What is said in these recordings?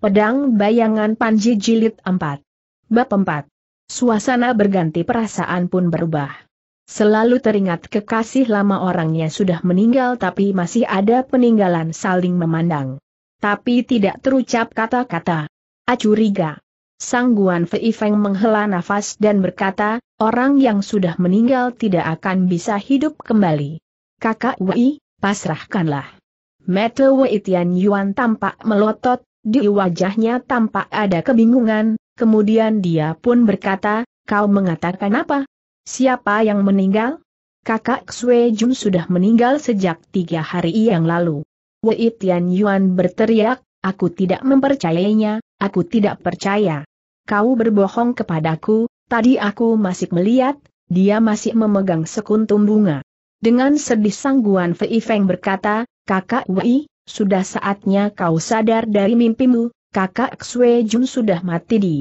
Pedang Bayangan Panji Jilid 4. Bab 4. Suasana berganti perasaan pun berubah. Selalu teringat kekasih lama orangnya sudah meninggal tapi masih ada peninggalan saling memandang. Tapi tidak terucap kata-kata. Acuriga. Sang Guan Fei Feng menghela nafas dan berkata, orang yang sudah meninggal tidak akan bisa hidup kembali. Kakak Wei, pasrahkanlah. Mete Wei Tian Yuan tampak melotot, di wajahnya tampak ada kebingungan, kemudian dia pun berkata, kau mengatakan apa? Siapa yang meninggal? Kakak Xue Jun sudah meninggal sejak tiga hari yang lalu. Wei Tian Yuan berteriak, aku tidak mempercayainya, aku tidak percaya. Kau berbohong kepadaku, tadi aku masih melihat, dia masih memegang sekuntum bunga. Dengan sedih sangguan Fei Feng berkata, kakak Wei, sudah saatnya kau sadar dari mimpimu, kakak Xue Jun sudah mati di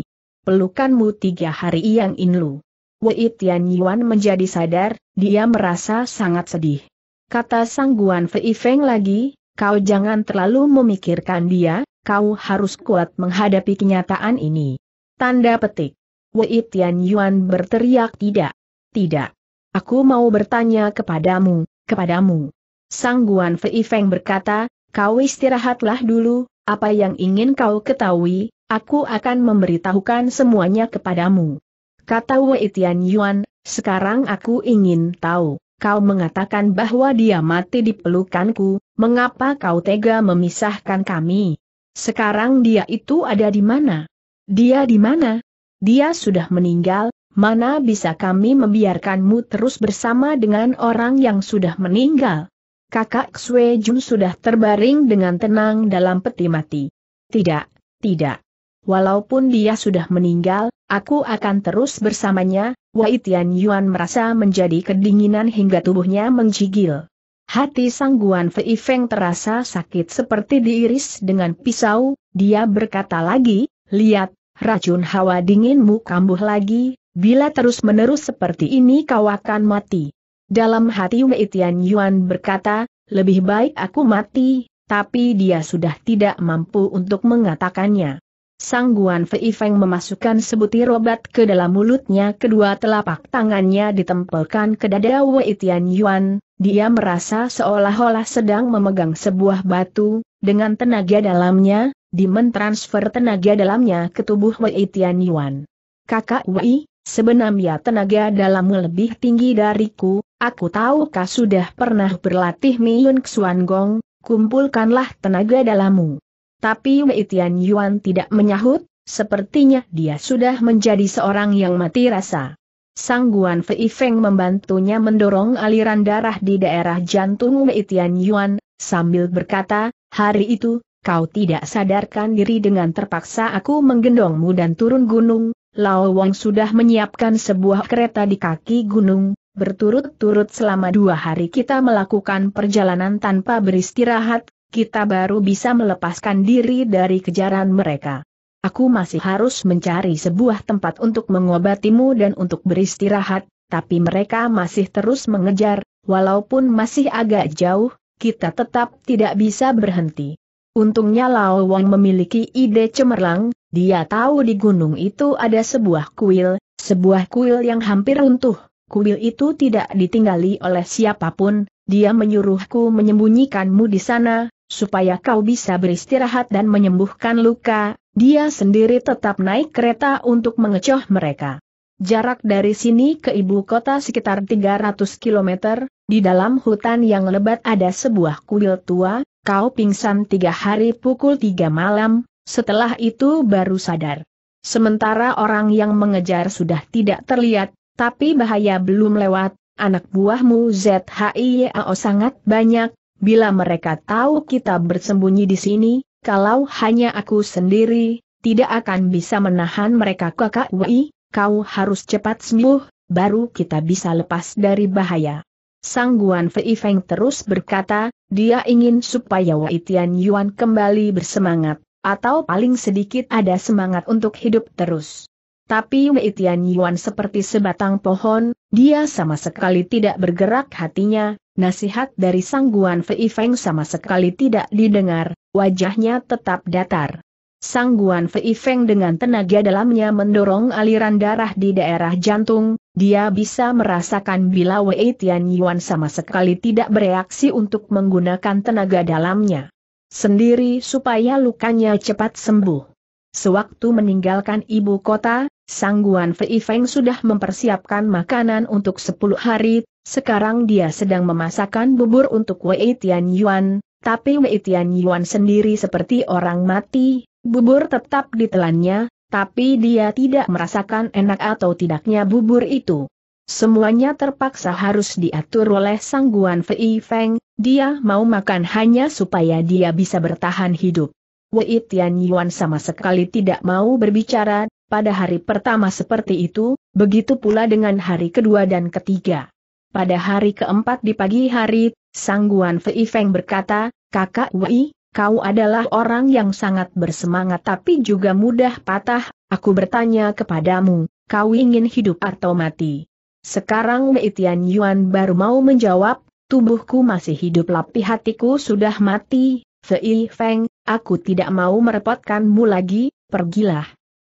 pelukanmu tiga hari yang inlu. Wei Tian Yuan menjadi sadar, dia merasa sangat sedih. Kata Sang Guan Fei Feng lagi, kau jangan terlalu memikirkan dia, kau harus kuat menghadapi kenyataan ini. Tanda petik. Wei Tian Yuan berteriak tidak. Tidak. Aku mau bertanya kepadamu, kepadamu. Sang Guan Fei Feng berkata, Kau istirahatlah dulu, apa yang ingin kau ketahui, aku akan memberitahukan semuanya kepadamu. Kata Wei Tian Yuan, sekarang aku ingin tahu, kau mengatakan bahwa dia mati di pelukanku, mengapa kau tega memisahkan kami? Sekarang dia itu ada di mana? Dia di mana? Dia sudah meninggal, mana bisa kami membiarkanmu terus bersama dengan orang yang sudah meninggal? kakak Xue Jun sudah terbaring dengan tenang dalam peti mati. Tidak, tidak. Walaupun dia sudah meninggal, aku akan terus bersamanya, Wei Tian Yuan merasa menjadi kedinginan hingga tubuhnya menggigil. Hati Sang Guan Fei Feng terasa sakit seperti diiris dengan pisau, dia berkata lagi, lihat, racun hawa dinginmu kambuh lagi, bila terus-menerus seperti ini kau akan mati. Dalam hati Wei Tian Yuan berkata, lebih baik aku mati, tapi dia sudah tidak mampu untuk mengatakannya. Sang Guan Fei Feng memasukkan sebutir obat ke dalam mulutnya kedua telapak tangannya ditempelkan ke dada Wei Tian Yuan, dia merasa seolah-olah sedang memegang sebuah batu, dengan tenaga dalamnya, di mentransfer tenaga dalamnya ke tubuh Wei Tian Yuan. Kakak Wei, sebenarnya tenaga dalammu lebih tinggi dariku, Aku tahu kau sudah pernah berlatih Miyun Xuan Gong, kumpulkanlah tenaga dalammu. Tapi Wei Tian Yuan tidak menyahut, sepertinya dia sudah menjadi seorang yang mati rasa. Sang Guan Fei Feng membantunya mendorong aliran darah di daerah jantung Wei Tian Yuan, sambil berkata, hari itu, kau tidak sadarkan diri dengan terpaksa aku menggendongmu dan turun gunung, Lao Wang sudah menyiapkan sebuah kereta di kaki gunung, berturut-turut selama dua hari kita melakukan perjalanan tanpa beristirahat, kita baru bisa melepaskan diri dari kejaran mereka. Aku masih harus mencari sebuah tempat untuk mengobatimu dan untuk beristirahat, tapi mereka masih terus mengejar, walaupun masih agak jauh, kita tetap tidak bisa berhenti. Untungnya Lao Wang memiliki ide cemerlang, dia tahu di gunung itu ada sebuah kuil, sebuah kuil yang hampir runtuh kuil itu tidak ditinggali oleh siapapun, dia menyuruhku menyembunyikanmu di sana, supaya kau bisa beristirahat dan menyembuhkan luka, dia sendiri tetap naik kereta untuk mengecoh mereka. Jarak dari sini ke ibu kota sekitar 300 km, di dalam hutan yang lebat ada sebuah kuil tua, kau pingsan tiga hari pukul tiga malam, setelah itu baru sadar. Sementara orang yang mengejar sudah tidak terlihat, tapi bahaya belum lewat, anak buahmu ZHIAO sangat banyak, bila mereka tahu kita bersembunyi di sini, kalau hanya aku sendiri, tidak akan bisa menahan mereka kakak Wei, kau harus cepat sembuh, baru kita bisa lepas dari bahaya. Sangguan Guan Fei Feng terus berkata, dia ingin supaya Wei Tian Yuan kembali bersemangat, atau paling sedikit ada semangat untuk hidup terus. Tapi Wei Tian Yuan seperti sebatang pohon, dia sama sekali tidak bergerak hatinya, nasihat dari sangguan Fei Feng sama sekali tidak didengar, wajahnya tetap datar. Sangguan Fei Feng dengan tenaga dalamnya mendorong aliran darah di daerah jantung, dia bisa merasakan bila Wei Tian Yuan sama sekali tidak bereaksi untuk menggunakan tenaga dalamnya sendiri supaya lukanya cepat sembuh. Sewaktu meninggalkan ibu kota, Sangguan Fei Feng sudah mempersiapkan makanan untuk 10 hari, sekarang dia sedang memasakkan bubur untuk Wei Tian Yuan, tapi Wei Tian Yuan sendiri seperti orang mati, bubur tetap ditelannya, tapi dia tidak merasakan enak atau tidaknya bubur itu. Semuanya terpaksa harus diatur oleh sangguan Fei Feng, dia mau makan hanya supaya dia bisa bertahan hidup. Wei Tian Yuan sama sekali tidak mau berbicara, pada hari pertama seperti itu, begitu pula dengan hari kedua dan ketiga. Pada hari keempat di pagi hari, Sangguan Fei Feng berkata, Kakak Wei, kau adalah orang yang sangat bersemangat tapi juga mudah patah, aku bertanya kepadamu, kau ingin hidup atau mati? Sekarang Wei Tian Yuan baru mau menjawab, tubuhku masih hidup tapi hatiku sudah mati, Fei Feng, aku tidak mau merepotkanmu lagi, pergilah.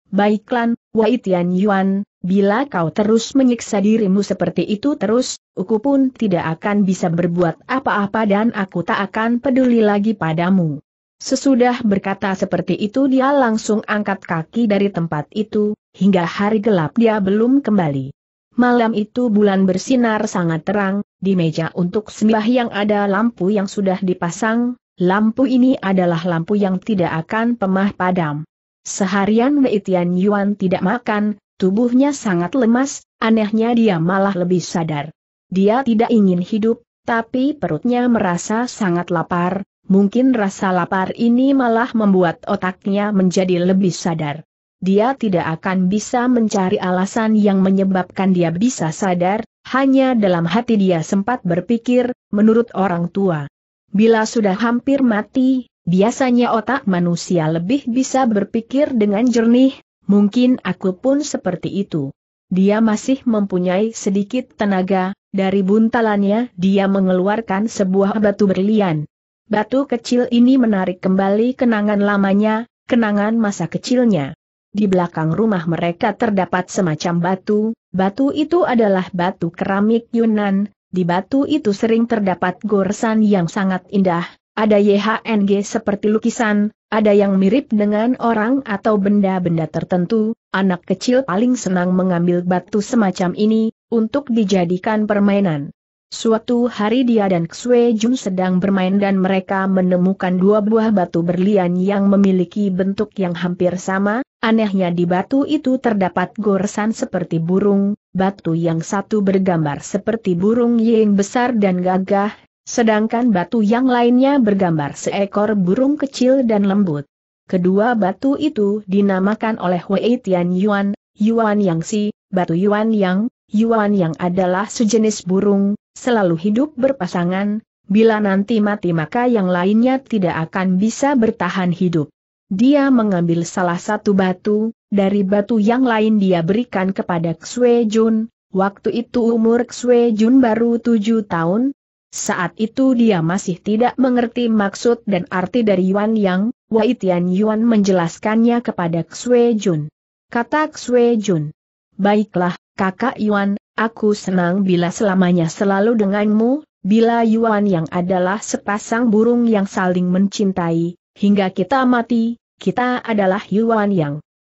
Baiklah, Wei Tian Yuan, bila kau terus menyiksa dirimu seperti itu terus, aku pun tidak akan bisa berbuat apa-apa dan aku tak akan peduli lagi padamu. Sesudah berkata seperti itu dia langsung angkat kaki dari tempat itu, hingga hari gelap dia belum kembali. Malam itu bulan bersinar sangat terang, di meja untuk sembah yang ada lampu yang sudah dipasang, lampu ini adalah lampu yang tidak akan pemah padam. Seharian Mei Tian Yuan tidak makan, tubuhnya sangat lemas, anehnya dia malah lebih sadar. Dia tidak ingin hidup, tapi perutnya merasa sangat lapar, mungkin rasa lapar ini malah membuat otaknya menjadi lebih sadar. Dia tidak akan bisa mencari alasan yang menyebabkan dia bisa sadar, hanya dalam hati dia sempat berpikir, menurut orang tua. Bila sudah hampir mati, Biasanya otak manusia lebih bisa berpikir dengan jernih, mungkin aku pun seperti itu. Dia masih mempunyai sedikit tenaga, dari buntalannya dia mengeluarkan sebuah batu berlian. Batu kecil ini menarik kembali kenangan lamanya, kenangan masa kecilnya. Di belakang rumah mereka terdapat semacam batu, batu itu adalah batu keramik Yunan, di batu itu sering terdapat goresan yang sangat indah, ada YHNG seperti lukisan, ada yang mirip dengan orang atau benda-benda tertentu, anak kecil paling senang mengambil batu semacam ini, untuk dijadikan permainan. Suatu hari dia dan Xue Jun sedang bermain dan mereka menemukan dua buah batu berlian yang memiliki bentuk yang hampir sama, anehnya di batu itu terdapat goresan seperti burung, batu yang satu bergambar seperti burung yang besar dan gagah, Sedangkan batu yang lainnya bergambar seekor burung kecil dan lembut. Kedua batu itu dinamakan oleh Wei Tian Yuan, Yuan Yang Si, batu Yuan Yang, Yuan Yang adalah sejenis burung, selalu hidup berpasangan, bila nanti mati maka yang lainnya tidak akan bisa bertahan hidup. Dia mengambil salah satu batu, dari batu yang lain dia berikan kepada Xue Jun, waktu itu umur Xue Jun baru tujuh tahun, saat itu dia masih tidak mengerti maksud dan arti dari Yuan Yang, Wei Tian Yuan menjelaskannya kepada Xue Jun. Kata Xue Jun, Baiklah, kakak Yuan, aku senang bila selamanya selalu denganmu, bila Yuan Yang adalah sepasang burung yang saling mencintai, hingga kita mati, kita adalah Yuan Yang.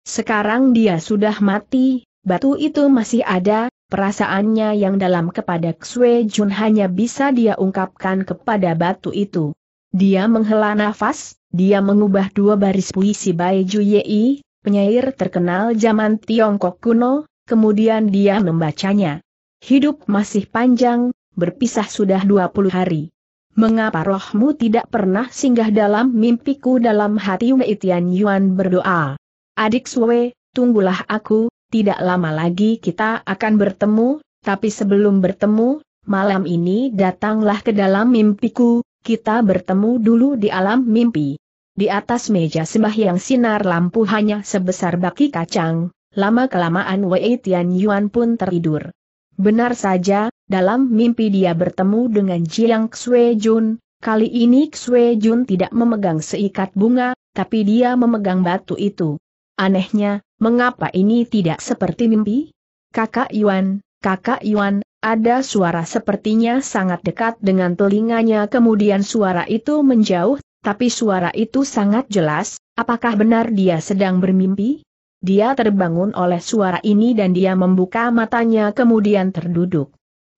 Sekarang dia sudah mati, batu itu masih ada, perasaannya yang dalam kepada Xue Jun hanya bisa dia ungkapkan kepada batu itu. Dia menghela nafas, dia mengubah dua baris puisi Bai Ju Yei, penyair terkenal zaman Tiongkok kuno, kemudian dia membacanya. Hidup masih panjang, berpisah sudah 20 hari. Mengapa rohmu tidak pernah singgah dalam mimpiku dalam hati Wei Tian Yuan berdoa? Adik Xue, tunggulah aku, tidak lama lagi kita akan bertemu, tapi sebelum bertemu, malam ini datanglah ke dalam mimpiku, kita bertemu dulu di alam mimpi. Di atas meja sembah yang sinar lampu hanya sebesar baki kacang, lama-kelamaan Wei Tian Yuan pun tertidur. Benar saja, dalam mimpi dia bertemu dengan Jiang Xue Jun, kali ini Xue Jun tidak memegang seikat bunga, tapi dia memegang batu itu. Anehnya, mengapa ini tidak seperti mimpi? Kakak Yuan, kakak Yuan, ada suara sepertinya sangat dekat dengan telinganya kemudian suara itu menjauh, tapi suara itu sangat jelas, apakah benar dia sedang bermimpi? Dia terbangun oleh suara ini dan dia membuka matanya kemudian terduduk.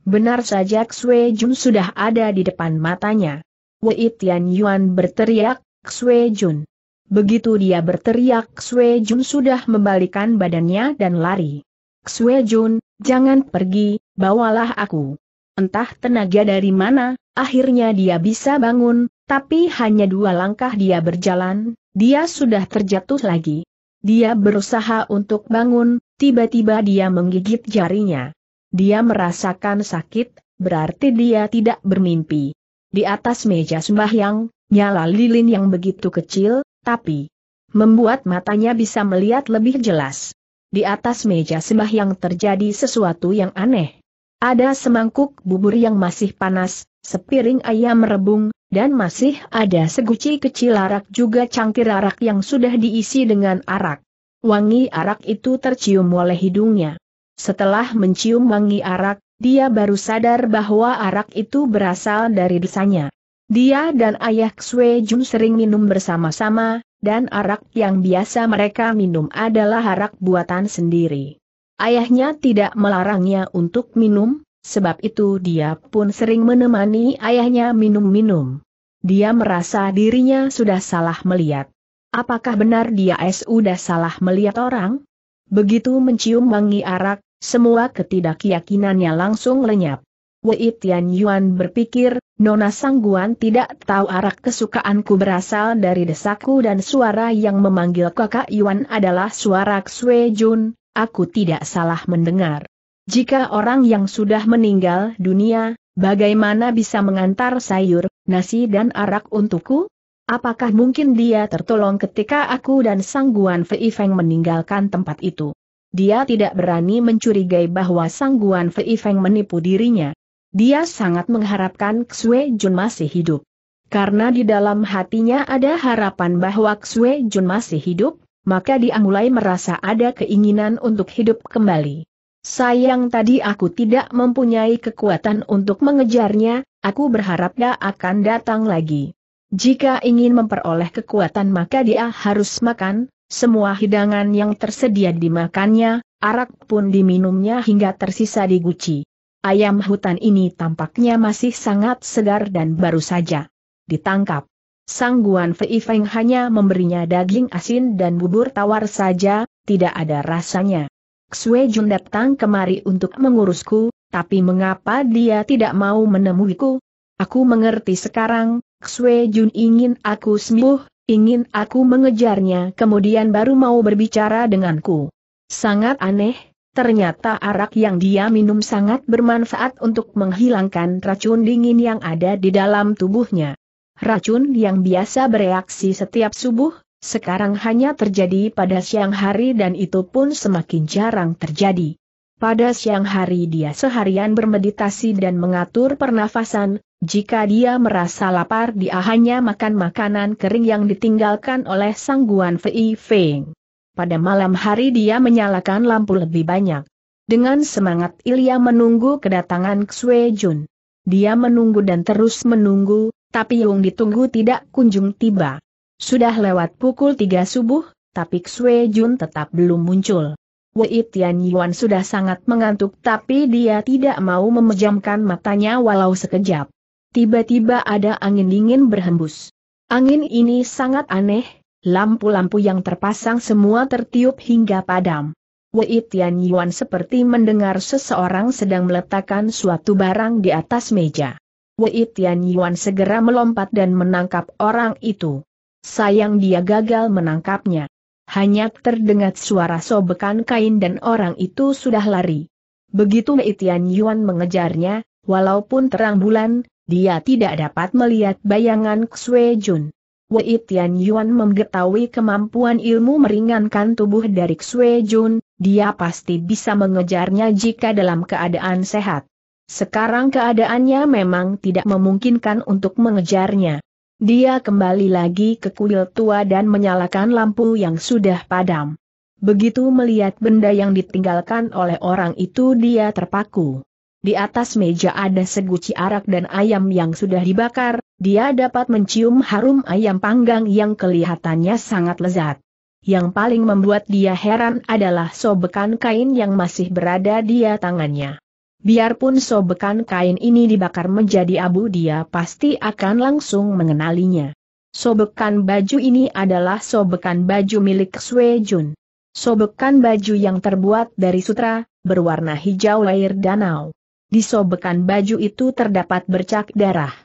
Benar saja Xue Jun sudah ada di depan matanya. Wei Tian Yuan berteriak, Xue Jun. Begitu dia berteriak Xue Jun sudah membalikan badannya dan lari. Xue Jun, jangan pergi, bawalah aku. Entah tenaga dari mana, akhirnya dia bisa bangun, tapi hanya dua langkah dia berjalan, dia sudah terjatuh lagi. Dia berusaha untuk bangun, tiba-tiba dia menggigit jarinya. Dia merasakan sakit, berarti dia tidak bermimpi. Di atas meja sembahyang, nyala lilin yang begitu kecil, tapi membuat matanya bisa melihat lebih jelas. Di atas meja sembah yang terjadi sesuatu yang aneh. Ada semangkuk bubur yang masih panas, sepiring ayam rebung, dan masih ada seguci kecil arak juga cangkir arak yang sudah diisi dengan arak. Wangi arak itu tercium oleh hidungnya. Setelah mencium wangi arak, dia baru sadar bahwa arak itu berasal dari desanya. Dia dan ayah Xue Jun sering minum bersama-sama, dan arak yang biasa mereka minum adalah arak buatan sendiri. Ayahnya tidak melarangnya untuk minum, sebab itu dia pun sering menemani ayahnya minum-minum. Dia merasa dirinya sudah salah melihat. Apakah benar dia sudah salah melihat orang? Begitu mencium wangi arak, semua ketidakyakinannya langsung lenyap. Wei Tianyuan berpikir, Nona Sangguan tidak tahu arak kesukaanku berasal dari desaku dan suara yang memanggil kakak Yuan adalah suara Xue Jun, aku tidak salah mendengar. Jika orang yang sudah meninggal dunia, bagaimana bisa mengantar sayur, nasi dan arak untukku? Apakah mungkin dia tertolong ketika aku dan Sangguan Fei Feng meninggalkan tempat itu? Dia tidak berani mencurigai bahwa Sangguan Fei Feng menipu dirinya. Dia sangat mengharapkan Xue Jun masih hidup. Karena di dalam hatinya ada harapan bahwa Xue Jun masih hidup, maka dia mulai merasa ada keinginan untuk hidup kembali. Sayang tadi aku tidak mempunyai kekuatan untuk mengejarnya, aku berharap dia akan datang lagi. Jika ingin memperoleh kekuatan maka dia harus makan, semua hidangan yang tersedia dimakannya, arak pun diminumnya hingga tersisa di guci. Ayam hutan ini tampaknya masih sangat segar dan baru saja ditangkap. Sang Guan Fei Feng hanya memberinya daging asin dan bubur tawar saja, tidak ada rasanya. Xue Jun datang kemari untuk mengurusku, tapi mengapa dia tidak mau menemuiku? Aku mengerti sekarang, Xue Jun ingin aku sembuh, ingin aku mengejarnya kemudian baru mau berbicara denganku. Sangat aneh, Ternyata arak yang dia minum sangat bermanfaat untuk menghilangkan racun dingin yang ada di dalam tubuhnya. Racun yang biasa bereaksi setiap subuh, sekarang hanya terjadi pada siang hari dan itu pun semakin jarang terjadi. Pada siang hari dia seharian bermeditasi dan mengatur pernafasan, jika dia merasa lapar dia hanya makan makanan kering yang ditinggalkan oleh sangguan Fei Feng pada malam hari dia menyalakan lampu lebih banyak. Dengan semangat Ilya menunggu kedatangan Xue Jun. Dia menunggu dan terus menunggu, tapi yang ditunggu tidak kunjung tiba. Sudah lewat pukul 3 subuh, tapi Xue Jun tetap belum muncul. Wei Tian Yuan sudah sangat mengantuk tapi dia tidak mau memejamkan matanya walau sekejap. Tiba-tiba ada angin dingin berhembus. Angin ini sangat aneh, lampu-lampu yang terpasang semua tertiup hingga padam. Wei Tianyuan seperti mendengar seseorang sedang meletakkan suatu barang di atas meja. Wei Tianyuan segera melompat dan menangkap orang itu. Sayang dia gagal menangkapnya. Hanya terdengar suara sobekan kain dan orang itu sudah lari. Begitu Wei Tianyuan mengejarnya, walaupun terang bulan, dia tidak dapat melihat bayangan Xue Jun. Wei Tian Yuan mengetahui kemampuan ilmu meringankan tubuh dari Xue Jun, dia pasti bisa mengejarnya jika dalam keadaan sehat. Sekarang keadaannya memang tidak memungkinkan untuk mengejarnya. Dia kembali lagi ke kuil tua dan menyalakan lampu yang sudah padam. Begitu melihat benda yang ditinggalkan oleh orang itu dia terpaku. Di atas meja ada seguci arak dan ayam yang sudah dibakar, dia dapat mencium harum ayam panggang yang kelihatannya sangat lezat. Yang paling membuat dia heran adalah sobekan kain yang masih berada di tangannya. Biarpun sobekan kain ini dibakar menjadi abu dia pasti akan langsung mengenalinya. Sobekan baju ini adalah sobekan baju milik Sue Jun. Sobekan baju yang terbuat dari sutra, berwarna hijau air danau. Di sobekan baju itu terdapat bercak darah.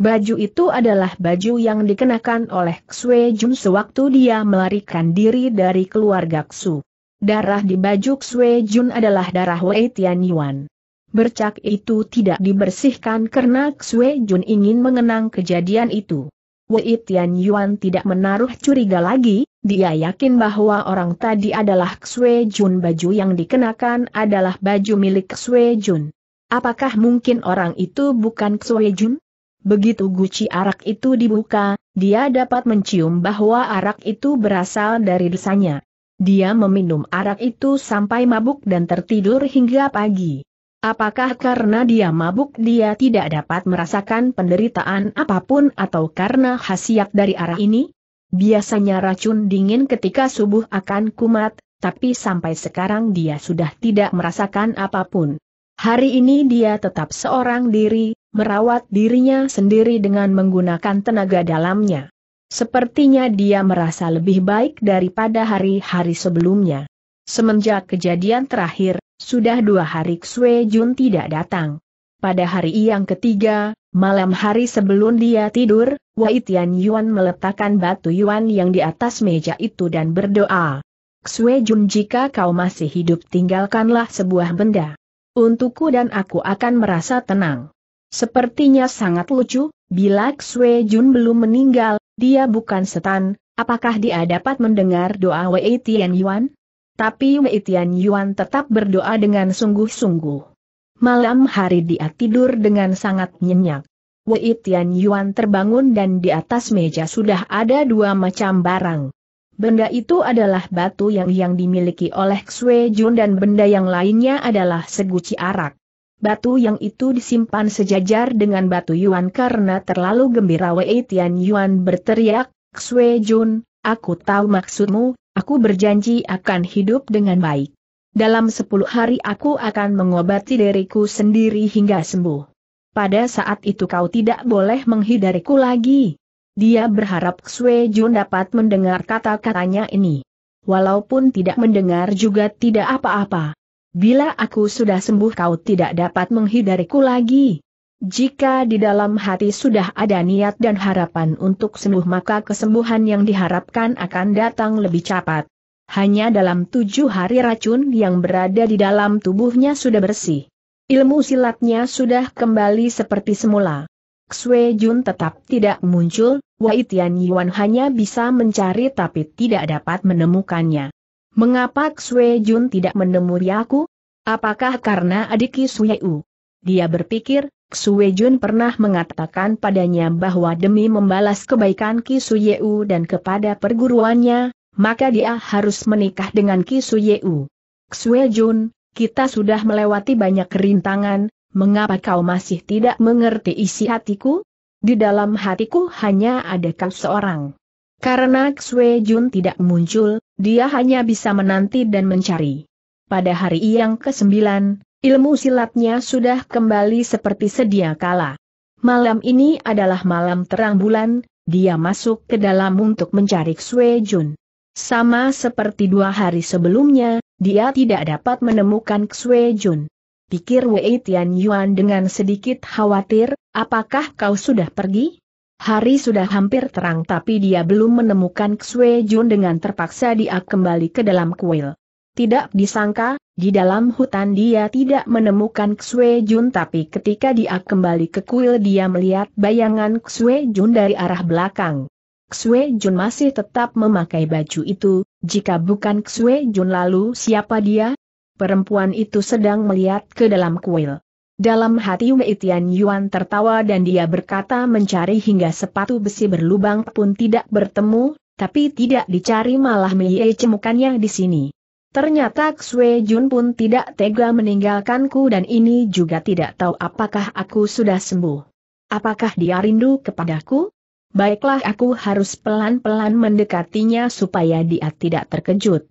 Baju itu adalah baju yang dikenakan oleh Xue Jun sewaktu dia melarikan diri dari keluarga Xu. Darah di baju Xue Jun adalah darah Wei Tianyuan. Bercak itu tidak dibersihkan karena Xue Jun ingin mengenang kejadian itu. Wei Tianyuan tidak menaruh curiga lagi, dia yakin bahwa orang tadi adalah Xue Jun baju yang dikenakan adalah baju milik Xue Jun. Apakah mungkin orang itu bukan Xue Jun? Begitu guci arak itu dibuka, dia dapat mencium bahwa arak itu berasal dari desanya. Dia meminum arak itu sampai mabuk dan tertidur hingga pagi. Apakah karena dia mabuk dia tidak dapat merasakan penderitaan apapun atau karena khasiat dari arak ini? Biasanya racun dingin ketika subuh akan kumat, tapi sampai sekarang dia sudah tidak merasakan apapun. Hari ini dia tetap seorang diri, merawat dirinya sendiri dengan menggunakan tenaga dalamnya. Sepertinya dia merasa lebih baik daripada hari-hari sebelumnya. Semenjak kejadian terakhir, sudah dua hari Xue Jun tidak datang. Pada hari yang ketiga, malam hari sebelum dia tidur, Wei Tian Yuan meletakkan batu Yuan yang di atas meja itu dan berdoa. Xue Jun jika kau masih hidup tinggalkanlah sebuah benda untukku dan aku akan merasa tenang. Sepertinya sangat lucu, bila Xue Jun belum meninggal, dia bukan setan, apakah dia dapat mendengar doa Wei Tian Yuan? Tapi Wei Tian Yuan tetap berdoa dengan sungguh-sungguh. Malam hari dia tidur dengan sangat nyenyak. Wei Tian Yuan terbangun dan di atas meja sudah ada dua macam barang. Benda itu adalah batu yang yang dimiliki oleh Xue Jun dan benda yang lainnya adalah seguci arak. Batu yang itu disimpan sejajar dengan batu Yuan karena terlalu gembira Wei Tian Yuan berteriak, Xue Jun, aku tahu maksudmu, aku berjanji akan hidup dengan baik. Dalam sepuluh hari aku akan mengobati diriku sendiri hingga sembuh. Pada saat itu kau tidak boleh menghindariku lagi. Dia berharap Xue Jun dapat mendengar kata-katanya ini. Walaupun tidak mendengar juga tidak apa-apa. Bila aku sudah sembuh kau tidak dapat menghindariku lagi. Jika di dalam hati sudah ada niat dan harapan untuk sembuh maka kesembuhan yang diharapkan akan datang lebih cepat. Hanya dalam tujuh hari racun yang berada di dalam tubuhnya sudah bersih. Ilmu silatnya sudah kembali seperti semula. Xue Jun tetap tidak muncul, Wei Tian Yuan hanya bisa mencari tapi tidak dapat menemukannya. Mengapa Xue Jun tidak menemui aku? Apakah karena adik Xue U? Dia berpikir, Xue Jun pernah mengatakan padanya bahwa demi membalas kebaikan Ki Suyeu dan kepada perguruannya, maka dia harus menikah dengan Ki Suyeu. Xue Jun, kita sudah melewati banyak kerintangan mengapa kau masih tidak mengerti isi hatiku? Di dalam hatiku hanya ada kau seorang. Karena Xue Jun tidak muncul, dia hanya bisa menanti dan mencari. Pada hari yang ke-9, ilmu silatnya sudah kembali seperti sedia kala. Malam ini adalah malam terang bulan, dia masuk ke dalam untuk mencari Xue Jun. Sama seperti dua hari sebelumnya, dia tidak dapat menemukan Xue Jun pikir Wei Tian Yuan dengan sedikit khawatir, apakah kau sudah pergi? Hari sudah hampir terang tapi dia belum menemukan Xue Jun dengan terpaksa dia kembali ke dalam kuil. Tidak disangka, di dalam hutan dia tidak menemukan Xue Jun tapi ketika dia kembali ke kuil dia melihat bayangan Xue Jun dari arah belakang. Xue Jun masih tetap memakai baju itu, jika bukan Xue Jun lalu siapa dia, perempuan itu sedang melihat ke dalam kuil. Dalam hati Wei Tian Yuan tertawa dan dia berkata mencari hingga sepatu besi berlubang pun tidak bertemu, tapi tidak dicari malah Mie cemukannya di sini. Ternyata Xue Jun pun tidak tega meninggalkanku dan ini juga tidak tahu apakah aku sudah sembuh. Apakah dia rindu kepadaku? Baiklah aku harus pelan-pelan mendekatinya supaya dia tidak terkejut.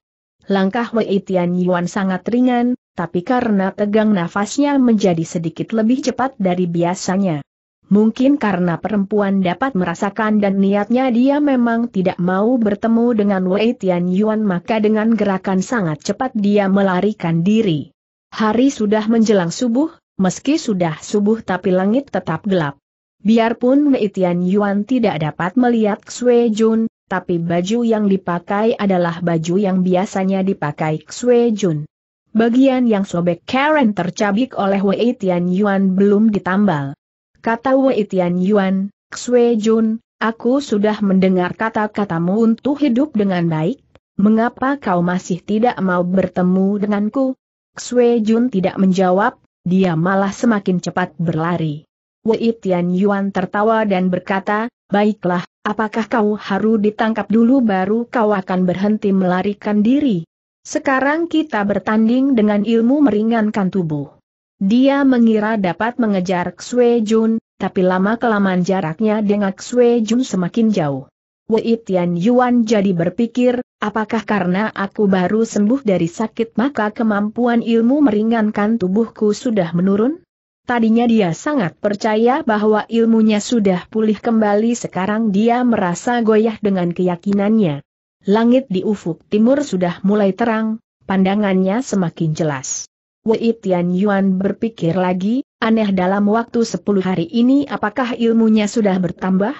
Langkah Wei Tian Yuan sangat ringan, tapi karena tegang nafasnya menjadi sedikit lebih cepat dari biasanya. Mungkin karena perempuan dapat merasakan dan niatnya dia memang tidak mau bertemu dengan Wei Tian Yuan maka dengan gerakan sangat cepat dia melarikan diri. Hari sudah menjelang subuh, meski sudah subuh tapi langit tetap gelap. Biarpun Wei Tian Yuan tidak dapat melihat Xue Jun, tapi baju yang dipakai adalah baju yang biasanya dipakai Xue Jun. Bagian yang sobek Karen tercabik oleh Wei Tian Yuan belum ditambal. Kata Wei Tian Yuan, Xue Jun, aku sudah mendengar kata-katamu untuk hidup dengan baik, mengapa kau masih tidak mau bertemu denganku? Xue Jun tidak menjawab, dia malah semakin cepat berlari. Wei Tian Yuan tertawa dan berkata, baiklah, apakah kau harus ditangkap dulu baru kau akan berhenti melarikan diri? Sekarang kita bertanding dengan ilmu meringankan tubuh. Dia mengira dapat mengejar Xue Jun, tapi lama-kelamaan jaraknya dengan Xue Jun semakin jauh. Wei Tian Yuan jadi berpikir, apakah karena aku baru sembuh dari sakit maka kemampuan ilmu meringankan tubuhku sudah menurun? Tadinya dia sangat percaya bahwa ilmunya sudah pulih kembali sekarang dia merasa goyah dengan keyakinannya. Langit di ufuk timur sudah mulai terang, pandangannya semakin jelas. Wei Tian Yuan berpikir lagi, aneh dalam waktu 10 hari ini apakah ilmunya sudah bertambah?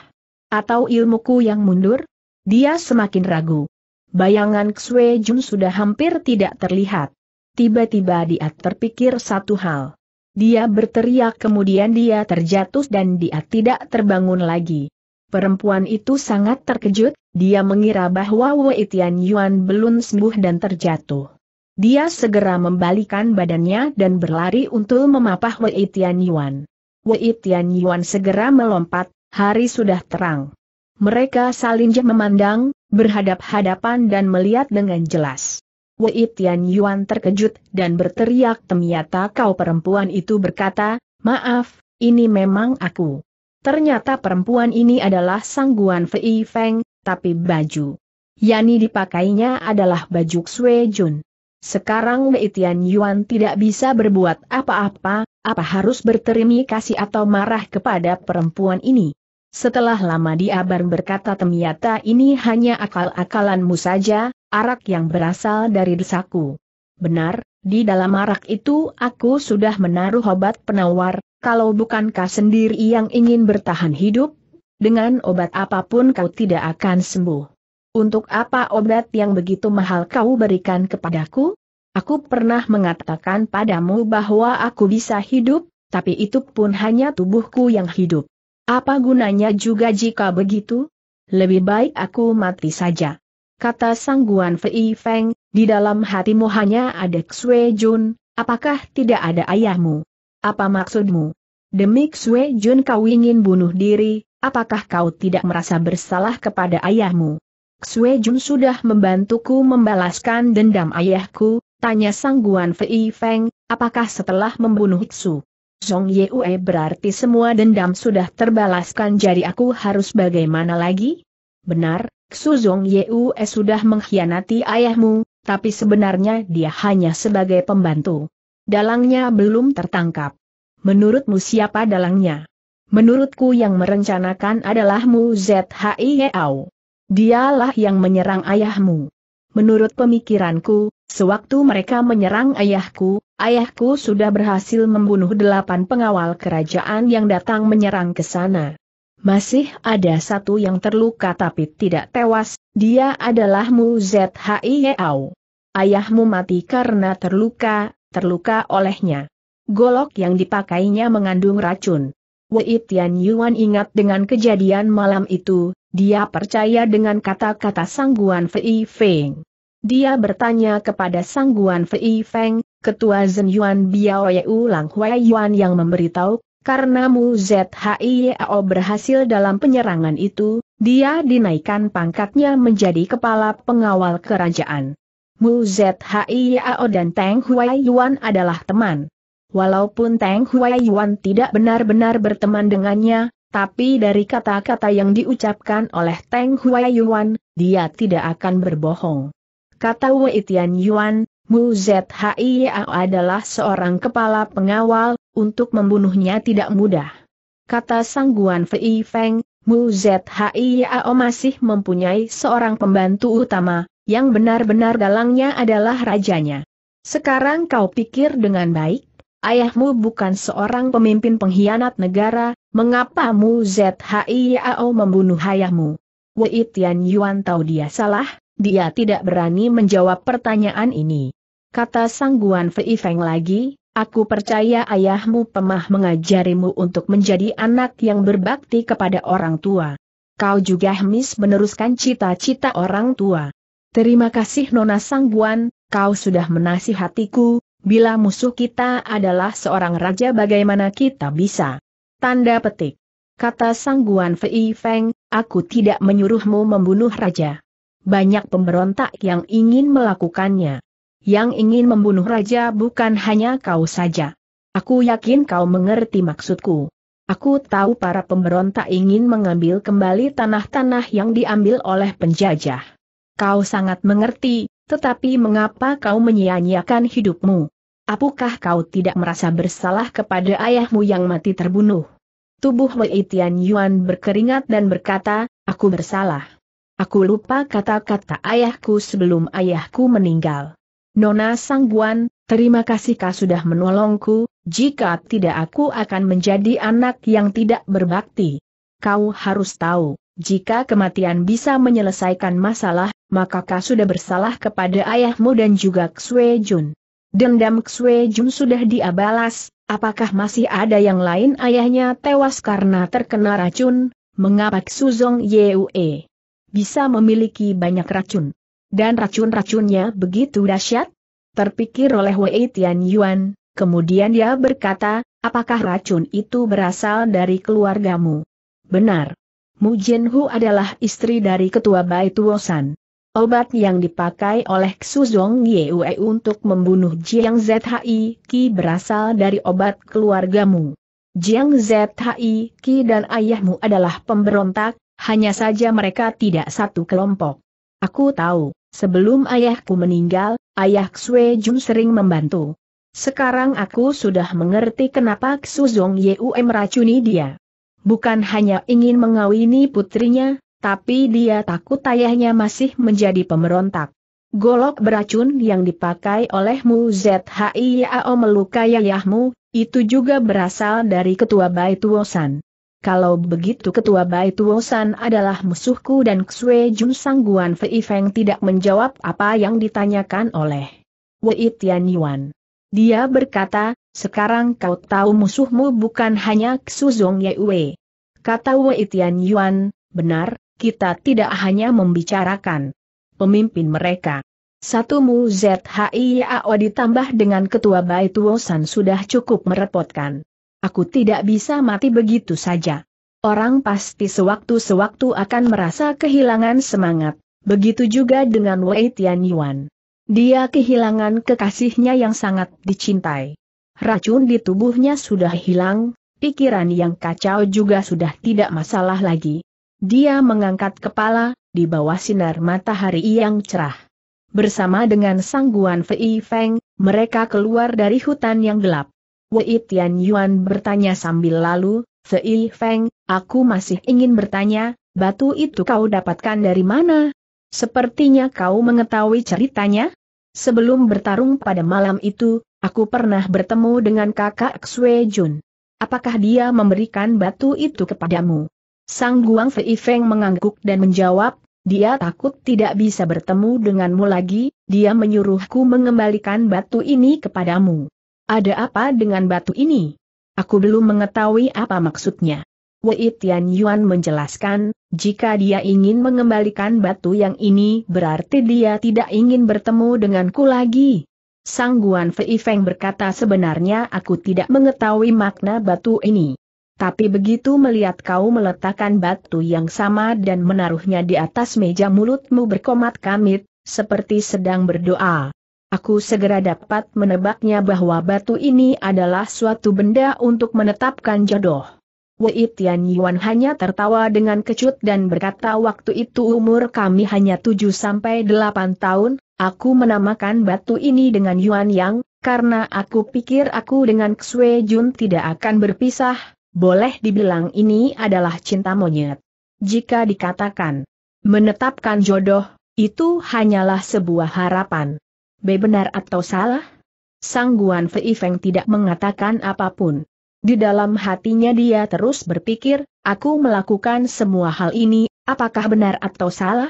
Atau ilmuku yang mundur? Dia semakin ragu. Bayangan Xue Jun sudah hampir tidak terlihat. Tiba-tiba dia terpikir satu hal. Dia berteriak kemudian dia terjatuh dan dia tidak terbangun lagi. Perempuan itu sangat terkejut, dia mengira bahwa Wei Tian Yuan belum sembuh dan terjatuh. Dia segera membalikan badannya dan berlari untuk memapah Wei Tian Yuan. Wei Tian Yuan segera melompat, hari sudah terang. Mereka saling memandang, berhadap-hadapan dan melihat dengan jelas. Wei Tian Yuan terkejut dan berteriak ternyata kau perempuan itu berkata, maaf, ini memang aku. Ternyata perempuan ini adalah sangguan Fei Feng, tapi baju. Yani dipakainya adalah baju Xue Jun. Sekarang Wei Tian Yuan tidak bisa berbuat apa-apa, apa harus berterima kasih atau marah kepada perempuan ini. Setelah lama dia baru berkata temiata ini hanya akal-akalanmu saja, arak yang berasal dari desaku. Benar, di dalam arak itu aku sudah menaruh obat penawar, kalau bukankah sendiri yang ingin bertahan hidup? Dengan obat apapun kau tidak akan sembuh. Untuk apa obat yang begitu mahal kau berikan kepadaku? Aku pernah mengatakan padamu bahwa aku bisa hidup, tapi itu pun hanya tubuhku yang hidup. Apa gunanya juga jika begitu? Lebih baik aku mati saja. Kata Sang Guan Fei Feng, di dalam hatimu hanya ada Xue Jun, apakah tidak ada ayahmu? Apa maksudmu? Demi Xue Jun kau ingin bunuh diri, apakah kau tidak merasa bersalah kepada ayahmu? Xue Jun sudah membantuku membalaskan dendam ayahku, tanya Sang Guan Fei Feng, apakah setelah membunuh Xue Zhong Yue berarti semua dendam sudah terbalaskan jadi aku harus bagaimana lagi? Benar, Xu Zhong Yue sudah mengkhianati ayahmu, tapi sebenarnya dia hanya sebagai pembantu. Dalangnya belum tertangkap. Menurutmu siapa dalangnya? Menurutku yang merencanakan adalah Mu Zhiyao. Yao. Dialah yang menyerang ayahmu. Menurut pemikiranku, sewaktu mereka menyerang ayahku, Ayahku sudah berhasil membunuh delapan pengawal kerajaan yang datang menyerang ke sana. Masih ada satu yang terluka tapi tidak tewas, dia adalah Mu Zhiyao. Ayahmu mati karena terluka, terluka olehnya. Golok yang dipakainya mengandung racun. Wei Tian Yuan ingat dengan kejadian malam itu, dia percaya dengan kata-kata sangguan Fei Feng. Dia bertanya kepada sangguan Fei Feng, Ketua Zen Yuan Biao Yeu Lang Huai Yuan yang memberitahu, karena Mu ZHIYAO berhasil dalam penyerangan itu, dia dinaikkan pangkatnya menjadi kepala pengawal kerajaan. Mu ZHIYAO dan Tang Huai Yuan adalah teman. Walaupun Tang Huai Yuan tidak benar-benar berteman dengannya, tapi dari kata-kata yang diucapkan oleh Tang Huai Yuan, dia tidak akan berbohong. Kata Wei Tian Yuan, Mu Zhiyao adalah seorang kepala pengawal, untuk membunuhnya tidak mudah. Kata sangguan Fei Feng, Mu Zhiyao masih mempunyai seorang pembantu utama, yang benar-benar dalangnya adalah rajanya. Sekarang kau pikir dengan baik, ayahmu bukan seorang pemimpin pengkhianat negara, mengapa Mu Zhiyao membunuh ayahmu? Wei Tian Yuan tahu dia salah, dia tidak berani menjawab pertanyaan ini kata sangguan Fei Feng lagi, aku percaya ayahmu pemah mengajarimu untuk menjadi anak yang berbakti kepada orang tua. Kau juga Hmis meneruskan cita-cita orang tua. Terima kasih Nona Sangguan, kau sudah menasihatiku, bila musuh kita adalah seorang raja bagaimana kita bisa? Tanda petik. Kata Sangguan Fei Feng, aku tidak menyuruhmu membunuh raja. Banyak pemberontak yang ingin melakukannya yang ingin membunuh raja bukan hanya kau saja. Aku yakin kau mengerti maksudku. Aku tahu para pemberontak ingin mengambil kembali tanah-tanah yang diambil oleh penjajah. Kau sangat mengerti, tetapi mengapa kau menyia-nyiakan hidupmu? Apakah kau tidak merasa bersalah kepada ayahmu yang mati terbunuh? Tubuh Wei Tian Yuan berkeringat dan berkata, aku bersalah. Aku lupa kata-kata ayahku sebelum ayahku meninggal. Nona Sangguan, terima kasih kau sudah menolongku, jika tidak aku akan menjadi anak yang tidak berbakti. Kau harus tahu, jika kematian bisa menyelesaikan masalah, maka kau sudah bersalah kepada ayahmu dan juga Ksue Jun. Dendam Ksue Jun sudah diabalas. apakah masih ada yang lain ayahnya tewas karena terkena racun, mengapa Suzong Yue bisa memiliki banyak racun? Dan racun-racunnya begitu dahsyat? Terpikir oleh Wei Tian Yuan, kemudian dia berkata, apakah racun itu berasal dari keluargamu? Benar. Mu Hu adalah istri dari ketua Bai Tuosan. Obat yang dipakai oleh Xu Ye Yue untuk membunuh Jiang Zhi Qi berasal dari obat keluargamu. Jiang Zhi Qi dan ayahmu adalah pemberontak, hanya saja mereka tidak satu kelompok. Aku tahu. Sebelum ayahku meninggal, ayah Xue Jun sering membantu. Sekarang aku sudah mengerti kenapa Xu Zong Yue meracuni dia. Bukan hanya ingin mengawini putrinya, tapi dia takut ayahnya masih menjadi pemberontak. Golok beracun yang dipakai olehmu ZHIAO melukai ayahmu, itu juga berasal dari ketua Baituosan. Kalau begitu ketua Bai Tuosan adalah musuhku dan Xue Jun Guan Fei Feng tidak menjawab apa yang ditanyakan oleh Wei Tian Yuan. Dia berkata, sekarang kau tahu musuhmu bukan hanya Xu Zong Wei. Kata Wei Tian Yuan, benar, kita tidak hanya membicarakan pemimpin mereka. Satu Mu ZHI ditambah dengan ketua Bai Tuosan sudah cukup merepotkan. Aku tidak bisa mati begitu saja. Orang pasti sewaktu-sewaktu akan merasa kehilangan semangat, begitu juga dengan Wei Tian Yuan. Dia kehilangan kekasihnya yang sangat dicintai. Racun di tubuhnya sudah hilang, pikiran yang kacau juga sudah tidak masalah lagi. Dia mengangkat kepala, di bawah sinar matahari yang cerah. Bersama dengan Sangguan Fei Feng, mereka keluar dari hutan yang gelap. Wei Tian Yuan bertanya sambil lalu, Sei Feng, aku masih ingin bertanya, batu itu kau dapatkan dari mana? Sepertinya kau mengetahui ceritanya? Sebelum bertarung pada malam itu, aku pernah bertemu dengan kakak Xue Jun. Apakah dia memberikan batu itu kepadamu? Sang Guang Fei Feng mengangguk dan menjawab, dia takut tidak bisa bertemu denganmu lagi, dia menyuruhku mengembalikan batu ini kepadamu. Ada apa dengan batu ini? Aku belum mengetahui apa maksudnya. Wei Tian Yuan menjelaskan, jika dia ingin mengembalikan batu yang ini berarti dia tidak ingin bertemu denganku lagi. Sang Guan Fei Feng berkata sebenarnya aku tidak mengetahui makna batu ini. Tapi begitu melihat kau meletakkan batu yang sama dan menaruhnya di atas meja mulutmu berkomat kamit, seperti sedang berdoa. Aku segera dapat menebaknya bahwa batu ini adalah suatu benda untuk menetapkan jodoh. Wei Tian Yuan hanya tertawa dengan kecut dan berkata waktu itu umur kami hanya 7-8 tahun, aku menamakan batu ini dengan Yuan Yang, karena aku pikir aku dengan Xue Jun tidak akan berpisah, boleh dibilang ini adalah cinta monyet. Jika dikatakan menetapkan jodoh, itu hanyalah sebuah harapan. B benar atau salah? Sang Guan Fei Feng tidak mengatakan apapun. Di dalam hatinya dia terus berpikir, aku melakukan semua hal ini, apakah benar atau salah?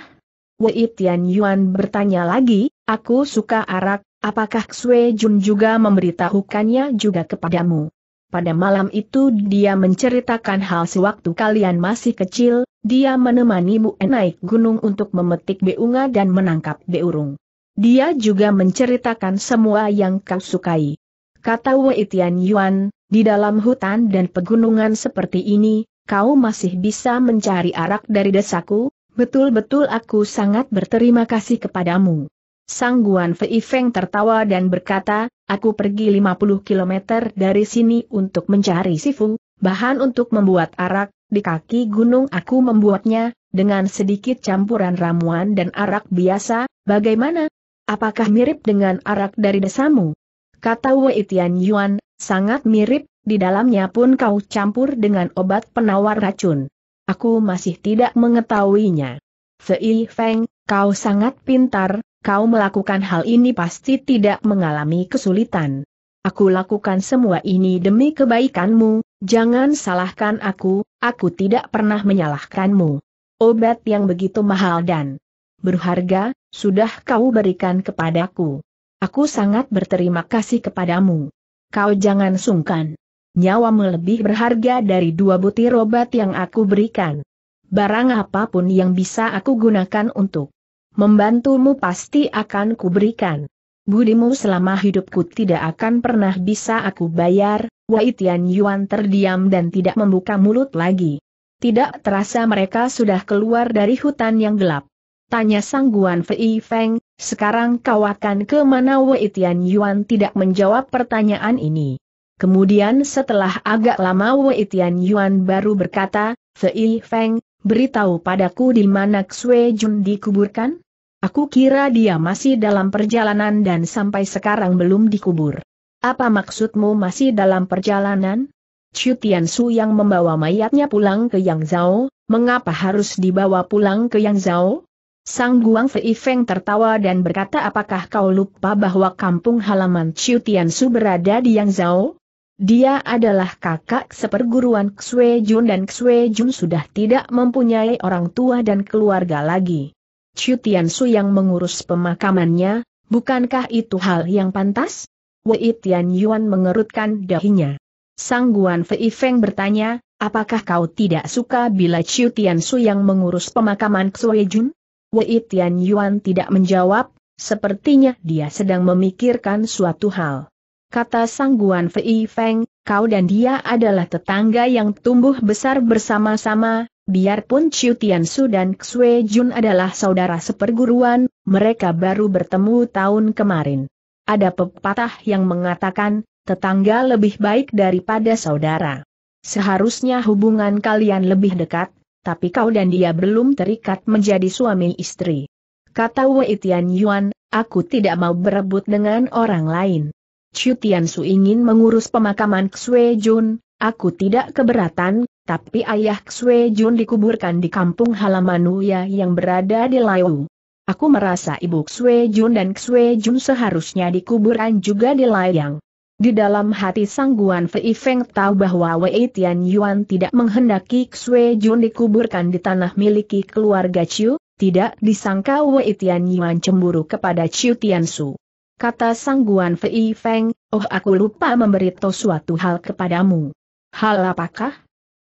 Wei Tian Yuan bertanya lagi, aku suka arak, apakah Xue Jun juga memberitahukannya juga kepadamu? Pada malam itu dia menceritakan hal sewaktu kalian masih kecil, dia menemanimu naik gunung untuk memetik beunga dan menangkap beurung. Dia juga menceritakan semua yang kau sukai. Kata Wei Tian Yuan, di dalam hutan dan pegunungan seperti ini, kau masih bisa mencari arak dari desaku, betul-betul aku sangat berterima kasih kepadamu. Sang Guan Fei Feng tertawa dan berkata, aku pergi 50 km dari sini untuk mencari Sifu, bahan untuk membuat arak, di kaki gunung aku membuatnya, dengan sedikit campuran ramuan dan arak biasa, bagaimana? Apakah mirip dengan arak dari desamu? Kata Wei Tian Yuan, sangat mirip, di dalamnya pun kau campur dengan obat penawar racun. Aku masih tidak mengetahuinya. Fei Feng, kau sangat pintar, kau melakukan hal ini pasti tidak mengalami kesulitan. Aku lakukan semua ini demi kebaikanmu, jangan salahkan aku, aku tidak pernah menyalahkanmu. Obat yang begitu mahal dan berharga, sudah kau berikan kepadaku. Aku sangat berterima kasih kepadamu. Kau jangan sungkan. Nyawa melebih berharga dari dua butir obat yang aku berikan. Barang apapun yang bisa aku gunakan untuk membantumu pasti akan kuberikan. Budimu selama hidupku tidak akan pernah bisa aku bayar, Wai Tian Yuan terdiam dan tidak membuka mulut lagi. Tidak terasa mereka sudah keluar dari hutan yang gelap. Tanya sangguan Fei Feng, sekarang kau akan ke mana Wei Tian Yuan tidak menjawab pertanyaan ini. Kemudian setelah agak lama Wei Tian Yuan baru berkata, Fei Feng, beritahu padaku di mana Xue Jun dikuburkan? Aku kira dia masih dalam perjalanan dan sampai sekarang belum dikubur. Apa maksudmu masih dalam perjalanan? Chu Tiansu yang membawa mayatnya pulang ke Yang Zhao, mengapa harus dibawa pulang ke Yang Zhao? Sang Guang Fei Feng tertawa dan berkata apakah kau lupa bahwa kampung halaman Chiu Su berada di Yangzhou? Dia adalah kakak seperguruan Xue Jun dan Xue Jun sudah tidak mempunyai orang tua dan keluarga lagi. Chu Su yang mengurus pemakamannya, bukankah itu hal yang pantas? Wei Tian Yuan mengerutkan dahinya. Sang Guan Fei Feng bertanya, apakah kau tidak suka bila Chu Su yang mengurus pemakaman Xue Jun? Wei Tian Yuan tidak menjawab, sepertinya dia sedang memikirkan suatu hal. Kata sangguan Fei Feng, kau dan dia adalah tetangga yang tumbuh besar bersama-sama, biarpun Chiu Tian Su dan Xue Jun adalah saudara seperguruan, mereka baru bertemu tahun kemarin. Ada pepatah yang mengatakan, tetangga lebih baik daripada saudara. Seharusnya hubungan kalian lebih dekat, tapi kau dan dia belum terikat menjadi suami istri. Kata Wei Tian Yuan, aku tidak mau berebut dengan orang lain. Chu Tian Su ingin mengurus pemakaman Xue Jun, aku tidak keberatan, tapi ayah Xue Jun dikuburkan di kampung halaman Uya yang berada di Laiwu. Aku merasa ibu Xue Jun dan Xue Jun seharusnya dikuburan juga di Layang. Di dalam hati sangguan Fei Feng tahu bahwa Wei Tian Yuan tidak menghendaki Xue Jun dikuburkan di tanah miliki keluarga Chiu, tidak disangka Wei Tian Yuan cemburu kepada Chiu Tian Su. Kata sangguan Fei Feng, oh aku lupa memberitahu suatu hal kepadamu. Hal apakah?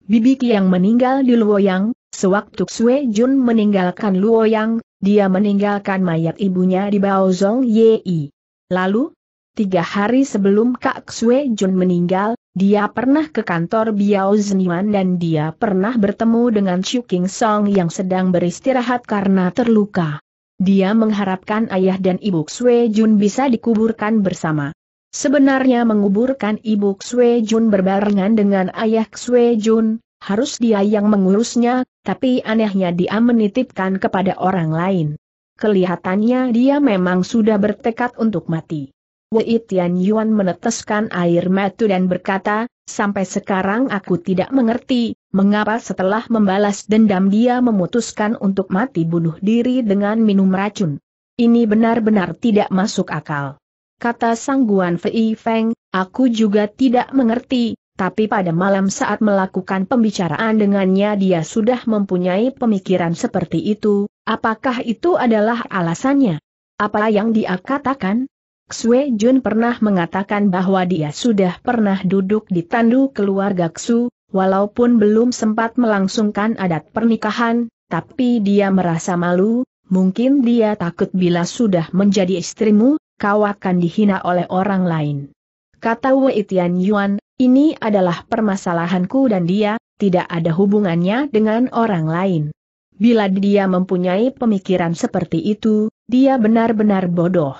Bibi yang meninggal di Luoyang, sewaktu Xue Jun meninggalkan Luoyang, dia meninggalkan mayat ibunya di Baozong Yi. Lalu, tiga hari sebelum Kak Xue Jun meninggal, dia pernah ke kantor Biao Zeniwan dan dia pernah bertemu dengan Xu King Song yang sedang beristirahat karena terluka. Dia mengharapkan ayah dan ibu Xue Jun bisa dikuburkan bersama. Sebenarnya menguburkan ibu Xue Jun berbarengan dengan ayah Xue Jun, harus dia yang mengurusnya, tapi anehnya dia menitipkan kepada orang lain. Kelihatannya dia memang sudah bertekad untuk mati. Wei Tian Yuan meneteskan air mata dan berkata, sampai sekarang aku tidak mengerti, mengapa setelah membalas dendam dia memutuskan untuk mati bunuh diri dengan minum racun. Ini benar-benar tidak masuk akal. Kata sangguan Fei Feng, aku juga tidak mengerti, tapi pada malam saat melakukan pembicaraan dengannya dia sudah mempunyai pemikiran seperti itu, apakah itu adalah alasannya? Apa yang dia katakan? Xue Jun pernah mengatakan bahwa dia sudah pernah duduk di tandu keluarga Xu, walaupun belum sempat melangsungkan adat pernikahan, tapi dia merasa malu, mungkin dia takut bila sudah menjadi istrimu, kau akan dihina oleh orang lain. Kata Wei Tian Yuan, ini adalah permasalahanku dan dia, tidak ada hubungannya dengan orang lain. Bila dia mempunyai pemikiran seperti itu, dia benar-benar bodoh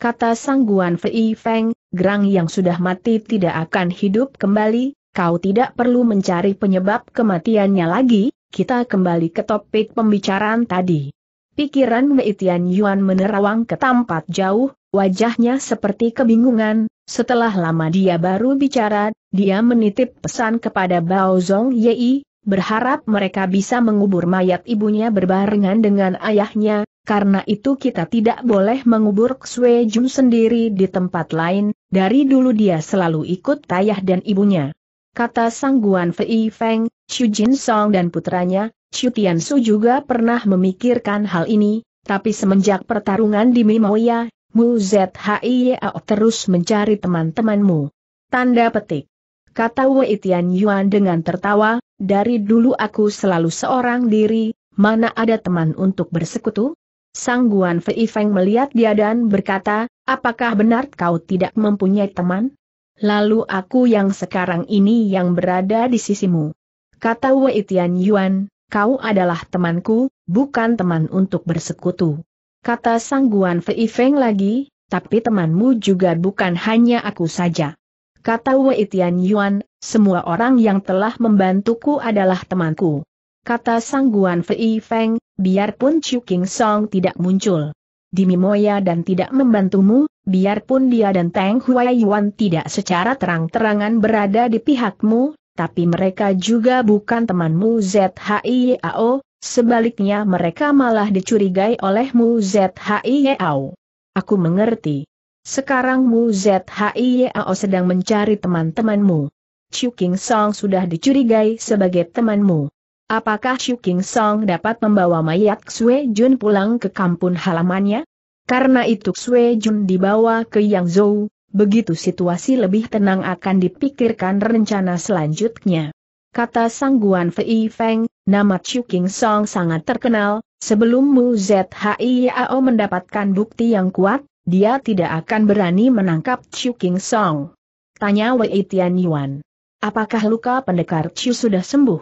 kata sangguan Fei Feng, gerang yang sudah mati tidak akan hidup kembali, kau tidak perlu mencari penyebab kematiannya lagi, kita kembali ke topik pembicaraan tadi. Pikiran Wei Tian Yuan menerawang ke tempat jauh, wajahnya seperti kebingungan, setelah lama dia baru bicara, dia menitip pesan kepada Bao Zong Yei, berharap mereka bisa mengubur mayat ibunya berbarengan dengan ayahnya, karena itu kita tidak boleh mengubur Xue Jun sendiri di tempat lain, dari dulu dia selalu ikut ayah dan ibunya. Kata Sang Guan Fei Feng, Chu Jin Song dan putranya, Chu Tian Su juga pernah memikirkan hal ini, tapi semenjak pertarungan di Mimoya, Mu Zhiao terus mencari teman-temanmu. Tanda petik kata Wei Tian Yuan dengan tertawa, dari dulu aku selalu seorang diri, mana ada teman untuk bersekutu? Sang Guan Fei Feng melihat dia dan berkata, apakah benar kau tidak mempunyai teman? Lalu aku yang sekarang ini yang berada di sisimu. Kata Wei Tian Yuan, kau adalah temanku, bukan teman untuk bersekutu. Kata Sang Guan Fei Feng lagi, tapi temanmu juga bukan hanya aku saja. Kata Wei Tian Yuan, semua orang yang telah membantuku adalah temanku. Kata sangguan Fei Feng, biarpun Chu King Song tidak muncul. Di Mimoya dan tidak membantumu, biarpun dia dan Tang Huai Yuan tidak secara terang-terangan berada di pihakmu, tapi mereka juga bukan temanmu ZHIAO, sebaliknya mereka malah dicurigai olehmu ZHIAO. Aku mengerti. Sekarang Mu ZHIYAO sedang mencari teman-temanmu. Chu King Song sudah dicurigai sebagai temanmu. Apakah Chu King Song dapat membawa mayat Xue Jun pulang ke kampung halamannya? Karena itu Xue Jun dibawa ke Yangzhou, begitu situasi lebih tenang akan dipikirkan rencana selanjutnya. Kata Sang Guan Fei Feng, nama Chu King Song sangat terkenal, sebelum Mu ZHIYAO mendapatkan bukti yang kuat, dia tidak akan berani menangkap Chu King Song. Tanya Wei Tian Yuan. Apakah luka pendekar Chu sudah sembuh?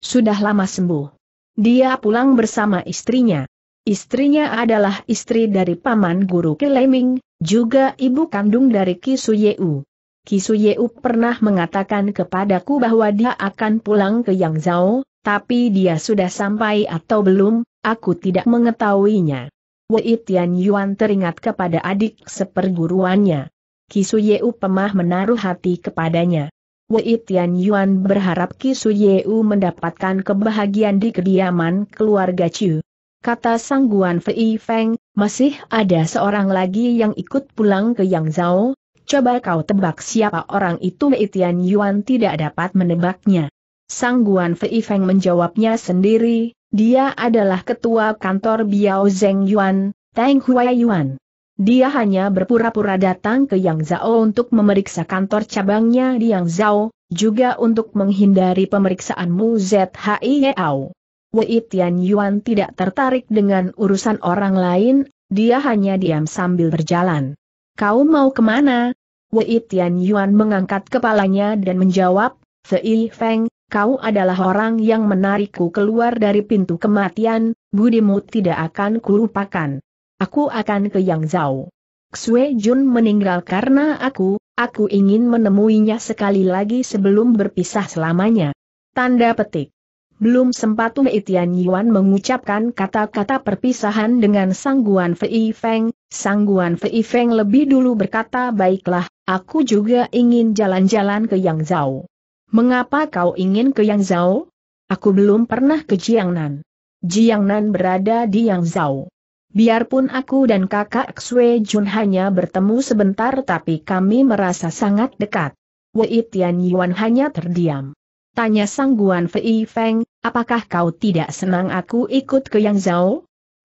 Sudah lama sembuh. Dia pulang bersama istrinya. Istrinya adalah istri dari paman guru Kileming, juga ibu kandung dari Kisuyeu. Yeu pernah mengatakan kepadaku bahwa dia akan pulang ke Yangzhou, tapi dia sudah sampai atau belum, aku tidak mengetahuinya. Wei Tian Yuan teringat kepada adik seperguruannya. Kisu Yeu pemah menaruh hati kepadanya. Wei Tian Yuan berharap Kisu Yeu mendapatkan kebahagiaan di kediaman keluarga Chu. Kata sangguan Fei Feng, masih ada seorang lagi yang ikut pulang ke Yang Zhao, coba kau tebak siapa orang itu Wei Tian Yuan tidak dapat menebaknya. Sangguan Fei Feng menjawabnya sendiri, dia adalah ketua kantor Biao Zeng Yuan, Tang Hua Yuan. Dia hanya berpura-pura datang ke Yang Zhao untuk memeriksa kantor cabangnya di Yang Zhao, juga untuk menghindari pemeriksaan Mu Zhi Wei Tian Yuan tidak tertarik dengan urusan orang lain, dia hanya diam sambil berjalan. Kau mau kemana? Wei Tian Yuan mengangkat kepalanya dan menjawab, Fei Feng, kau adalah orang yang menarikku keluar dari pintu kematian, budimu tidak akan kulupakan. Aku akan ke Yang Zhao. Xue Jun meninggal karena aku, aku ingin menemuinya sekali lagi sebelum berpisah selamanya. Tanda petik. Belum sempat Wei Tian Yuan mengucapkan kata-kata perpisahan dengan sangguan Fei Feng, sangguan Fei Feng lebih dulu berkata baiklah, aku juga ingin jalan-jalan ke Yang Zhao. Mengapa kau ingin ke Yang Zhao? Aku belum pernah ke Jiangnan. Jiangnan berada di Yang Zhao. Biarpun aku dan kakak Xue Jun hanya bertemu sebentar tapi kami merasa sangat dekat. Wei Tian Yuan hanya terdiam. Tanya sangguan Fei Feng, apakah kau tidak senang aku ikut ke Yang Zhao?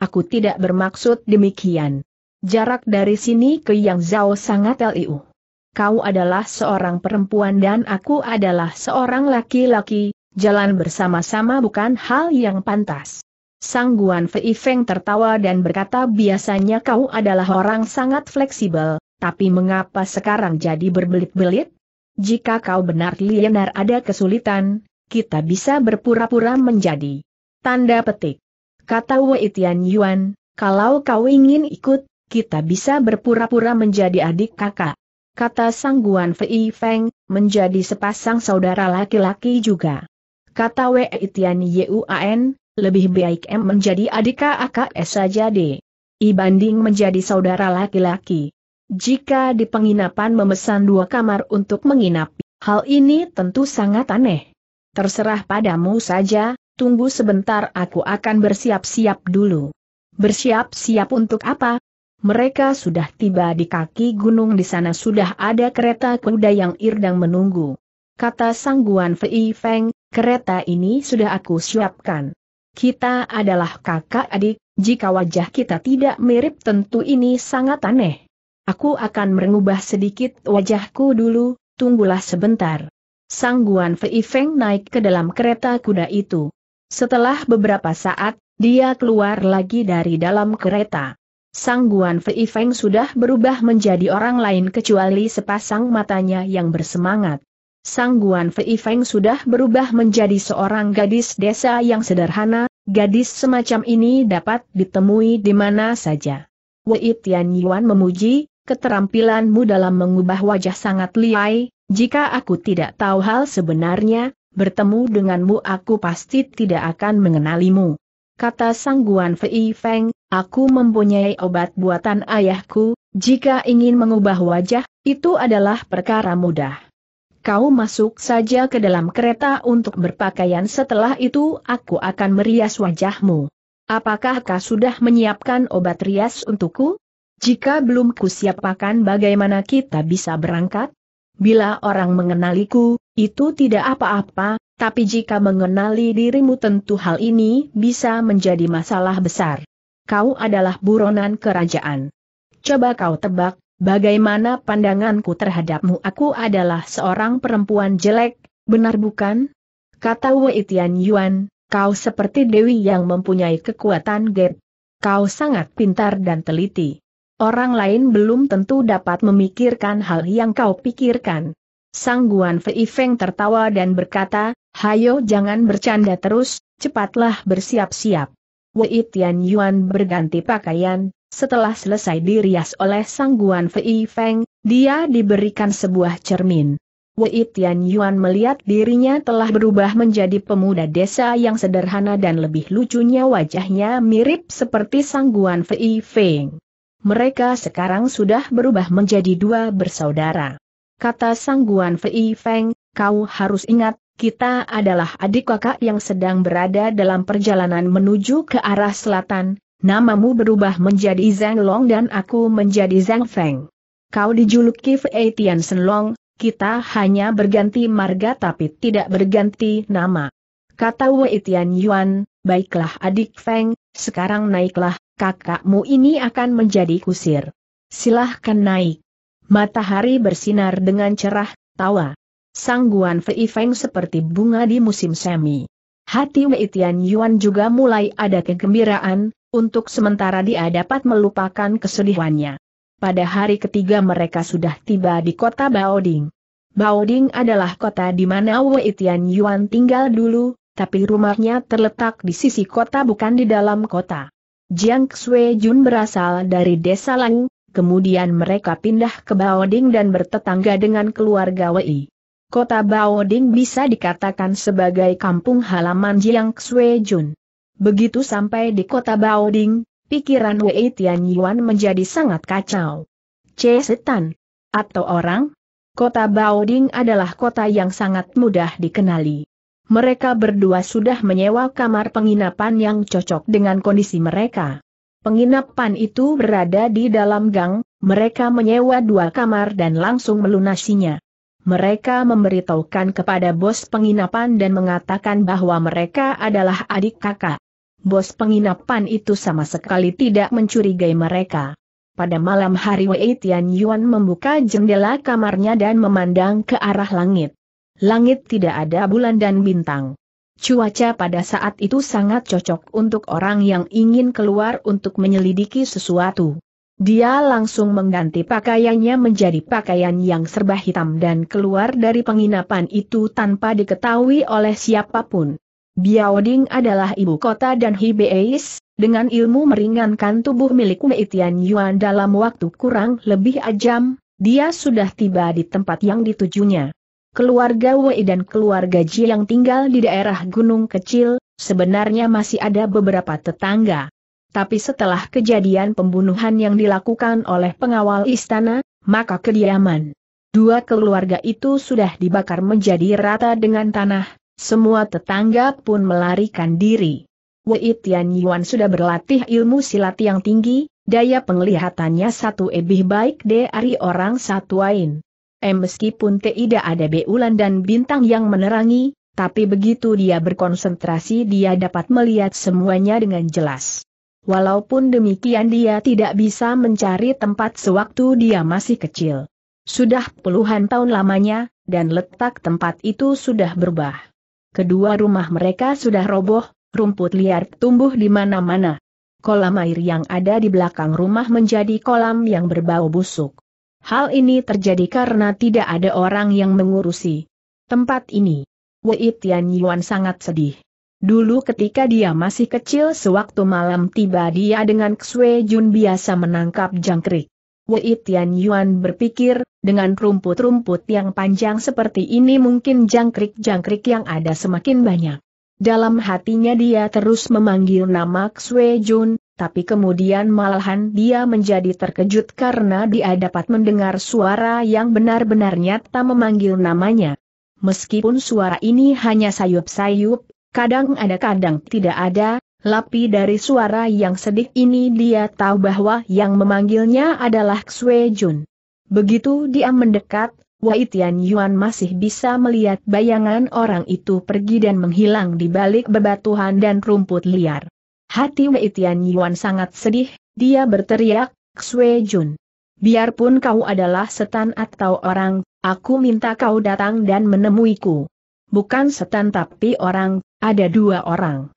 Aku tidak bermaksud demikian. Jarak dari sini ke Yang Zhao sangat liu kau adalah seorang perempuan dan aku adalah seorang laki-laki, jalan bersama-sama bukan hal yang pantas. Sang Guan Fei Feng tertawa dan berkata biasanya kau adalah orang sangat fleksibel, tapi mengapa sekarang jadi berbelit-belit? Jika kau benar Lienar ada kesulitan, kita bisa berpura-pura menjadi. Tanda petik. Kata Wei Tian Yuan, kalau kau ingin ikut, kita bisa berpura-pura menjadi adik kakak kata sangguan Fei Feng, menjadi sepasang saudara laki-laki juga. Kata Wei Tian Yuan, lebih baik M menjadi adik AKS saja deh. I banding menjadi saudara laki-laki. Jika di penginapan memesan dua kamar untuk menginap, hal ini tentu sangat aneh. Terserah padamu saja, tunggu sebentar aku akan bersiap-siap dulu. Bersiap-siap untuk apa? Mereka sudah tiba di kaki gunung di sana sudah ada kereta kuda yang irdang menunggu. Kata sangguan Fei Feng, kereta ini sudah aku siapkan. Kita adalah kakak adik, jika wajah kita tidak mirip tentu ini sangat aneh. Aku akan mengubah sedikit wajahku dulu, tunggulah sebentar. Sangguan Fei Feng naik ke dalam kereta kuda itu. Setelah beberapa saat, dia keluar lagi dari dalam kereta. Sang Guan Fei Feng sudah berubah menjadi orang lain kecuali sepasang matanya yang bersemangat. Sang Guan Fei Feng sudah berubah menjadi seorang gadis desa yang sederhana, gadis semacam ini dapat ditemui di mana saja. Wei Tian Yuan memuji, keterampilanmu dalam mengubah wajah sangat liai, jika aku tidak tahu hal sebenarnya, bertemu denganmu aku pasti tidak akan mengenalimu. Kata Sang Guan Fei Feng, Aku mempunyai obat buatan ayahku, jika ingin mengubah wajah, itu adalah perkara mudah. Kau masuk saja ke dalam kereta untuk berpakaian setelah itu aku akan merias wajahmu. Apakah kau sudah menyiapkan obat rias untukku? Jika belum kusiapkan bagaimana kita bisa berangkat? Bila orang mengenaliku, itu tidak apa-apa, tapi jika mengenali dirimu tentu hal ini bisa menjadi masalah besar kau adalah buronan kerajaan. Coba kau tebak, bagaimana pandanganku terhadapmu aku adalah seorang perempuan jelek, benar bukan? Kata Wei Tian Yuan, kau seperti Dewi yang mempunyai kekuatan gap. Kau sangat pintar dan teliti. Orang lain belum tentu dapat memikirkan hal yang kau pikirkan. Sangguan Fei Feng tertawa dan berkata, Hayo jangan bercanda terus, cepatlah bersiap-siap. Wei Tian Yuan berganti pakaian, setelah selesai dirias oleh Sang Guan Fei Feng, dia diberikan sebuah cermin. Wei Tian Yuan melihat dirinya telah berubah menjadi pemuda desa yang sederhana dan lebih lucunya wajahnya mirip seperti Sang Guan Fei Feng. Mereka sekarang sudah berubah menjadi dua bersaudara. Kata Sang Guan Fei Feng, kau harus ingat, kita adalah adik kakak yang sedang berada dalam perjalanan menuju ke arah selatan, namamu berubah menjadi Zhang Long dan aku menjadi Zhang Feng. Kau dijuluki Fei Tian Sen Long, kita hanya berganti marga tapi tidak berganti nama. Kata Wei Tian Yuan, baiklah adik Feng, sekarang naiklah, kakakmu ini akan menjadi kusir. Silahkan naik. Matahari bersinar dengan cerah, tawa sangguan Fei Feng seperti bunga di musim semi. Hati Wei Tian Yuan juga mulai ada kegembiraan, untuk sementara dia dapat melupakan kesedihannya. Pada hari ketiga mereka sudah tiba di kota Baoding. Baoding adalah kota di mana Wei Tian Yuan tinggal dulu, tapi rumahnya terletak di sisi kota bukan di dalam kota. Jiang Xue Jun berasal dari desa Lang, kemudian mereka pindah ke Baoding dan bertetangga dengan keluarga Wei kota Baoding bisa dikatakan sebagai kampung halaman Jiang Xuejun. Begitu sampai di kota Baoding, pikiran Wei Tian Yuan menjadi sangat kacau. C. Setan. Atau orang? Kota Baoding adalah kota yang sangat mudah dikenali. Mereka berdua sudah menyewa kamar penginapan yang cocok dengan kondisi mereka. Penginapan itu berada di dalam gang, mereka menyewa dua kamar dan langsung melunasinya. Mereka memberitahukan kepada bos penginapan dan mengatakan bahwa mereka adalah adik kakak. Bos penginapan itu sama sekali tidak mencurigai mereka. Pada malam hari Wei Tian Yuan membuka jendela kamarnya dan memandang ke arah langit. Langit tidak ada bulan dan bintang. Cuaca pada saat itu sangat cocok untuk orang yang ingin keluar untuk menyelidiki sesuatu. Dia langsung mengganti pakaiannya menjadi pakaian yang serba hitam dan keluar dari penginapan itu tanpa diketahui oleh siapapun. Biaoding adalah ibu kota dan Hibeis, dengan ilmu meringankan tubuh milik Wei Tian Yuan dalam waktu kurang lebih ajam, dia sudah tiba di tempat yang ditujunya. Keluarga Wei dan keluarga Ji yang tinggal di daerah gunung kecil, sebenarnya masih ada beberapa tetangga. Tapi setelah kejadian pembunuhan yang dilakukan oleh pengawal istana, maka kediaman dua keluarga itu sudah dibakar menjadi rata dengan tanah, semua tetangga pun melarikan diri. Wei Tian Yuan sudah berlatih ilmu silat yang tinggi, daya penglihatannya satu lebih baik dari orang satu lain. Eh meskipun tidak ada beulan dan bintang yang menerangi, tapi begitu dia berkonsentrasi dia dapat melihat semuanya dengan jelas. Walaupun demikian dia tidak bisa mencari tempat sewaktu dia masih kecil. Sudah puluhan tahun lamanya, dan letak tempat itu sudah berubah. Kedua rumah mereka sudah roboh, rumput liar tumbuh di mana-mana. Kolam air yang ada di belakang rumah menjadi kolam yang berbau busuk. Hal ini terjadi karena tidak ada orang yang mengurusi tempat ini. Wei Tian Yuan sangat sedih. Dulu ketika dia masih kecil sewaktu malam tiba dia dengan Xue Jun biasa menangkap jangkrik. Wei Tian Yuan berpikir, dengan rumput-rumput yang panjang seperti ini mungkin jangkrik-jangkrik yang ada semakin banyak. Dalam hatinya dia terus memanggil nama Xue Jun, tapi kemudian malahan dia menjadi terkejut karena dia dapat mendengar suara yang benar-benar nyata memanggil namanya. Meskipun suara ini hanya sayup-sayup, kadang ada kadang tidak ada, Lapi dari suara yang sedih ini dia tahu bahwa yang memanggilnya adalah Xue Jun. Begitu dia mendekat, Wei Tian Yuan masih bisa melihat bayangan orang itu pergi dan menghilang di balik bebatuhan dan rumput liar. Hati Wei Tian Yuan sangat sedih, dia berteriak, Xue Jun. Biarpun kau adalah setan atau orang, aku minta kau datang dan menemuiku bukan setan tapi orang, ada dua orang.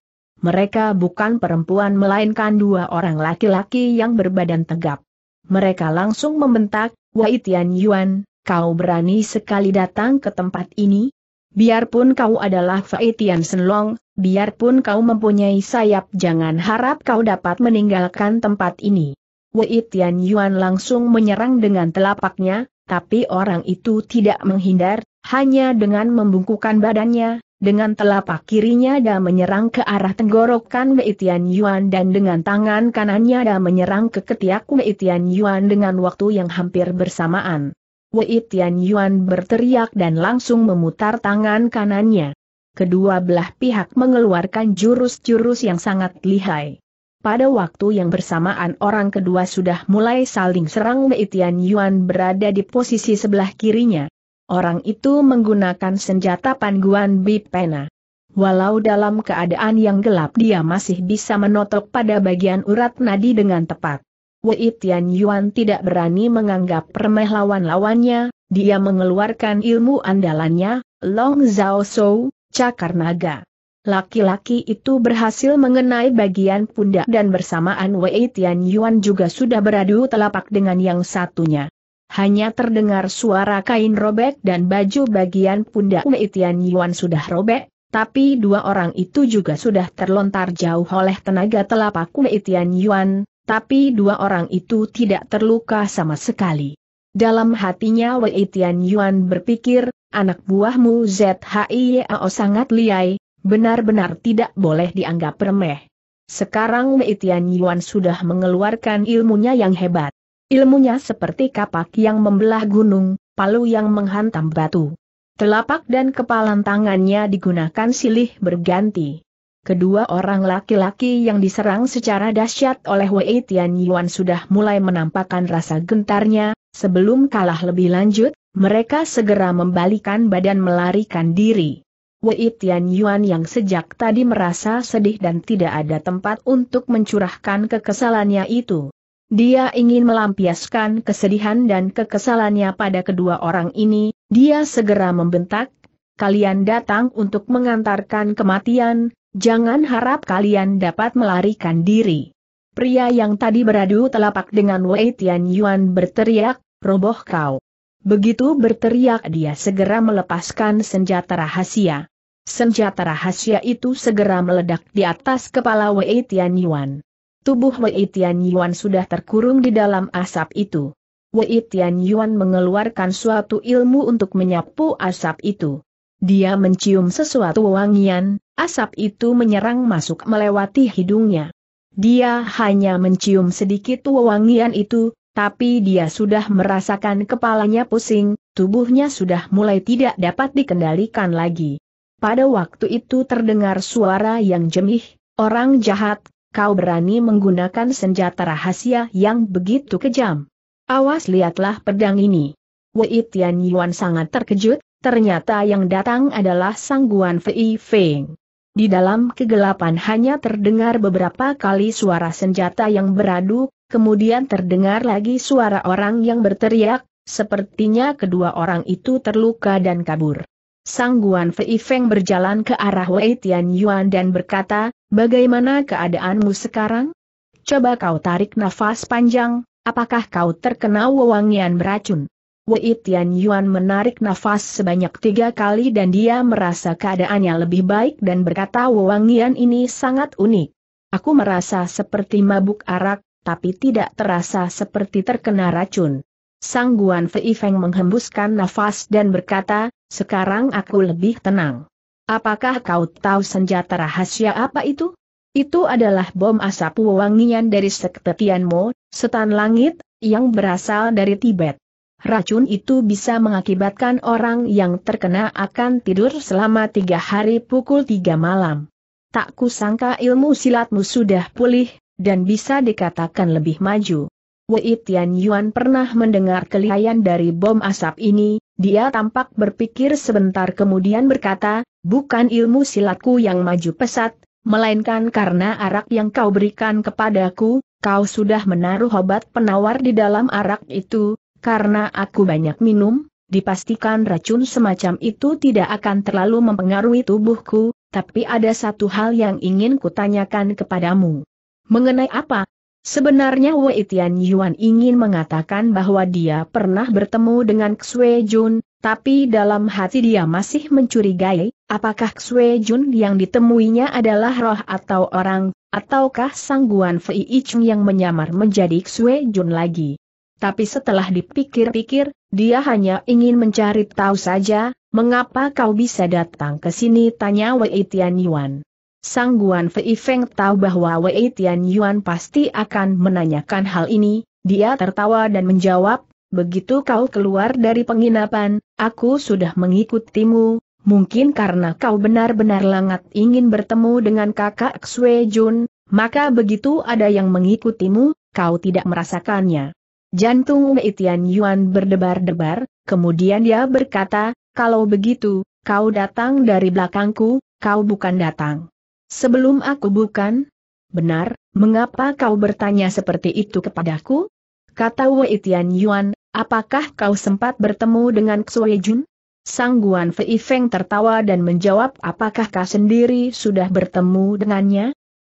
Mereka bukan perempuan melainkan dua orang laki-laki yang berbadan tegap. Mereka langsung membentak, Wai Tian Yuan, kau berani sekali datang ke tempat ini? Biarpun kau adalah Fai Tian Senlong, biarpun kau mempunyai sayap jangan harap kau dapat meninggalkan tempat ini. Wei Tian Yuan langsung menyerang dengan telapaknya, tapi orang itu tidak menghindar, hanya dengan membungkukan badannya, dengan telapak kirinya dan menyerang ke arah tenggorokan Weitian Yuan dan dengan tangan kanannya dan menyerang ke ketiak Weitian Yuan dengan waktu yang hampir bersamaan. Wei Tian Yuan berteriak dan langsung memutar tangan kanannya. Kedua belah pihak mengeluarkan jurus-jurus yang sangat lihai. Pada waktu yang bersamaan orang kedua sudah mulai saling serang Wei Tian Yuan berada di posisi sebelah kirinya. Orang itu menggunakan senjata pangguan bipena. Walau dalam keadaan yang gelap dia masih bisa menotok pada bagian urat nadi dengan tepat. Wei Tian Yuan tidak berani menganggap remeh lawan-lawannya, dia mengeluarkan ilmu andalannya, Long Zhao Shou, Cakar Naga. Laki-laki itu berhasil mengenai bagian pundak dan bersamaan Wei Tian Yuan juga sudah beradu telapak dengan yang satunya hanya terdengar suara kain robek dan baju bagian pundak Wei Yuan sudah robek, tapi dua orang itu juga sudah terlontar jauh oleh tenaga telapak Wei Yuan, tapi dua orang itu tidak terluka sama sekali. Dalam hatinya Wei Tian Yuan berpikir, anak buahmu ZHIAO sangat liai, benar-benar tidak boleh dianggap remeh. Sekarang Wei Tian Yuan sudah mengeluarkan ilmunya yang hebat. Ilmunya seperti kapak yang membelah gunung, palu yang menghantam batu. Telapak dan kepalan tangannya digunakan silih berganti. Kedua orang laki-laki yang diserang secara dahsyat oleh Wei Tian Yuan sudah mulai menampakkan rasa gentarnya, sebelum kalah lebih lanjut, mereka segera membalikan badan melarikan diri. Wei Tian Yuan yang sejak tadi merasa sedih dan tidak ada tempat untuk mencurahkan kekesalannya itu, dia ingin melampiaskan kesedihan dan kekesalannya pada kedua orang ini, dia segera membentak, kalian datang untuk mengantarkan kematian, jangan harap kalian dapat melarikan diri. Pria yang tadi beradu telapak dengan Wei Tian Yuan berteriak, roboh kau. Begitu berteriak dia segera melepaskan senjata rahasia. Senjata rahasia itu segera meledak di atas kepala Wei Tian Yuan tubuh Wei Tian Yuan sudah terkurung di dalam asap itu. Wei Tian Yuan mengeluarkan suatu ilmu untuk menyapu asap itu. Dia mencium sesuatu wangian, asap itu menyerang masuk melewati hidungnya. Dia hanya mencium sedikit wangian itu, tapi dia sudah merasakan kepalanya pusing, tubuhnya sudah mulai tidak dapat dikendalikan lagi. Pada waktu itu terdengar suara yang jemih, orang jahat, kau berani menggunakan senjata rahasia yang begitu kejam. Awas lihatlah pedang ini. Wei Tian Yuan sangat terkejut, ternyata yang datang adalah Sang Guan Fei Feng. Di dalam kegelapan hanya terdengar beberapa kali suara senjata yang beradu, kemudian terdengar lagi suara orang yang berteriak, sepertinya kedua orang itu terluka dan kabur. Sang Guan Fei Feng berjalan ke arah Wei Tian Yuan dan berkata, bagaimana keadaanmu sekarang? Coba kau tarik nafas panjang, apakah kau terkena wewangian beracun? Wei Tian Yuan menarik nafas sebanyak tiga kali dan dia merasa keadaannya lebih baik dan berkata wewangian ini sangat unik. Aku merasa seperti mabuk arak, tapi tidak terasa seperti terkena racun. Sang Guan Fei Feng menghembuskan nafas dan berkata, sekarang aku lebih tenang. Apakah kau tahu senjata rahasia apa itu? Itu adalah bom asap wewangian dari sekte Tianmo, setan langit, yang berasal dari Tibet. Racun itu bisa mengakibatkan orang yang terkena akan tidur selama tiga hari pukul tiga malam. Tak kusangka ilmu silatmu sudah pulih, dan bisa dikatakan lebih maju. Wei Tian Yuan pernah mendengar kelihayan dari bom asap ini, dia tampak berpikir sebentar kemudian berkata, bukan ilmu silatku yang maju pesat, melainkan karena arak yang kau berikan kepadaku, kau sudah menaruh obat penawar di dalam arak itu, karena aku banyak minum, dipastikan racun semacam itu tidak akan terlalu mempengaruhi tubuhku, tapi ada satu hal yang ingin kutanyakan kepadamu. Mengenai apa? Sebenarnya Wei Tian Yuan ingin mengatakan bahwa dia pernah bertemu dengan Xue Jun, tapi dalam hati dia masih mencurigai, apakah Xue Jun yang ditemuinya adalah roh atau orang, ataukah sangguan Fei Icheng yang menyamar menjadi Xue Jun lagi. Tapi setelah dipikir-pikir, dia hanya ingin mencari tahu saja, mengapa kau bisa datang ke sini tanya Wei Tian Yuan. Sang Guan Fei Feng tahu bahwa Wei Tian Yuan pasti akan menanyakan hal ini, dia tertawa dan menjawab, Begitu kau keluar dari penginapan, aku sudah mengikutimu, mungkin karena kau benar-benar langat ingin bertemu dengan kakak Xue Jun, maka begitu ada yang mengikutimu, kau tidak merasakannya. Jantung Wei Tian Yuan berdebar-debar, kemudian dia berkata, kalau begitu, kau datang dari belakangku, kau bukan datang Sebelum aku bukan? Benar, mengapa kau bertanya seperti itu kepadaku? Kata Wei Tian Yuan, apakah kau sempat bertemu dengan Xue Jun? Sang Guan Fei Feng tertawa dan menjawab apakah kau sendiri sudah bertemu dengannya?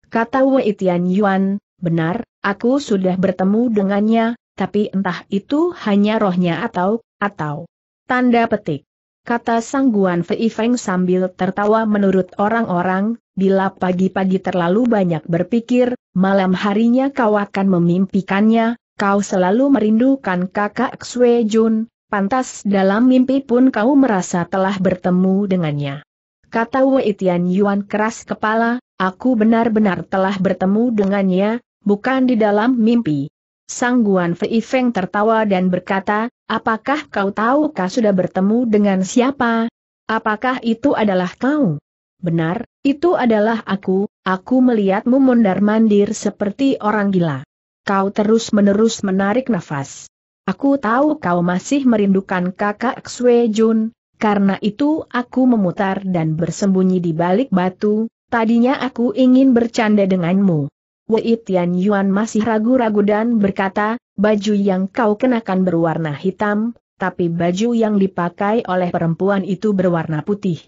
Kata Wei Tian Yuan, benar, aku sudah bertemu dengannya, tapi entah itu hanya rohnya atau, atau. Tanda petik. Kata Sang Guan Fei Feng sambil tertawa menurut orang-orang, bila pagi-pagi terlalu banyak berpikir, malam harinya kau akan memimpikannya, kau selalu merindukan kakak Xue Jun, pantas dalam mimpi pun kau merasa telah bertemu dengannya. Kata Wei Tian Yuan keras kepala, aku benar-benar telah bertemu dengannya, bukan di dalam mimpi. Sang Guan Fei Feng tertawa dan berkata, apakah kau tahu kau sudah bertemu dengan siapa? Apakah itu adalah kau? Benar, itu adalah aku, aku melihatmu mondar-mandir seperti orang gila. Kau terus-menerus menarik nafas. Aku tahu kau masih merindukan kakak Xue Jun, karena itu aku memutar dan bersembunyi di balik batu, tadinya aku ingin bercanda denganmu. Wei Tian Yuan masih ragu-ragu dan berkata, baju yang kau kenakan berwarna hitam, tapi baju yang dipakai oleh perempuan itu berwarna putih.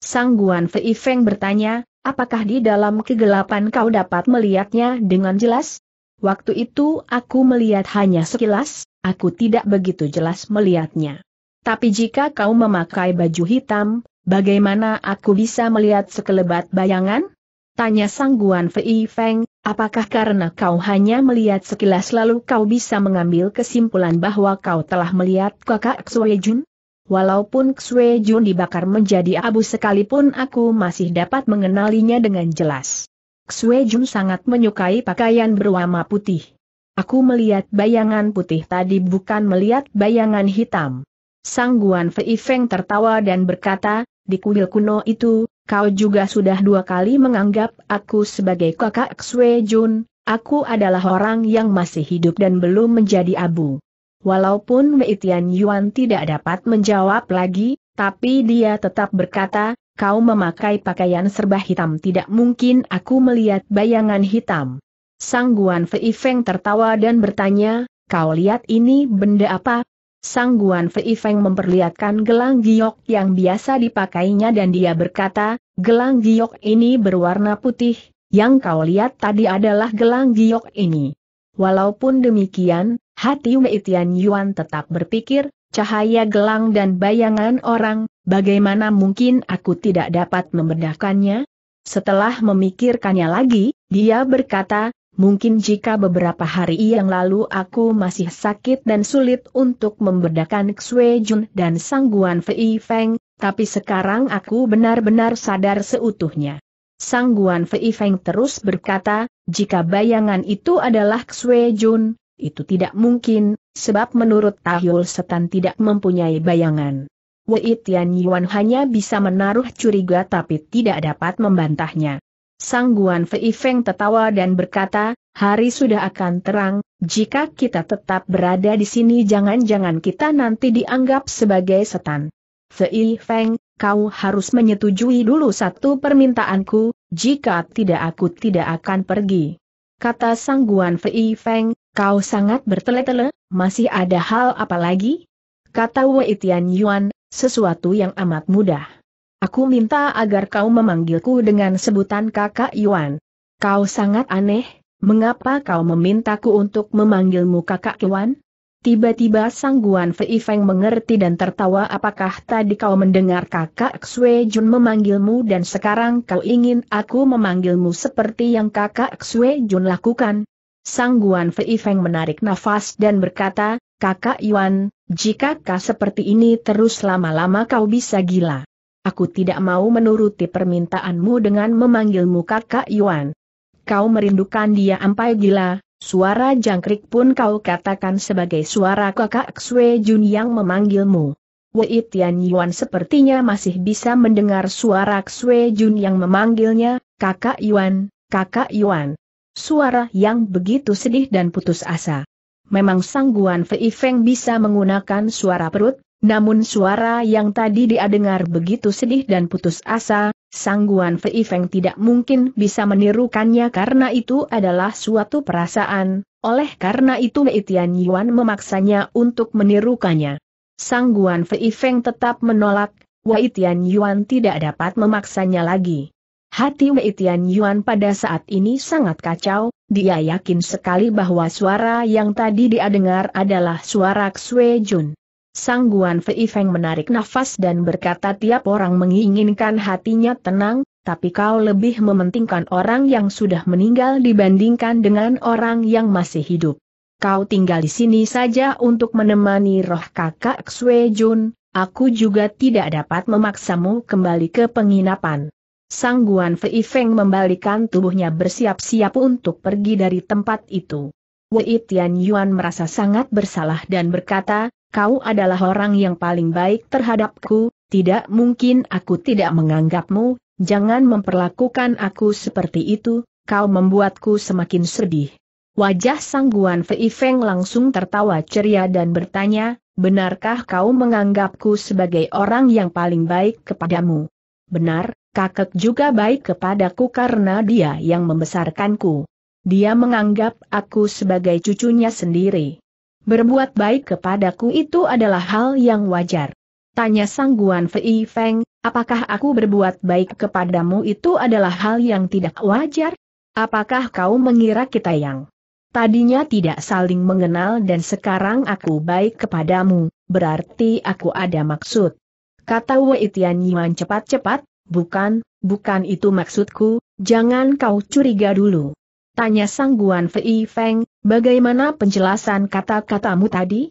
Sang Guan Fei Feng bertanya, apakah di dalam kegelapan kau dapat melihatnya dengan jelas? Waktu itu aku melihat hanya sekilas, aku tidak begitu jelas melihatnya. Tapi jika kau memakai baju hitam, bagaimana aku bisa melihat sekelebat bayangan? Tanya Sang Guan Fei Feng, apakah karena kau hanya melihat sekilas lalu kau bisa mengambil kesimpulan bahwa kau telah melihat kakak Xue Jun? Walaupun Xue Jun dibakar menjadi abu sekalipun aku masih dapat mengenalinya dengan jelas. Xue Jun sangat menyukai pakaian berwarna putih. Aku melihat bayangan putih tadi bukan melihat bayangan hitam. Sang Guan Fei Feng tertawa dan berkata, di kuil kuno itu, kau juga sudah dua kali menganggap aku sebagai kakak Xue Jun, aku adalah orang yang masih hidup dan belum menjadi abu. Walaupun Wei Tian Yuan tidak dapat menjawab lagi, tapi dia tetap berkata, kau memakai pakaian serba hitam tidak mungkin aku melihat bayangan hitam. Sang Guan Fei Feng tertawa dan bertanya, kau lihat ini benda apa? Sang Guan Fei Feng memperlihatkan gelang giok yang biasa dipakainya dan dia berkata, gelang giok ini berwarna putih, yang kau lihat tadi adalah gelang giok ini. Walaupun demikian, Hati Mei Tian Yuan tetap berpikir, cahaya gelang dan bayangan orang, bagaimana mungkin aku tidak dapat membedakannya? Setelah memikirkannya lagi, dia berkata, mungkin jika beberapa hari yang lalu aku masih sakit dan sulit untuk membedakan Xue Jun dan Sangguan Fei Feng, tapi sekarang aku benar-benar sadar seutuhnya. Sangguan Fei Feng terus berkata, jika bayangan itu adalah Xue Jun, itu tidak mungkin, sebab menurut Tahyul Setan tidak mempunyai bayangan. Wei Tian Yuan hanya bisa menaruh curiga tapi tidak dapat membantahnya. Sangguan Fei Feng tertawa dan berkata, hari sudah akan terang, jika kita tetap berada di sini jangan-jangan kita nanti dianggap sebagai setan. Fei Feng, kau harus menyetujui dulu satu permintaanku, jika tidak aku tidak akan pergi. Kata Sangguan Fei Feng, Kau sangat bertele-tele, masih ada hal apa lagi? Kata Wei Tian Yuan, sesuatu yang amat mudah. Aku minta agar kau memanggilku dengan sebutan kakak Yuan. Kau sangat aneh, mengapa kau memintaku untuk memanggilmu kakak Yuan? Tiba-tiba Sang Guan Fei Feng mengerti dan tertawa apakah tadi kau mendengar kakak Xue Jun memanggilmu dan sekarang kau ingin aku memanggilmu seperti yang kakak Xue Jun lakukan, Sang Guan Fei Feng menarik nafas dan berkata, Kakak Yuan, jika kau seperti ini terus lama-lama kau bisa gila. Aku tidak mau menuruti permintaanmu dengan memanggilmu kakak Yuan. Kau merindukan dia sampai gila, suara jangkrik pun kau katakan sebagai suara kakak Xue Jun yang memanggilmu. Wei Tian Yuan sepertinya masih bisa mendengar suara Xue Jun yang memanggilnya, kakak Yuan, kakak Yuan suara yang begitu sedih dan putus asa. Memang sangguan Fei Feng bisa menggunakan suara perut, namun suara yang tadi dia dengar begitu sedih dan putus asa, sangguan Fei Feng tidak mungkin bisa menirukannya karena itu adalah suatu perasaan, oleh karena itu Mei Tian Yuan memaksanya untuk menirukannya. Sangguan Fei Feng tetap menolak, Wei Tian Yuan tidak dapat memaksanya lagi. Hati Wei Tian Yuan pada saat ini sangat kacau, dia yakin sekali bahwa suara yang tadi dia dengar adalah suara Xue Jun. Sang Guan Fei Feng menarik nafas dan berkata tiap orang menginginkan hatinya tenang, tapi kau lebih mementingkan orang yang sudah meninggal dibandingkan dengan orang yang masih hidup. Kau tinggal di sini saja untuk menemani roh kakak Xue Jun, aku juga tidak dapat memaksamu kembali ke penginapan. Sang Guan Fei Feng membalikan tubuhnya bersiap-siap untuk pergi dari tempat itu. Wei Tian Yuan merasa sangat bersalah dan berkata, kau adalah orang yang paling baik terhadapku, tidak mungkin aku tidak menganggapmu, jangan memperlakukan aku seperti itu, kau membuatku semakin sedih. Wajah sangguan Fei Feng langsung tertawa ceria dan bertanya, benarkah kau menganggapku sebagai orang yang paling baik kepadamu? Benar, kakek juga baik kepadaku karena dia yang membesarkanku. Dia menganggap aku sebagai cucunya sendiri. Berbuat baik kepadaku itu adalah hal yang wajar. Tanya sang Guan Fei Feng, apakah aku berbuat baik kepadamu itu adalah hal yang tidak wajar? Apakah kau mengira kita yang tadinya tidak saling mengenal dan sekarang aku baik kepadamu, berarti aku ada maksud. Kata Wei Tian Yuan cepat-cepat, Bukan, bukan itu maksudku, jangan kau curiga dulu. Tanya sangguan Fei Feng, bagaimana penjelasan kata-katamu tadi?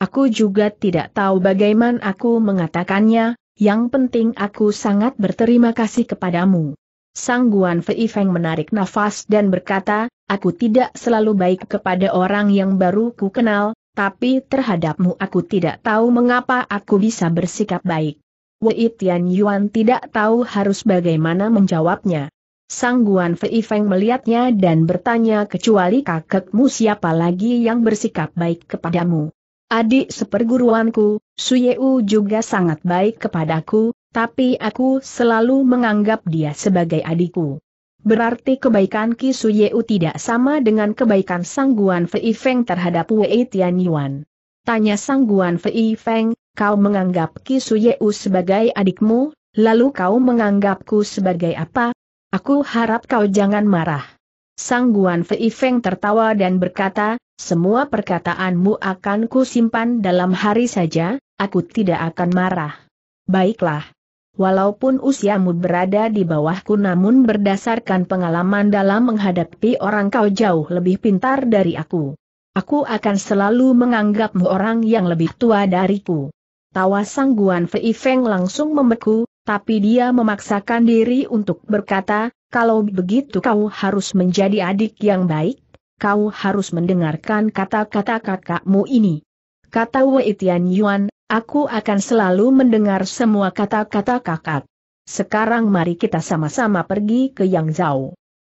Aku juga tidak tahu bagaimana aku mengatakannya, yang penting aku sangat berterima kasih kepadamu. Sangguan Fei Feng menarik nafas dan berkata, aku tidak selalu baik kepada orang yang baru ku kenal, tapi terhadapmu aku tidak tahu mengapa aku bisa bersikap baik. Wei Tian Yuan tidak tahu harus bagaimana menjawabnya. Sang Guan Fei Feng melihatnya dan bertanya kecuali kakekmu siapa lagi yang bersikap baik kepadamu. Adik seperguruanku, Yeu juga sangat baik kepadaku, tapi aku selalu menganggap dia sebagai adikku. Berarti kebaikan Ki Yeu tidak sama dengan kebaikan Sang Guan Fei Feng terhadap Wei Tian Yuan. Tanya Sang Guan Fei Feng, kau menganggap Ki Yeu sebagai adikmu, lalu kau menganggapku sebagai apa? Aku harap kau jangan marah. Sang Guan Fei Feng tertawa dan berkata, semua perkataanmu akan kusimpan dalam hari saja, aku tidak akan marah. Baiklah. Walaupun usiamu berada di bawahku namun berdasarkan pengalaman dalam menghadapi orang kau jauh lebih pintar dari aku. Aku akan selalu menganggapmu orang yang lebih tua dariku. Tawa sangguan Fei Feng langsung membeku, tapi dia memaksakan diri untuk berkata, kalau begitu kau harus menjadi adik yang baik, kau harus mendengarkan kata-kata kakakmu ini. Kata Wei Tian Yuan, aku akan selalu mendengar semua kata-kata kakak. Sekarang mari kita sama-sama pergi ke Yang Zhao.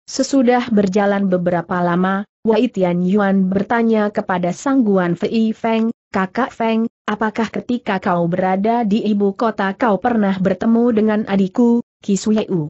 Sesudah berjalan beberapa lama, Wei Tian Yuan bertanya kepada Sangguan Fei Feng, Kakak Feng, apakah ketika kau berada di ibu kota kau pernah bertemu dengan adikku, U?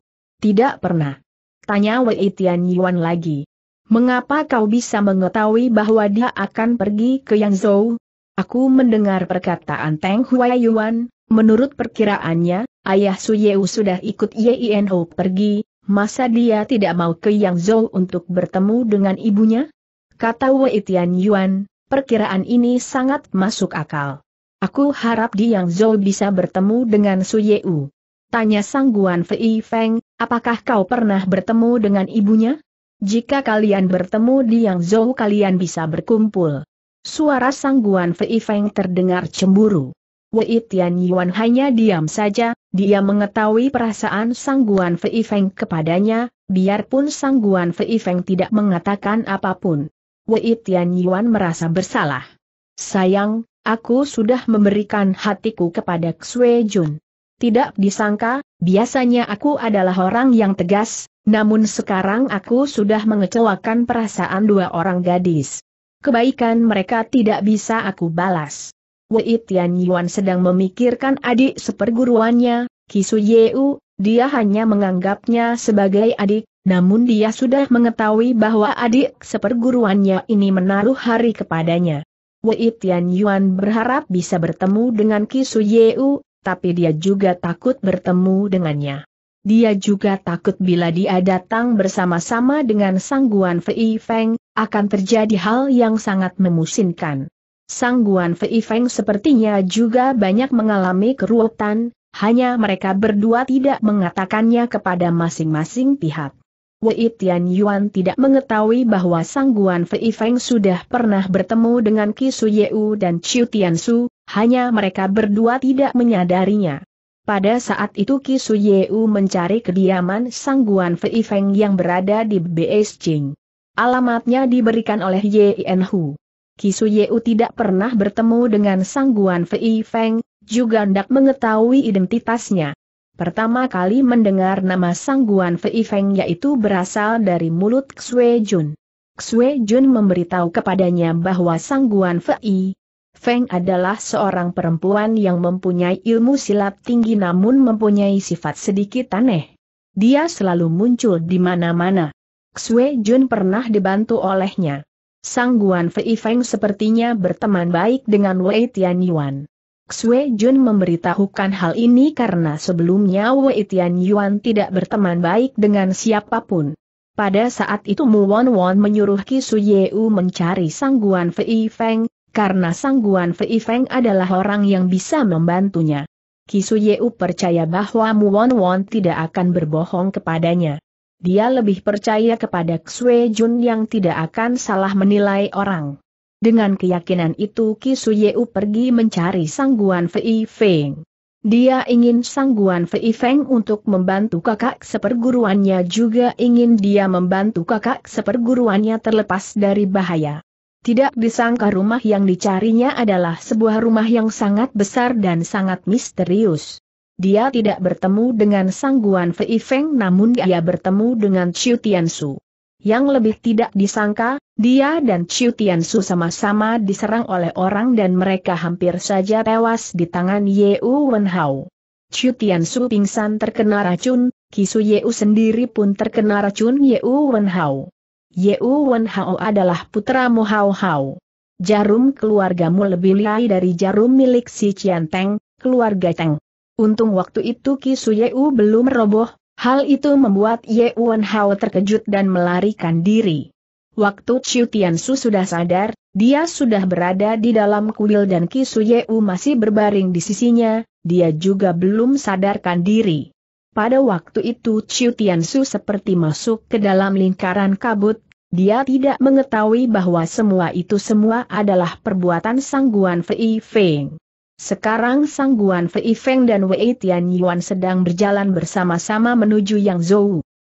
Tidak pernah. Tanya Wei Tian Yuan lagi. Mengapa kau bisa mengetahui bahwa dia akan pergi ke Yangzhou? Aku mendengar perkataan Teng Huai Yuan, menurut perkiraannya, ayah Suyeu sudah ikut Yin Ho pergi, Masa dia tidak mau ke Yang Zhou untuk bertemu dengan ibunya? Kata Wei Tian Yuan, perkiraan ini sangat masuk akal. Aku harap di Yang Zhou bisa bertemu dengan Su U. Tanya Sang Guan Fei Feng, apakah kau pernah bertemu dengan ibunya? Jika kalian bertemu di Yang Zhou kalian bisa berkumpul. Suara Sang Guan Fei Feng terdengar cemburu. Wei Tian Yuan hanya diam saja, dia mengetahui perasaan Sangguan Guan Fei Feng kepadanya, biarpun Sangguan Guan Fei Feng tidak mengatakan apapun. Wei Tian Yuan merasa bersalah. Sayang, aku sudah memberikan hatiku kepada Xue Jun. Tidak disangka, biasanya aku adalah orang yang tegas, namun sekarang aku sudah mengecewakan perasaan dua orang gadis. Kebaikan mereka tidak bisa aku balas. Wei Tian Yuan sedang memikirkan adik seperguruannya, Kisu Yeu, dia hanya menganggapnya sebagai adik, namun dia sudah mengetahui bahwa adik seperguruannya ini menaruh hari kepadanya. Wei Tian Yuan berharap bisa bertemu dengan Kisu Yeu, tapi dia juga takut bertemu dengannya. Dia juga takut bila dia datang bersama-sama dengan Sangguan Fei Feng, akan terjadi hal yang sangat memusingkan. Sang Guan Fei Feng sepertinya juga banyak mengalami keruwetan, hanya mereka berdua tidak mengatakannya kepada masing-masing pihak. Wei Tian Yuan tidak mengetahui bahwa Sang Guan Fei Feng sudah pernah bertemu dengan Ki Su Yeu dan Chiu Tian Su, hanya mereka berdua tidak menyadarinya. Pada saat itu Ki Su Yeu mencari kediaman Sang Guan Fei Feng yang berada di Beijing. Alamatnya diberikan oleh Ye Hu. Kisu Yeu tidak pernah bertemu dengan Sangguan Fei Feng, juga hendak mengetahui identitasnya. Pertama kali mendengar nama Sangguan Fei Feng yaitu berasal dari mulut Xue Jun. Xue Jun memberitahu kepadanya bahwa Sangguan Fei Feng adalah seorang perempuan yang mempunyai ilmu silat tinggi namun mempunyai sifat sedikit aneh. Dia selalu muncul di mana-mana. Xue Jun pernah dibantu olehnya. Sang Guan Fei Feng sepertinya berteman baik dengan Wei Tian Yuan. Xue Jun memberitahukan hal ini karena sebelumnya Wei Tian Yuan tidak berteman baik dengan siapapun. Pada saat itu Mu Won Won menyuruh Ki Su Yeu mencari Sang Guan Fei Feng, karena Sang Guan Fei Feng adalah orang yang bisa membantunya. Ki Su Yeu percaya bahwa Mu Won Won tidak akan berbohong kepadanya. Dia lebih percaya kepada Xue Jun yang tidak akan salah menilai orang. Dengan keyakinan itu Ki Su Yeu pergi mencari sangguan Fei Feng. Dia ingin sangguan Fei Feng untuk membantu kakak seperguruannya juga ingin dia membantu kakak seperguruannya terlepas dari bahaya. Tidak disangka rumah yang dicarinya adalah sebuah rumah yang sangat besar dan sangat misterius. Dia tidak bertemu dengan Sangguan Fei Feng namun dia bertemu dengan Chiu Su. Yang lebih tidak disangka, dia dan Chiu Su sama-sama diserang oleh orang dan mereka hampir saja tewas di tangan Ye Wen Wenhao. Chiu Su pingsan terkena racun, Kisu U sendiri pun terkena racun Ye Wen Hao. Ye Wen Hao adalah putra Mo Hao Hao. Jarum keluargamu lebih liai dari jarum milik si Cian Teng, keluarga Teng. Untung waktu itu Ki Yeu belum roboh, hal itu membuat Ye Wen Hao terkejut dan melarikan diri. Waktu Chiu Tiansu sudah sadar, dia sudah berada di dalam kuil dan Ki Yeu masih berbaring di sisinya, dia juga belum sadarkan diri. Pada waktu itu Chiu Tiansu seperti masuk ke dalam lingkaran kabut, dia tidak mengetahui bahwa semua itu semua adalah perbuatan sangguan Fei Feng. Sekarang Sang Guan Fei Feng dan Wei Tian Yuan sedang berjalan bersama-sama menuju Yang Zhou.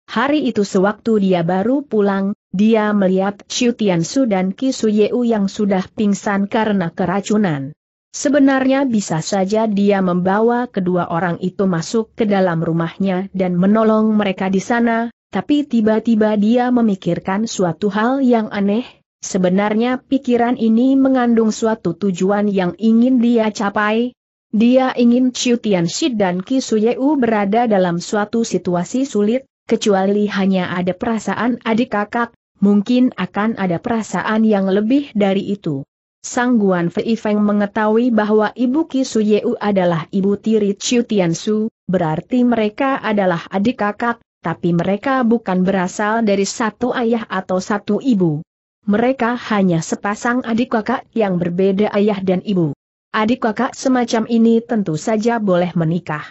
Hari itu sewaktu dia baru pulang, dia melihat Xiu Su dan Qi Yeu yang sudah pingsan karena keracunan. Sebenarnya bisa saja dia membawa kedua orang itu masuk ke dalam rumahnya dan menolong mereka di sana, tapi tiba-tiba dia memikirkan suatu hal yang aneh, Sebenarnya pikiran ini mengandung suatu tujuan yang ingin dia capai. Dia ingin Chiu Tianxi dan Ki Suyeu berada dalam suatu situasi sulit, kecuali hanya ada perasaan adik kakak, mungkin akan ada perasaan yang lebih dari itu. Sang Guan Fei Feng mengetahui bahwa ibu Ki Suyeu adalah ibu tiri Chiu Su, berarti mereka adalah adik kakak, tapi mereka bukan berasal dari satu ayah atau satu ibu mereka hanya sepasang adik kakak yang berbeda ayah dan ibu. Adik kakak semacam ini tentu saja boleh menikah.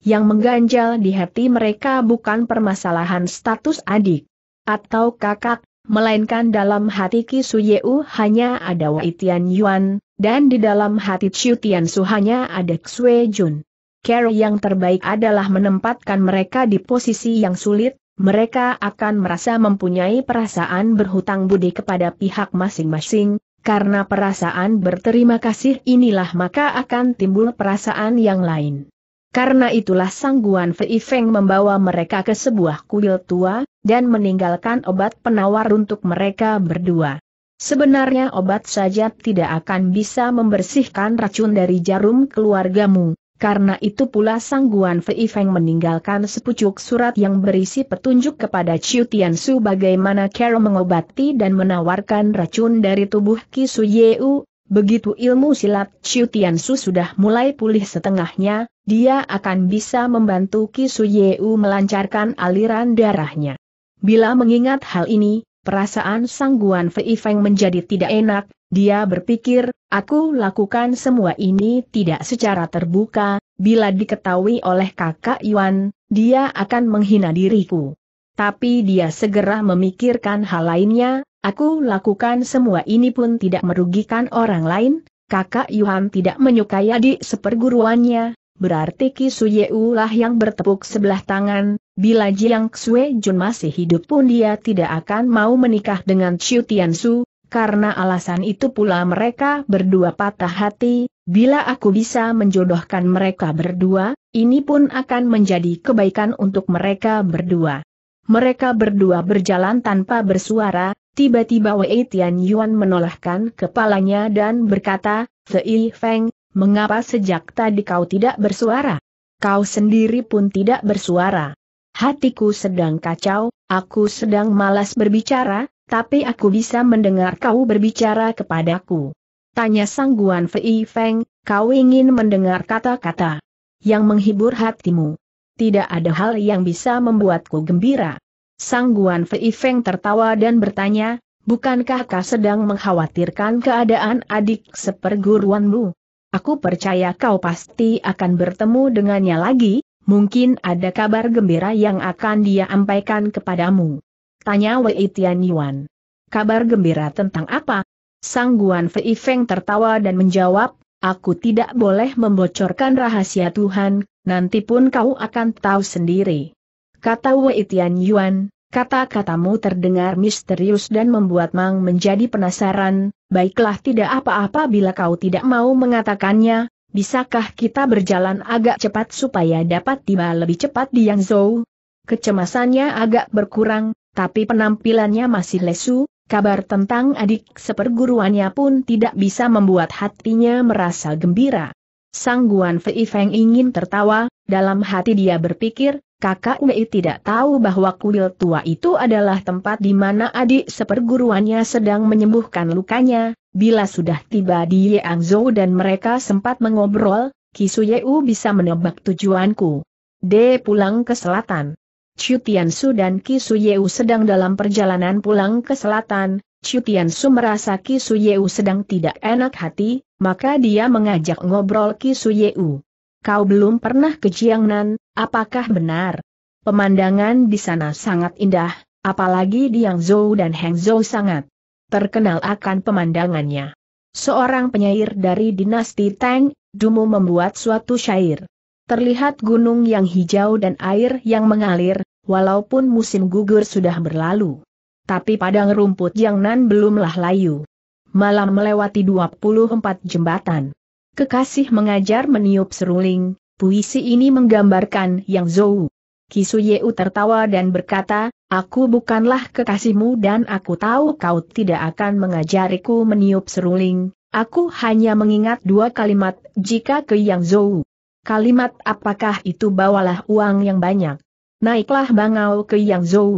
Yang mengganjal di hati mereka bukan permasalahan status adik atau kakak, melainkan dalam hati Ki Suyeu hanya ada Wei Tian Yuan, dan di dalam hati Chiu Tian Su hanya ada Xue Jun. Cara yang terbaik adalah menempatkan mereka di posisi yang sulit, mereka akan merasa mempunyai perasaan berhutang budi kepada pihak masing-masing, karena perasaan berterima kasih inilah maka akan timbul perasaan yang lain. Karena itulah sangguan Fei Feng membawa mereka ke sebuah kuil tua, dan meninggalkan obat penawar untuk mereka berdua. Sebenarnya obat saja tidak akan bisa membersihkan racun dari jarum keluargamu, karena itu pula Sang Guan Fei Feng meninggalkan sepucuk surat yang berisi petunjuk kepada Chiu Su bagaimana Carol mengobati dan menawarkan racun dari tubuh Ki Su Yeu, Begitu ilmu silat Chiu Su sudah mulai pulih setengahnya, dia akan bisa membantu Ki Su Yeu melancarkan aliran darahnya. Bila mengingat hal ini, perasaan Sang Guan Fei Feng menjadi tidak enak, dia berpikir, aku lakukan semua ini tidak secara terbuka, bila diketahui oleh kakak Yuan, dia akan menghina diriku. Tapi dia segera memikirkan hal lainnya, aku lakukan semua ini pun tidak merugikan orang lain, kakak Yuan tidak menyukai adik seperguruannya, berarti Ki Suyeu lah yang bertepuk sebelah tangan, bila Jiang Xue Jun masih hidup pun dia tidak akan mau menikah dengan Tian Tiansu, karena alasan itu pula mereka berdua patah hati, bila aku bisa menjodohkan mereka berdua, ini pun akan menjadi kebaikan untuk mereka berdua. Mereka berdua berjalan tanpa bersuara, tiba-tiba Wei Tian Yuan menolakkan kepalanya dan berkata, Fei Feng, mengapa sejak tadi kau tidak bersuara? Kau sendiri pun tidak bersuara. Hatiku sedang kacau, aku sedang malas berbicara, tapi aku bisa mendengar kau berbicara kepadaku. Tanya Sang Guan Fei Feng, kau ingin mendengar kata-kata yang menghibur hatimu. Tidak ada hal yang bisa membuatku gembira. Sang Guan Fei Feng tertawa dan bertanya, bukankah kau sedang mengkhawatirkan keadaan adik seperguruanmu? Aku percaya kau pasti akan bertemu dengannya lagi, mungkin ada kabar gembira yang akan dia sampaikan kepadamu. Tanya Wei Tianyuan. Kabar gembira tentang apa? Sang Guan Fei Feng tertawa dan menjawab, aku tidak boleh membocorkan rahasia Tuhan, nanti pun kau akan tahu sendiri. Kata Wei Tianyuan. Kata-katamu terdengar misterius dan membuat Mang menjadi penasaran, baiklah tidak apa-apa bila kau tidak mau mengatakannya, bisakah kita berjalan agak cepat supaya dapat tiba lebih cepat di Yangzhou? Kecemasannya agak berkurang, tapi penampilannya masih lesu, kabar tentang adik seperguruannya pun tidak bisa membuat hatinya merasa gembira. Sang Guan Fei Feng ingin tertawa, dalam hati dia berpikir, kakak Wei tidak tahu bahwa kuil tua itu adalah tempat di mana adik seperguruannya sedang menyembuhkan lukanya, bila sudah tiba di Yeangzhou dan mereka sempat mengobrol, Kisu Yeu bisa menebak tujuanku. D pulang ke selatan. Chu Tiansu dan Qi Yeu sedang dalam perjalanan pulang ke selatan, Chu Tiansu merasa Qi Yeu sedang tidak enak hati, maka dia mengajak ngobrol Qi Yeu. Kau belum pernah ke Jiangnan, apakah benar? Pemandangan di sana sangat indah, apalagi di Yangzhou dan Hangzhou sangat terkenal akan pemandangannya. Seorang penyair dari dinasti Tang, Dumu membuat suatu syair. Terlihat gunung yang hijau dan air yang mengalir, walaupun musim gugur sudah berlalu. Tapi padang rumput yang nan belumlah layu. Malam melewati 24 jembatan. Kekasih mengajar meniup seruling, puisi ini menggambarkan yang Zou. Kisu Yeu tertawa dan berkata, aku bukanlah kekasihmu dan aku tahu kau tidak akan mengajariku meniup seruling, aku hanya mengingat dua kalimat, jika ke yang Zou. Kalimat apakah itu bawalah uang yang banyak. Naiklah bangau ke Yang Zou.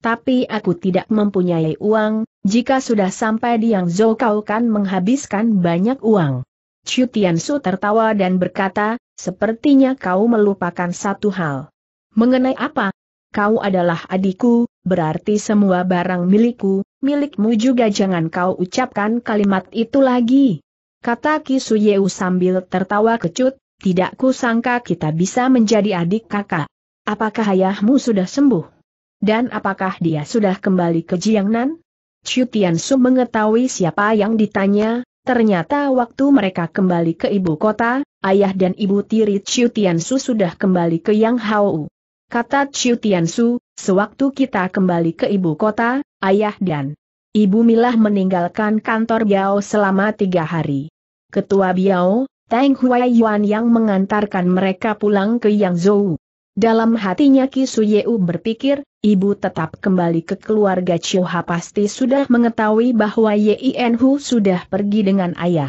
Tapi aku tidak mempunyai uang, jika sudah sampai di Yang Zou, kau kan menghabiskan banyak uang. Chu Su tertawa dan berkata, sepertinya kau melupakan satu hal. Mengenai apa? Kau adalah adikku, berarti semua barang milikku, milikmu juga jangan kau ucapkan kalimat itu lagi. Kata Kisuyeu sambil tertawa kecut, tidak kusangka kita bisa menjadi adik kakak. Apakah ayahmu sudah sembuh? Dan apakah dia sudah kembali ke Jiangnan? Chu Tiansu mengetahui siapa yang ditanya, ternyata waktu mereka kembali ke ibu kota, ayah dan ibu tiri Chu Tiansu sudah kembali ke Yang Hao. Kata Chu Tiansu, sewaktu kita kembali ke ibu kota, ayah dan ibu Milah meninggalkan kantor Biao selama tiga hari. Ketua Biao, Tang Huai Yuan yang mengantarkan mereka pulang ke Yang Zhou. Dalam hatinya Ki Suyeu berpikir, ibu tetap kembali ke keluarga Chiuha pasti sudah mengetahui bahwa Yien Hu sudah pergi dengan ayah.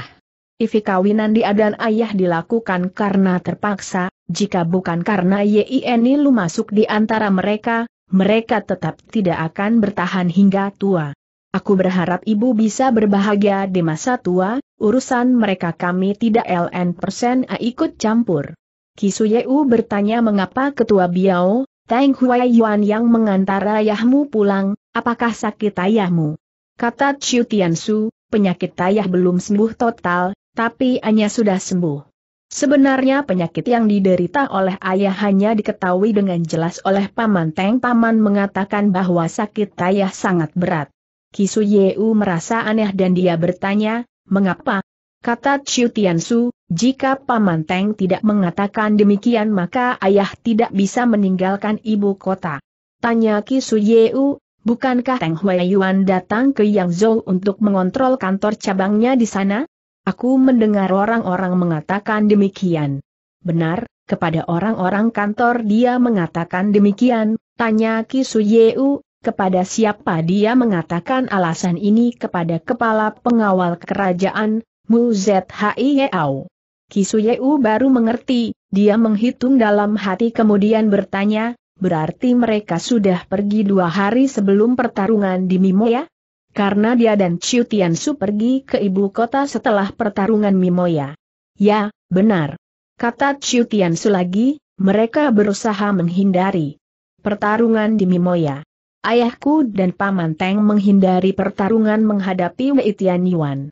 Ifi kawinan dia dan ayah dilakukan karena terpaksa, jika bukan karena Yien Lu masuk di antara mereka, mereka tetap tidak akan bertahan hingga tua. Aku berharap ibu bisa berbahagia di masa tua, urusan mereka kami tidak LN persen ikut campur. Kisuyeu bertanya mengapa ketua Biao, Tang Hui Yuan yang mengantar ayahmu pulang, apakah sakit ayahmu? Kata Chiu Tiansu, penyakit ayah belum sembuh total, tapi hanya sudah sembuh. Sebenarnya penyakit yang diderita oleh ayah hanya diketahui dengan jelas oleh Paman Teng. Paman mengatakan bahwa sakit ayah sangat berat. Kisu Yeu merasa aneh dan dia bertanya, mengapa, Kata Chiu Tiansu, jika Paman Teng tidak mengatakan demikian maka ayah tidak bisa meninggalkan ibu kota. Tanya Ki Suyeu, bukankah Teng Huayuan datang ke Yangzhou untuk mengontrol kantor cabangnya di sana? Aku mendengar orang-orang mengatakan demikian. Benar, kepada orang-orang kantor dia mengatakan demikian, tanya Ki Suyeu, kepada siapa dia mengatakan alasan ini kepada kepala pengawal kerajaan, Mu Zhiyao. Kisuyeu baru mengerti, dia menghitung dalam hati kemudian bertanya, berarti mereka sudah pergi dua hari sebelum pertarungan di Mimoya? Karena dia dan Chiu Tiansu pergi ke ibu kota setelah pertarungan Mimoya. Ya, benar. Kata Chiu Tiansu lagi, mereka berusaha menghindari pertarungan di Mimoya. Ayahku dan Paman Teng menghindari pertarungan menghadapi Wei Tianyuan.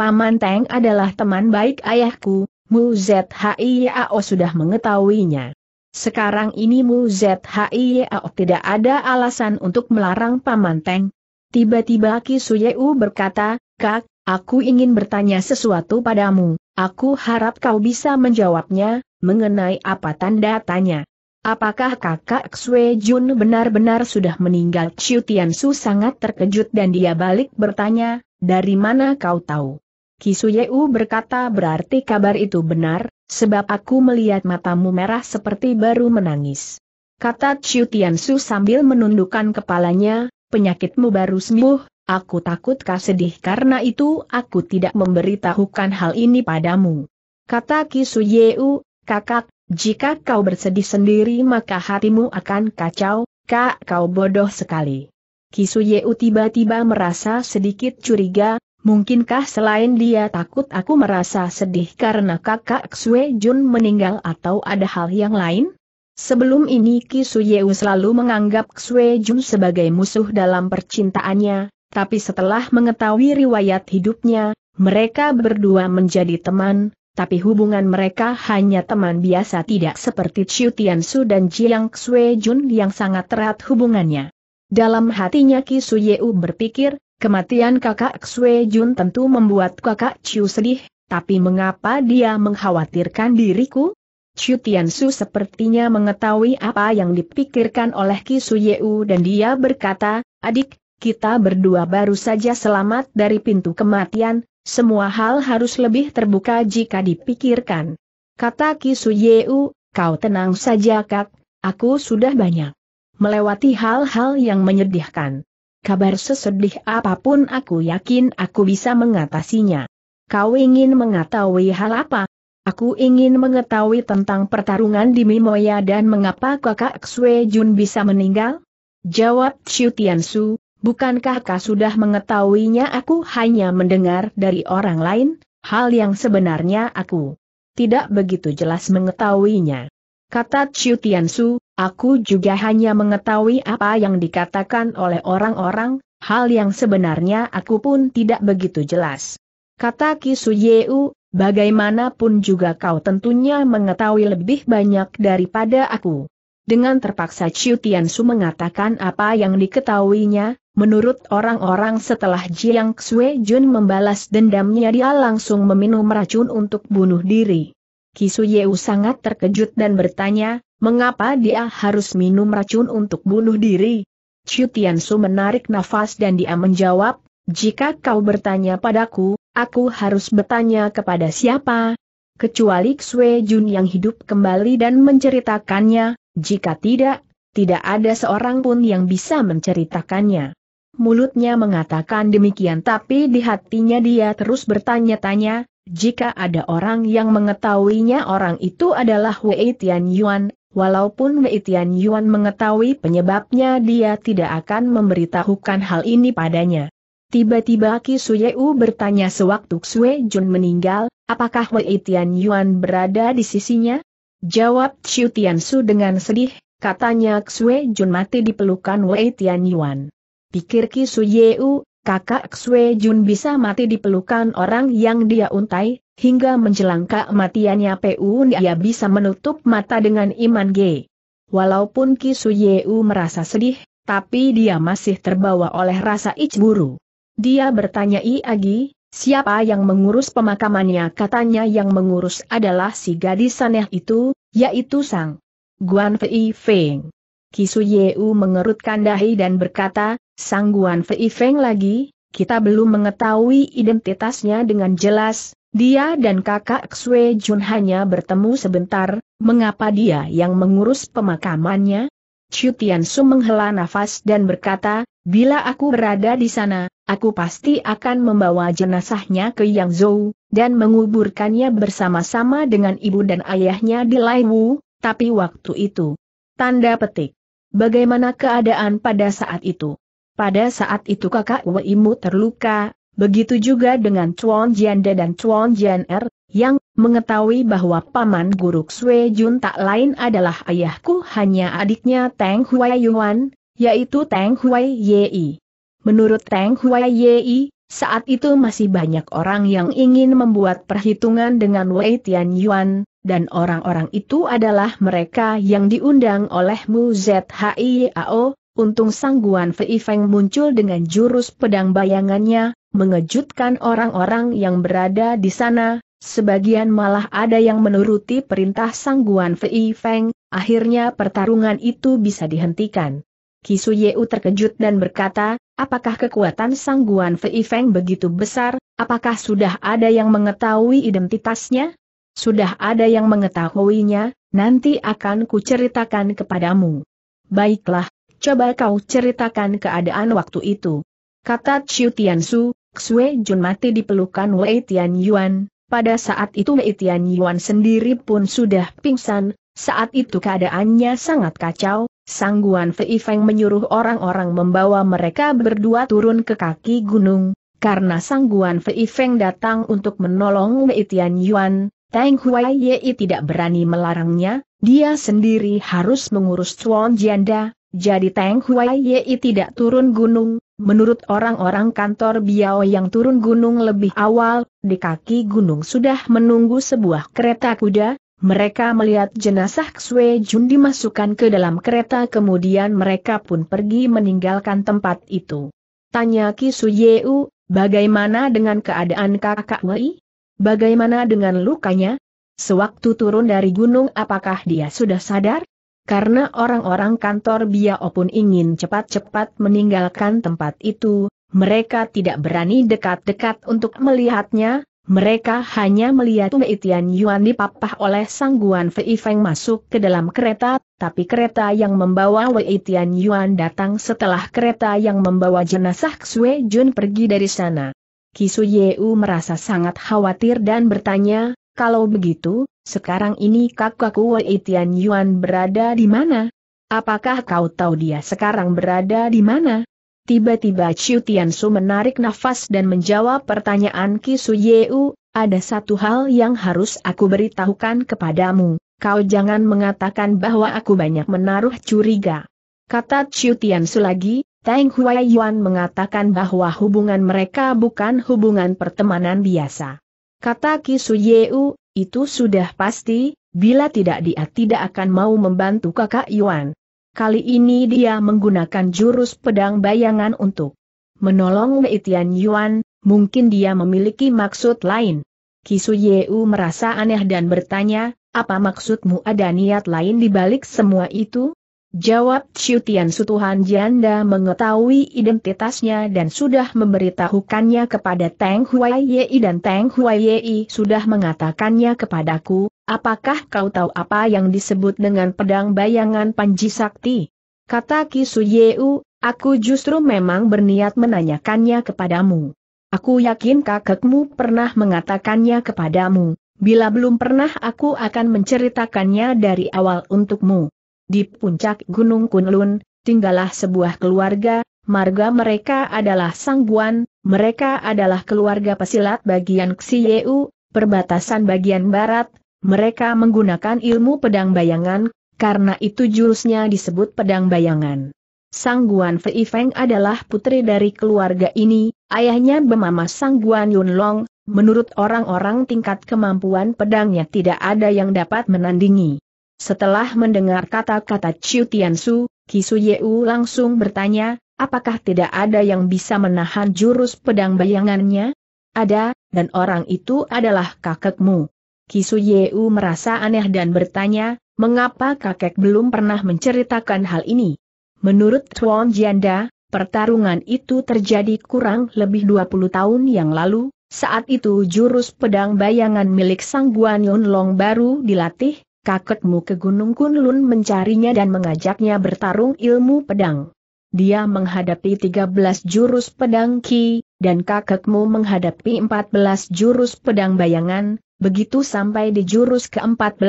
Paman Teng adalah teman baik ayahku, Mu Zhiyao sudah mengetahuinya. Sekarang ini Mu Zhiyao tidak ada alasan untuk melarang Paman Teng. Tiba-tiba Ki Suyeu berkata, Kak, aku ingin bertanya sesuatu padamu, aku harap kau bisa menjawabnya, mengenai apa tanda tanya. Apakah kakak Xue Jun benar-benar sudah meninggal? Chiu Su sangat terkejut dan dia balik bertanya, dari mana kau tahu? Kisuyeu berkata berarti kabar itu benar, sebab aku melihat matamu merah seperti baru menangis. Kata Chiu Tiansu sambil menundukkan kepalanya, penyakitmu baru sembuh, aku takut kau sedih karena itu aku tidak memberitahukan hal ini padamu. Kata Kisuyeu, kakak, jika kau bersedih sendiri maka hatimu akan kacau, kak kau bodoh sekali. Kisuyeu tiba-tiba merasa sedikit curiga, Mungkinkah selain dia takut aku merasa sedih karena kakak Xue Jun meninggal atau ada hal yang lain? Sebelum ini Ki Suyeu selalu menganggap Xue Jun sebagai musuh dalam percintaannya, tapi setelah mengetahui riwayat hidupnya, mereka berdua menjadi teman, tapi hubungan mereka hanya teman biasa tidak seperti Chiu Tiansu dan Jiang Xue Jun yang sangat erat hubungannya. Dalam hatinya Ki Suyeu berpikir, Kematian kakak Xue Jun tentu membuat kakak Chiu sedih, tapi mengapa dia mengkhawatirkan diriku? Chu Tiansu sepertinya mengetahui apa yang dipikirkan oleh Ki Yeu dan dia berkata, adik, kita berdua baru saja selamat dari pintu kematian, semua hal harus lebih terbuka jika dipikirkan. Kata Ki Yeu, kau tenang saja kak, aku sudah banyak melewati hal-hal yang menyedihkan kabar sesedih apapun aku yakin aku bisa mengatasinya. Kau ingin mengetahui hal apa? Aku ingin mengetahui tentang pertarungan di Mimoya dan mengapa kakak Xue Jun bisa meninggal? Jawab Chiu Tiansu, bukankah kau sudah mengetahuinya aku hanya mendengar dari orang lain, hal yang sebenarnya aku tidak begitu jelas mengetahuinya. Kata Chiu Su, aku juga hanya mengetahui apa yang dikatakan oleh orang-orang, hal yang sebenarnya aku pun tidak begitu jelas. Kata Kisu Yeu, bagaimanapun juga kau tentunya mengetahui lebih banyak daripada aku. Dengan terpaksa Chiu Su mengatakan apa yang diketahuinya, menurut orang-orang setelah Jiang Xue Jun membalas dendamnya dia langsung meminum racun untuk bunuh diri. Kisu Yeu sangat terkejut dan bertanya, mengapa dia harus minum racun untuk bunuh diri? Chu Su menarik nafas dan dia menjawab, jika kau bertanya padaku, aku harus bertanya kepada siapa? Kecuali Xue Jun yang hidup kembali dan menceritakannya, jika tidak, tidak ada seorang pun yang bisa menceritakannya. Mulutnya mengatakan demikian tapi di hatinya dia terus bertanya-tanya, jika ada orang yang mengetahuinya orang itu adalah Wei Tian Yuan, walaupun Wei Tian Yuan mengetahui penyebabnya dia tidak akan memberitahukan hal ini padanya. Tiba-tiba Ki Suyeu bertanya sewaktu Xue Jun meninggal, apakah Wei Tian Yuan berada di sisinya? Jawab Xiu Su dengan sedih, katanya Xue Jun mati di pelukan Wei Tian Yuan. Pikir Ki Suyeu, kakak Xue Jun bisa mati di pelukan orang yang dia untai, hingga menjelang kematiannya Pu dia bisa menutup mata dengan iman G. Walaupun Ki Yeu merasa sedih, tapi dia masih terbawa oleh rasa icburu. Dia bertanya I Agi, siapa yang mengurus pemakamannya katanya yang mengurus adalah si gadis aneh itu, yaitu sang Guan Fei Feng. Ki Yeu mengerutkan dahi dan berkata, Sangguan Fei Feng lagi, kita belum mengetahui identitasnya dengan jelas, dia dan kakak Xue Jun hanya bertemu sebentar, mengapa dia yang mengurus pemakamannya? Chu Su menghela nafas dan berkata, bila aku berada di sana, aku pasti akan membawa jenazahnya ke Yang Yangzhou, dan menguburkannya bersama-sama dengan ibu dan ayahnya di Laiwu, tapi waktu itu. Tanda petik. Bagaimana keadaan pada saat itu? Pada saat itu kakak Weimu terluka, begitu juga dengan Chuan Jiande dan Chuan Jian Er, yang mengetahui bahwa paman guru Sue Jun tak lain adalah ayahku hanya adiknya Teng Huai Yuan, yaitu Teng Huai Yei. Menurut Teng Huai Yei, saat itu masih banyak orang yang ingin membuat perhitungan dengan Wei Tian Yuan, dan orang-orang itu adalah mereka yang diundang oleh Mu Zhaiyao, Untung sangguan Fei Feng muncul dengan jurus pedang bayangannya, mengejutkan orang-orang yang berada di sana, sebagian malah ada yang menuruti perintah sangguan Fei Feng, akhirnya pertarungan itu bisa dihentikan. Kisu Yeu terkejut dan berkata, apakah kekuatan sangguan Fei Feng begitu besar, apakah sudah ada yang mengetahui identitasnya? Sudah ada yang mengetahuinya, nanti akan kuceritakan kepadamu. Baiklah, coba kau ceritakan keadaan waktu itu. Kata Chiu Su, Xue Jun mati di pelukan Wei Tian Yuan, pada saat itu Wei Tian Yuan sendiri pun sudah pingsan, saat itu keadaannya sangat kacau, Sangguan Fei Feng menyuruh orang-orang membawa mereka berdua turun ke kaki gunung, karena Sangguan Fei Feng datang untuk menolong Wei Tian Yuan, Tang Huai Yei tidak berani melarangnya, dia sendiri harus mengurus Chuan Jianda, jadi Teng Huai tidak turun gunung, menurut orang-orang kantor Biao yang turun gunung lebih awal, di kaki gunung sudah menunggu sebuah kereta kuda, mereka melihat jenazah Xue Jun dimasukkan ke dalam kereta kemudian mereka pun pergi meninggalkan tempat itu. Tanya Ki Su Yeu, bagaimana dengan keadaan kakak Wei? Bagaimana dengan lukanya? Sewaktu turun dari gunung apakah dia sudah sadar? Karena orang-orang kantor Biao pun ingin cepat-cepat meninggalkan tempat itu, mereka tidak berani dekat-dekat untuk melihatnya, mereka hanya melihat Wei Tian Yuan dipapah oleh Sang Guan Fei Feng masuk ke dalam kereta, tapi kereta yang membawa Wei Tian Yuan datang setelah kereta yang membawa jenazah Xue Jun pergi dari sana. Kisu Yeu merasa sangat khawatir dan bertanya, kalau begitu, sekarang ini kakak Wei Tian Yuan berada di mana? Apakah kau tahu dia sekarang berada di mana? Tiba-tiba Chiu Su menarik nafas dan menjawab pertanyaan Ki Su Yeu, ada satu hal yang harus aku beritahukan kepadamu, kau jangan mengatakan bahwa aku banyak menaruh curiga. Kata Chiu Su lagi, Tang Yuan mengatakan bahwa hubungan mereka bukan hubungan pertemanan biasa. Kata Ki Suyeu, itu sudah pasti, bila tidak dia tidak akan mau membantu kakak Yuan. Kali ini dia menggunakan jurus pedang bayangan untuk menolong Mei Yuan, mungkin dia memiliki maksud lain. Kisu Yeu merasa aneh dan bertanya, apa maksudmu ada niat lain di balik semua itu? Jawab Chiu Tian Sutuhan Janda mengetahui identitasnya dan sudah memberitahukannya kepada Teng Huai Yei dan Teng Huai Yei sudah mengatakannya kepadaku, apakah kau tahu apa yang disebut dengan pedang bayangan Panji Sakti? Kata Kisu Yeu, aku justru memang berniat menanyakannya kepadamu. Aku yakin kakekmu pernah mengatakannya kepadamu, bila belum pernah aku akan menceritakannya dari awal untukmu. Di puncak Gunung Kunlun, tinggallah sebuah keluarga, marga mereka adalah Sangguan, mereka adalah keluarga pesilat bagian Xieu, perbatasan bagian barat, mereka menggunakan ilmu pedang bayangan, karena itu jurusnya disebut pedang bayangan. Sangguan Fei Feng adalah putri dari keluarga ini, ayahnya bernama Sangguan Yunlong, menurut orang-orang tingkat kemampuan pedangnya tidak ada yang dapat menandingi. Setelah mendengar kata-kata Chiu Tiansu, Kisu Yeu langsung bertanya, apakah tidak ada yang bisa menahan jurus pedang bayangannya? Ada, dan orang itu adalah kakekmu. Kisu Yeu merasa aneh dan bertanya, mengapa kakek belum pernah menceritakan hal ini? Menurut Tuan Jianda, pertarungan itu terjadi kurang lebih 20 tahun yang lalu, saat itu jurus pedang bayangan milik Sang Guan Yun Long baru dilatih, kakekmu ke Gunung Kunlun mencarinya dan mengajaknya bertarung ilmu pedang. Dia menghadapi 13 jurus pedang Ki, dan kakekmu menghadapi 14 jurus pedang bayangan, begitu sampai di jurus ke-14,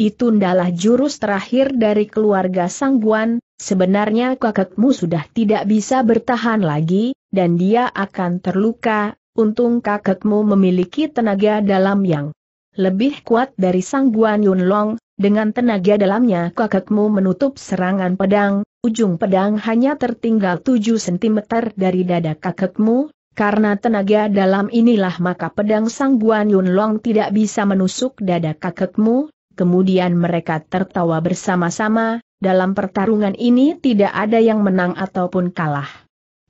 itu adalah jurus terakhir dari keluarga Sangguan, sebenarnya kakekmu sudah tidak bisa bertahan lagi, dan dia akan terluka, untung kakekmu memiliki tenaga dalam yang lebih kuat dari Sang Guan Yun Long, dengan tenaga dalamnya kakakmu menutup serangan pedang, ujung pedang hanya tertinggal 7 cm dari dada kakakmu, karena tenaga dalam inilah maka pedang Sang Guan Yun Long tidak bisa menusuk dada kakakmu. kemudian mereka tertawa bersama-sama, dalam pertarungan ini tidak ada yang menang ataupun kalah.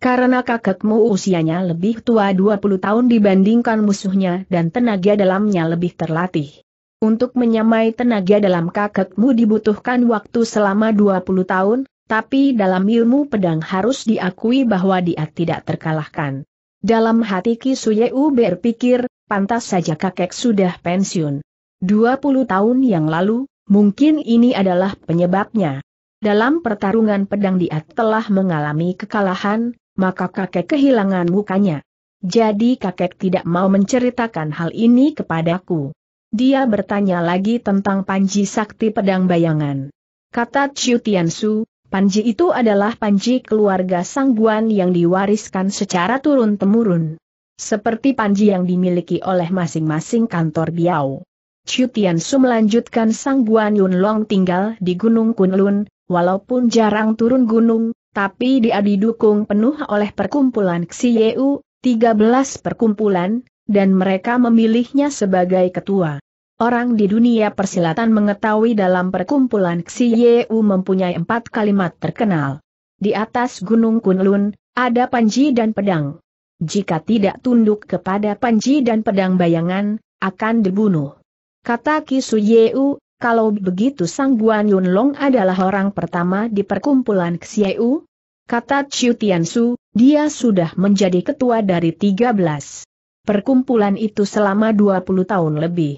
Karena kakakmu usianya lebih tua 20 tahun dibandingkan musuhnya dan tenaga dalamnya lebih terlatih. Untuk menyamai tenaga dalam kakakmu dibutuhkan waktu selama 20 tahun, tapi dalam ilmu pedang harus diakui bahwa dia tidak terkalahkan. Dalam hati Ki Suyeu berpikir, pantas saja kakek sudah pensiun. 20 tahun yang lalu, mungkin ini adalah penyebabnya. Dalam pertarungan pedang dia telah mengalami kekalahan, maka kakek kehilangan mukanya. Jadi kakek tidak mau menceritakan hal ini kepadaku. Dia bertanya lagi tentang Panji Sakti Pedang Bayangan. Kata Chiu Su, Panji itu adalah Panji keluarga Sangguan yang diwariskan secara turun-temurun. Seperti Panji yang dimiliki oleh masing-masing kantor Biao. Chiu Su melanjutkan Sangguan Yunlong tinggal di Gunung Kunlun, walaupun jarang turun gunung, tapi dia didukung penuh oleh perkumpulan Xieu, 13 perkumpulan, dan mereka memilihnya sebagai ketua. Orang di dunia persilatan mengetahui dalam perkumpulan Xieu mempunyai empat kalimat terkenal. Di atas Gunung Kunlun, ada panji dan pedang. Jika tidak tunduk kepada panji dan pedang bayangan, akan dibunuh. Kata Kisuyeu, kalau begitu Sang Guan Yun Long adalah orang pertama di perkumpulan Xiu, kata Chiu Su, dia sudah menjadi ketua dari 13. Perkumpulan itu selama 20 tahun lebih.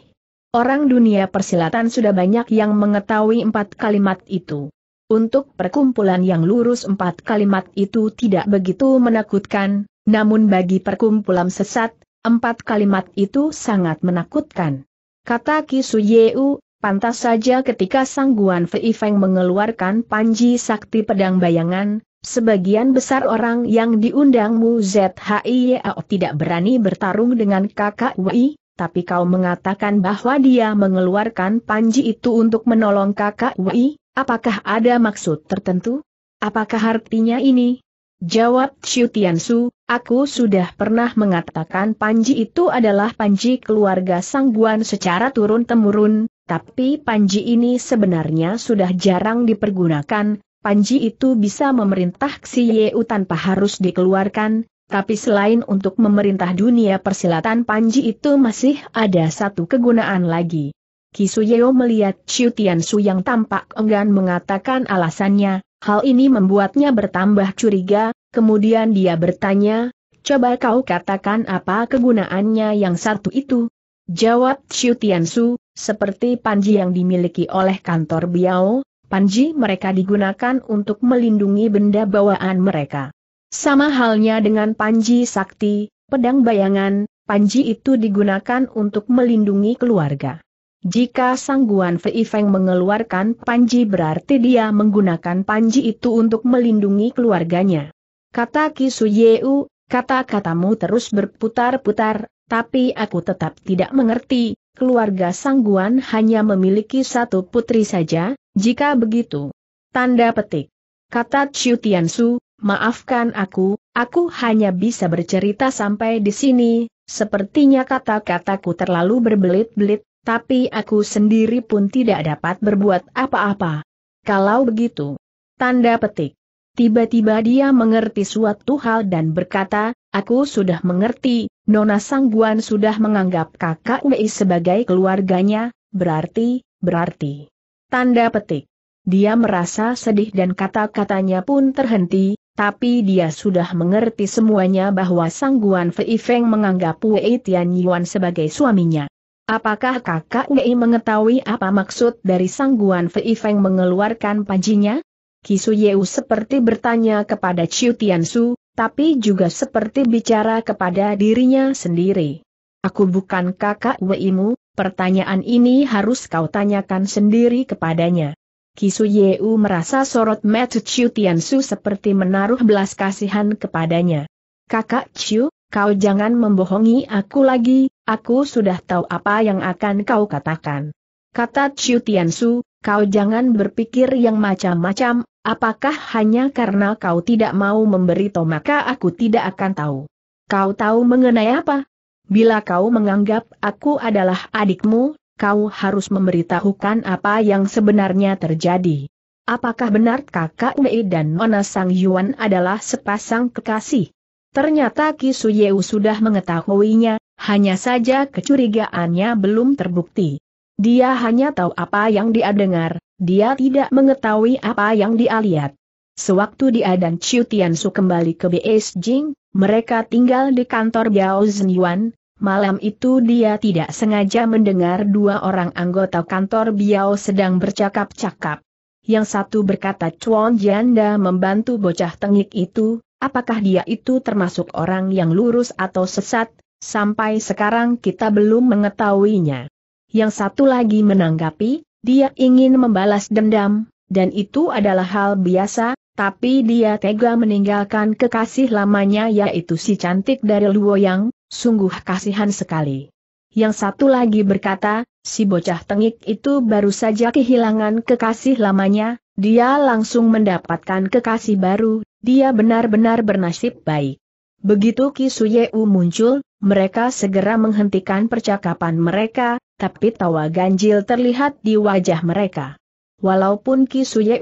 Orang dunia persilatan sudah banyak yang mengetahui empat kalimat itu. Untuk perkumpulan yang lurus empat kalimat itu tidak begitu menakutkan, namun bagi perkumpulan sesat, empat kalimat itu sangat menakutkan. Kata Kisu Yeu, Pantas saja ketika Sang Guan Fei Feng mengeluarkan panji sakti pedang bayangan, sebagian besar orang yang diundang Mu ZHIYAO tidak berani bertarung dengan kakak Wei, tapi kau mengatakan bahwa dia mengeluarkan panji itu untuk menolong kakak Wei, apakah ada maksud tertentu? Apakah artinya ini? Jawab Xiu Su. aku sudah pernah mengatakan panji itu adalah panji keluarga Sangguan secara turun-temurun, tapi panji ini sebenarnya sudah jarang dipergunakan, panji itu bisa memerintah Xi Yeu tanpa harus dikeluarkan, tapi selain untuk memerintah dunia persilatan panji itu masih ada satu kegunaan lagi. Kisuyeo melihat Chiu Su yang tampak enggan mengatakan alasannya, hal ini membuatnya bertambah curiga, kemudian dia bertanya, coba kau katakan apa kegunaannya yang satu itu? Jawab Chiu Su, seperti panji yang dimiliki oleh kantor Biao, panji mereka digunakan untuk melindungi benda bawaan mereka. Sama halnya dengan panji sakti, pedang bayangan, panji itu digunakan untuk melindungi keluarga. Jika sangguan Fei Feng mengeluarkan panji berarti dia menggunakan panji itu untuk melindungi keluarganya. Kata Kisu Yeu, kata-katamu terus berputar-putar, tapi aku tetap tidak mengerti, keluarga Sangguan hanya memiliki satu putri saja, jika begitu. Tanda petik. Kata Chiu Tiansu, maafkan aku, aku hanya bisa bercerita sampai di sini, sepertinya kata-kataku terlalu berbelit-belit, tapi aku sendiri pun tidak dapat berbuat apa-apa. Kalau begitu. Tanda petik. Tiba-tiba dia mengerti suatu hal dan berkata, Aku sudah mengerti, Nona Sangguan sudah menganggap kakak Wei sebagai keluarganya, berarti, berarti. Tanda petik. Dia merasa sedih dan kata-katanya pun terhenti, tapi dia sudah mengerti semuanya bahwa Sangguan Fei Feng menganggap Wei Tian Yuan sebagai suaminya. Apakah kakak Wei mengetahui apa maksud dari Sangguan Fei Feng mengeluarkan pajinya? Kisu Yeu seperti bertanya kepada Tian Su, tapi juga seperti bicara kepada dirinya sendiri. Aku bukan kakak weimu, pertanyaan ini harus kau tanyakan sendiri kepadanya. Kisu Yeu merasa sorot Matsu Chiu Tiansu seperti menaruh belas kasihan kepadanya. Kakak Chiu, kau jangan membohongi aku lagi, aku sudah tahu apa yang akan kau katakan. Kata Chiu Tiansu, kau jangan berpikir yang macam-macam, Apakah hanya karena kau tidak mau memberi tahu maka aku tidak akan tahu. Kau tahu mengenai apa? Bila kau menganggap aku adalah adikmu, kau harus memberitahukan apa yang sebenarnya terjadi. Apakah benar kakak Wei dan Nona Sang Yuan adalah sepasang kekasih? Ternyata Ki Yeu sudah mengetahuinya, hanya saja kecurigaannya belum terbukti. Dia hanya tahu apa yang dia dengar, dia tidak mengetahui apa yang dia lihat. Sewaktu dia dan Chiu Tiansu kembali ke Beijing, mereka tinggal di kantor Biao Zhenyuan. malam itu dia tidak sengaja mendengar dua orang anggota kantor Biao sedang bercakap-cakap. Yang satu berkata Chuan Janda membantu bocah tengik itu, apakah dia itu termasuk orang yang lurus atau sesat, sampai sekarang kita belum mengetahuinya. Yang satu lagi menanggapi, dia ingin membalas dendam, dan itu adalah hal biasa, tapi dia tega meninggalkan kekasih lamanya yaitu si cantik dari Luoyang, sungguh kasihan sekali. Yang satu lagi berkata, si bocah tengik itu baru saja kehilangan kekasih lamanya, dia langsung mendapatkan kekasih baru, dia benar-benar bernasib baik. Begitu U muncul, mereka segera menghentikan percakapan mereka, tapi tawa ganjil terlihat di wajah mereka. Walaupun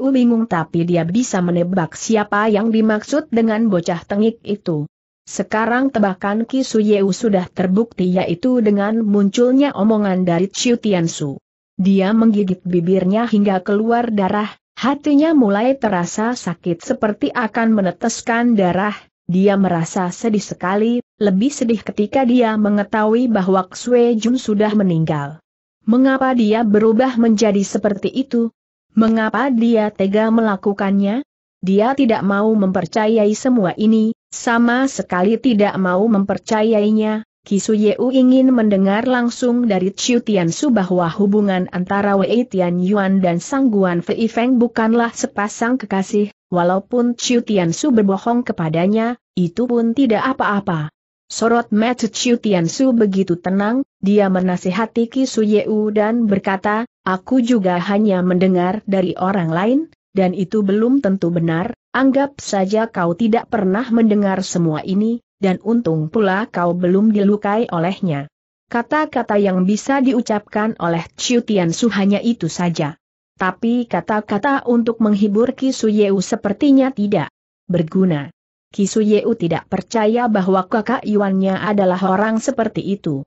U bingung tapi dia bisa menebak siapa yang dimaksud dengan bocah tengik itu. Sekarang tebakan U sudah terbukti yaitu dengan munculnya omongan dari Chiu Tiansu. Dia menggigit bibirnya hingga keluar darah, hatinya mulai terasa sakit seperti akan meneteskan darah, dia merasa sedih sekali, lebih sedih ketika dia mengetahui bahwa Xue Jun sudah meninggal. Mengapa dia berubah menjadi seperti itu? Mengapa dia tega melakukannya? Dia tidak mau mempercayai semua ini, sama sekali tidak mau mempercayainya, Kisu Yeu ingin mendengar langsung dari Chiu Su bahwa hubungan antara Wei Tian Yuan dan Sangguan Fei Feng bukanlah sepasang kekasih, walaupun Chiu Su berbohong kepadanya, itu pun tidak apa-apa. Sorot mata Chiu Tiansu begitu tenang, dia menasihati Kisu Yeu dan berkata, aku juga hanya mendengar dari orang lain, dan itu belum tentu benar, anggap saja kau tidak pernah mendengar semua ini, dan untung pula kau belum dilukai olehnya. Kata-kata yang bisa diucapkan oleh Chiu Su hanya itu saja. Tapi kata-kata untuk menghibur Yeu sepertinya tidak berguna. Yeu tidak percaya bahwa kakak Yuannya adalah orang seperti itu.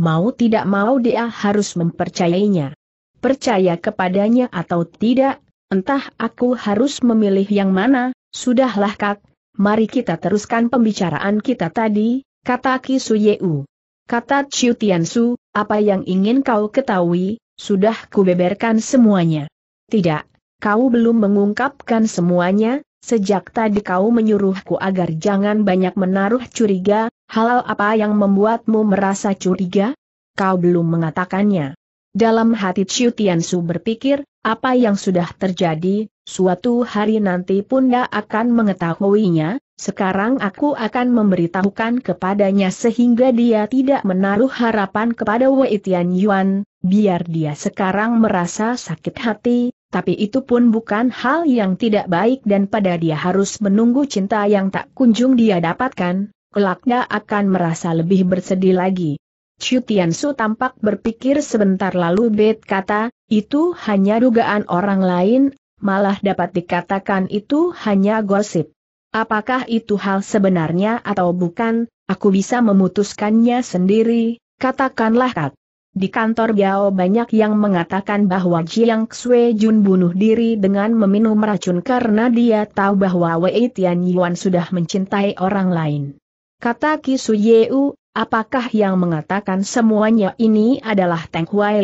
Mau tidak mau dia harus mempercayainya. Percaya kepadanya atau tidak, entah aku harus memilih yang mana, sudahlah kak, mari kita teruskan pembicaraan kita tadi, kata Ki Suyeu. Kata Chiu Tiansu, apa yang ingin kau ketahui, sudah kubeberkan semuanya. Tidak, kau belum mengungkapkan semuanya, sejak tadi kau menyuruhku agar jangan banyak menaruh curiga, halal apa yang membuatmu merasa curiga? Kau belum mengatakannya. Dalam hati Chiu Tiansu berpikir, apa yang sudah terjadi, suatu hari nanti pun dia akan mengetahuinya, sekarang aku akan memberitahukan kepadanya sehingga dia tidak menaruh harapan kepada Wei Tian Yuan, biar dia sekarang merasa sakit hati, tapi itu pun bukan hal yang tidak baik dan pada dia harus menunggu cinta yang tak kunjung dia dapatkan, kelaknya akan merasa lebih bersedih lagi. Chu Su tampak berpikir sebentar lalu Bet kata, itu hanya dugaan orang lain, malah dapat dikatakan itu hanya gosip. Apakah itu hal sebenarnya atau bukan, aku bisa memutuskannya sendiri, katakanlah Kak. Di kantor Biao banyak yang mengatakan bahwa Jiang Xue Jun bunuh diri dengan meminum racun karena dia tahu bahwa Wei Tian Yuan sudah mencintai orang lain. Kata Ki Su Yeu, apakah yang mengatakan semuanya ini adalah Teng Huai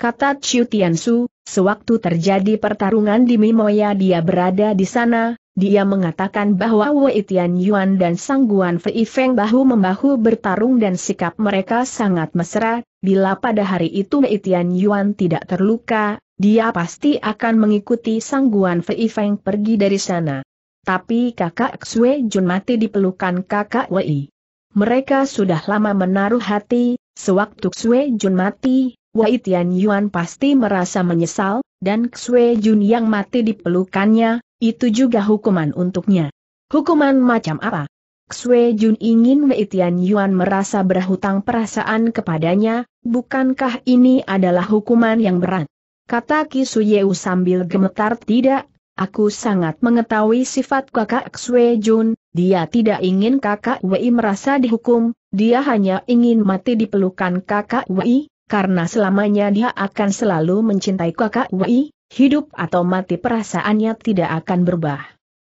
Kata Chiu Tian Su, Sewaktu terjadi pertarungan di Mimoya dia berada di sana, dia mengatakan bahwa Wei Tian Yuan dan Sang Guan Fei Feng bahu-membahu bertarung dan sikap mereka sangat mesra, bila pada hari itu Wei Tian Yuan tidak terluka, dia pasti akan mengikuti Sang Guan Fei Feng pergi dari sana. Tapi kakak Xue Jun mati di pelukan kakak Wei. Mereka sudah lama menaruh hati, sewaktu Xue Jun mati, Wei Tian Yuan pasti merasa menyesal, dan Xue Jun yang mati di pelukannya, itu juga hukuman untuknya. Hukuman macam apa? Xue Jun ingin Wei Tian Yuan merasa berhutang perasaan kepadanya, bukankah ini adalah hukuman yang berat? Kata Ki Suyeu sambil gemetar tidak, aku sangat mengetahui sifat kakak Xue Jun, dia tidak ingin kakak Wei merasa dihukum, dia hanya ingin mati di pelukan kakak Wei, karena selamanya dia akan selalu mencintai kakak Wei, hidup atau mati perasaannya tidak akan berubah.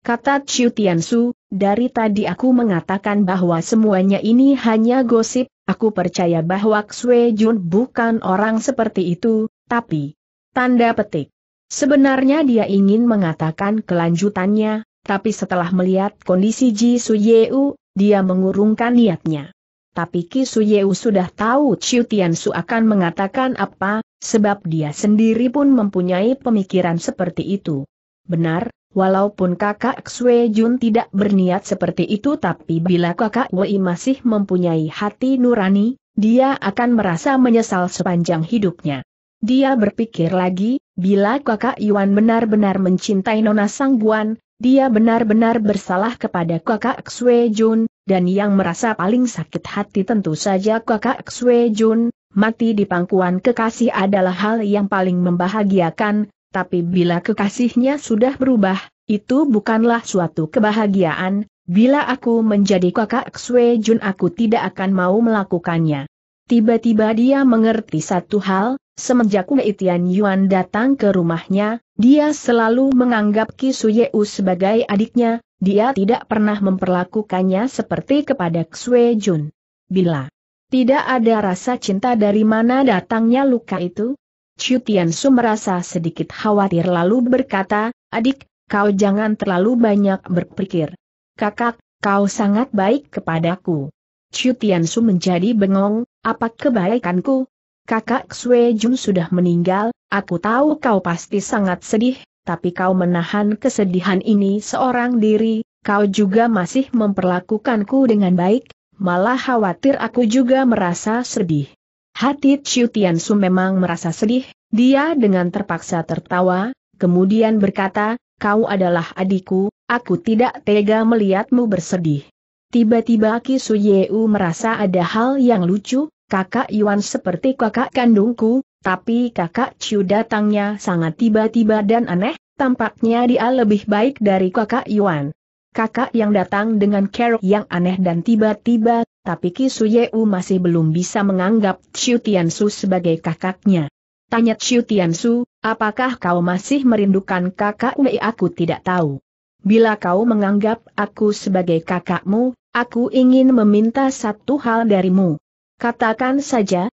Kata Chiu Tiansu, dari tadi aku mengatakan bahwa semuanya ini hanya gosip, aku percaya bahwa Xue Jun bukan orang seperti itu, tapi... Tanda petik. Sebenarnya dia ingin mengatakan kelanjutannya, tapi setelah melihat kondisi Ji Su Yeu, dia mengurungkan niatnya tapi Ki Suyeu sudah tahu Chiu Su akan mengatakan apa, sebab dia sendiri pun mempunyai pemikiran seperti itu. Benar, walaupun kakak Xue Jun tidak berniat seperti itu tapi bila kakak Wei masih mempunyai hati nurani, dia akan merasa menyesal sepanjang hidupnya. Dia berpikir lagi, bila kakak Yuan benar-benar mencintai Nona Sangguan. Dia benar-benar bersalah kepada kakak Xue Jun, dan yang merasa paling sakit hati tentu saja kakak Xue Jun, mati di pangkuan kekasih adalah hal yang paling membahagiakan, tapi bila kekasihnya sudah berubah, itu bukanlah suatu kebahagiaan, bila aku menjadi kakak Xue Jun aku tidak akan mau melakukannya. Tiba-tiba dia mengerti satu hal, semenjak Wei Tian Yuan datang ke rumahnya, dia selalu menganggap Ki Suyeu sebagai adiknya, dia tidak pernah memperlakukannya seperti kepada Xue Jun. Bila tidak ada rasa cinta dari mana datangnya luka itu, Chu Su merasa sedikit khawatir lalu berkata, adik, kau jangan terlalu banyak berpikir. Kakak, kau sangat baik kepadaku. Chu Su menjadi bengong, apa kebaikanku? Kakak Xue Jun sudah meninggal, Aku tahu kau pasti sangat sedih, tapi kau menahan kesedihan ini seorang diri, kau juga masih memperlakukanku dengan baik, malah khawatir aku juga merasa sedih. Hati Chiu Tiansu memang merasa sedih, dia dengan terpaksa tertawa, kemudian berkata, kau adalah adikku, aku tidak tega melihatmu bersedih. Tiba-tiba Ki Suyeu merasa ada hal yang lucu, kakak Yuan seperti kakak kandungku, tapi kakak Chu datangnya sangat tiba-tiba dan aneh, tampaknya dia lebih baik dari kakak Yuan. Kakak yang datang dengan kerok yang aneh dan tiba-tiba, tapi Ki Suyeu masih belum bisa menganggap Chu Tiansu sebagai kakaknya. Tanya Chu Tiansu, apakah kau masih merindukan kakak Wei aku tidak tahu. Bila kau menganggap aku sebagai kakakmu, aku ingin meminta satu hal darimu. Katakan saja,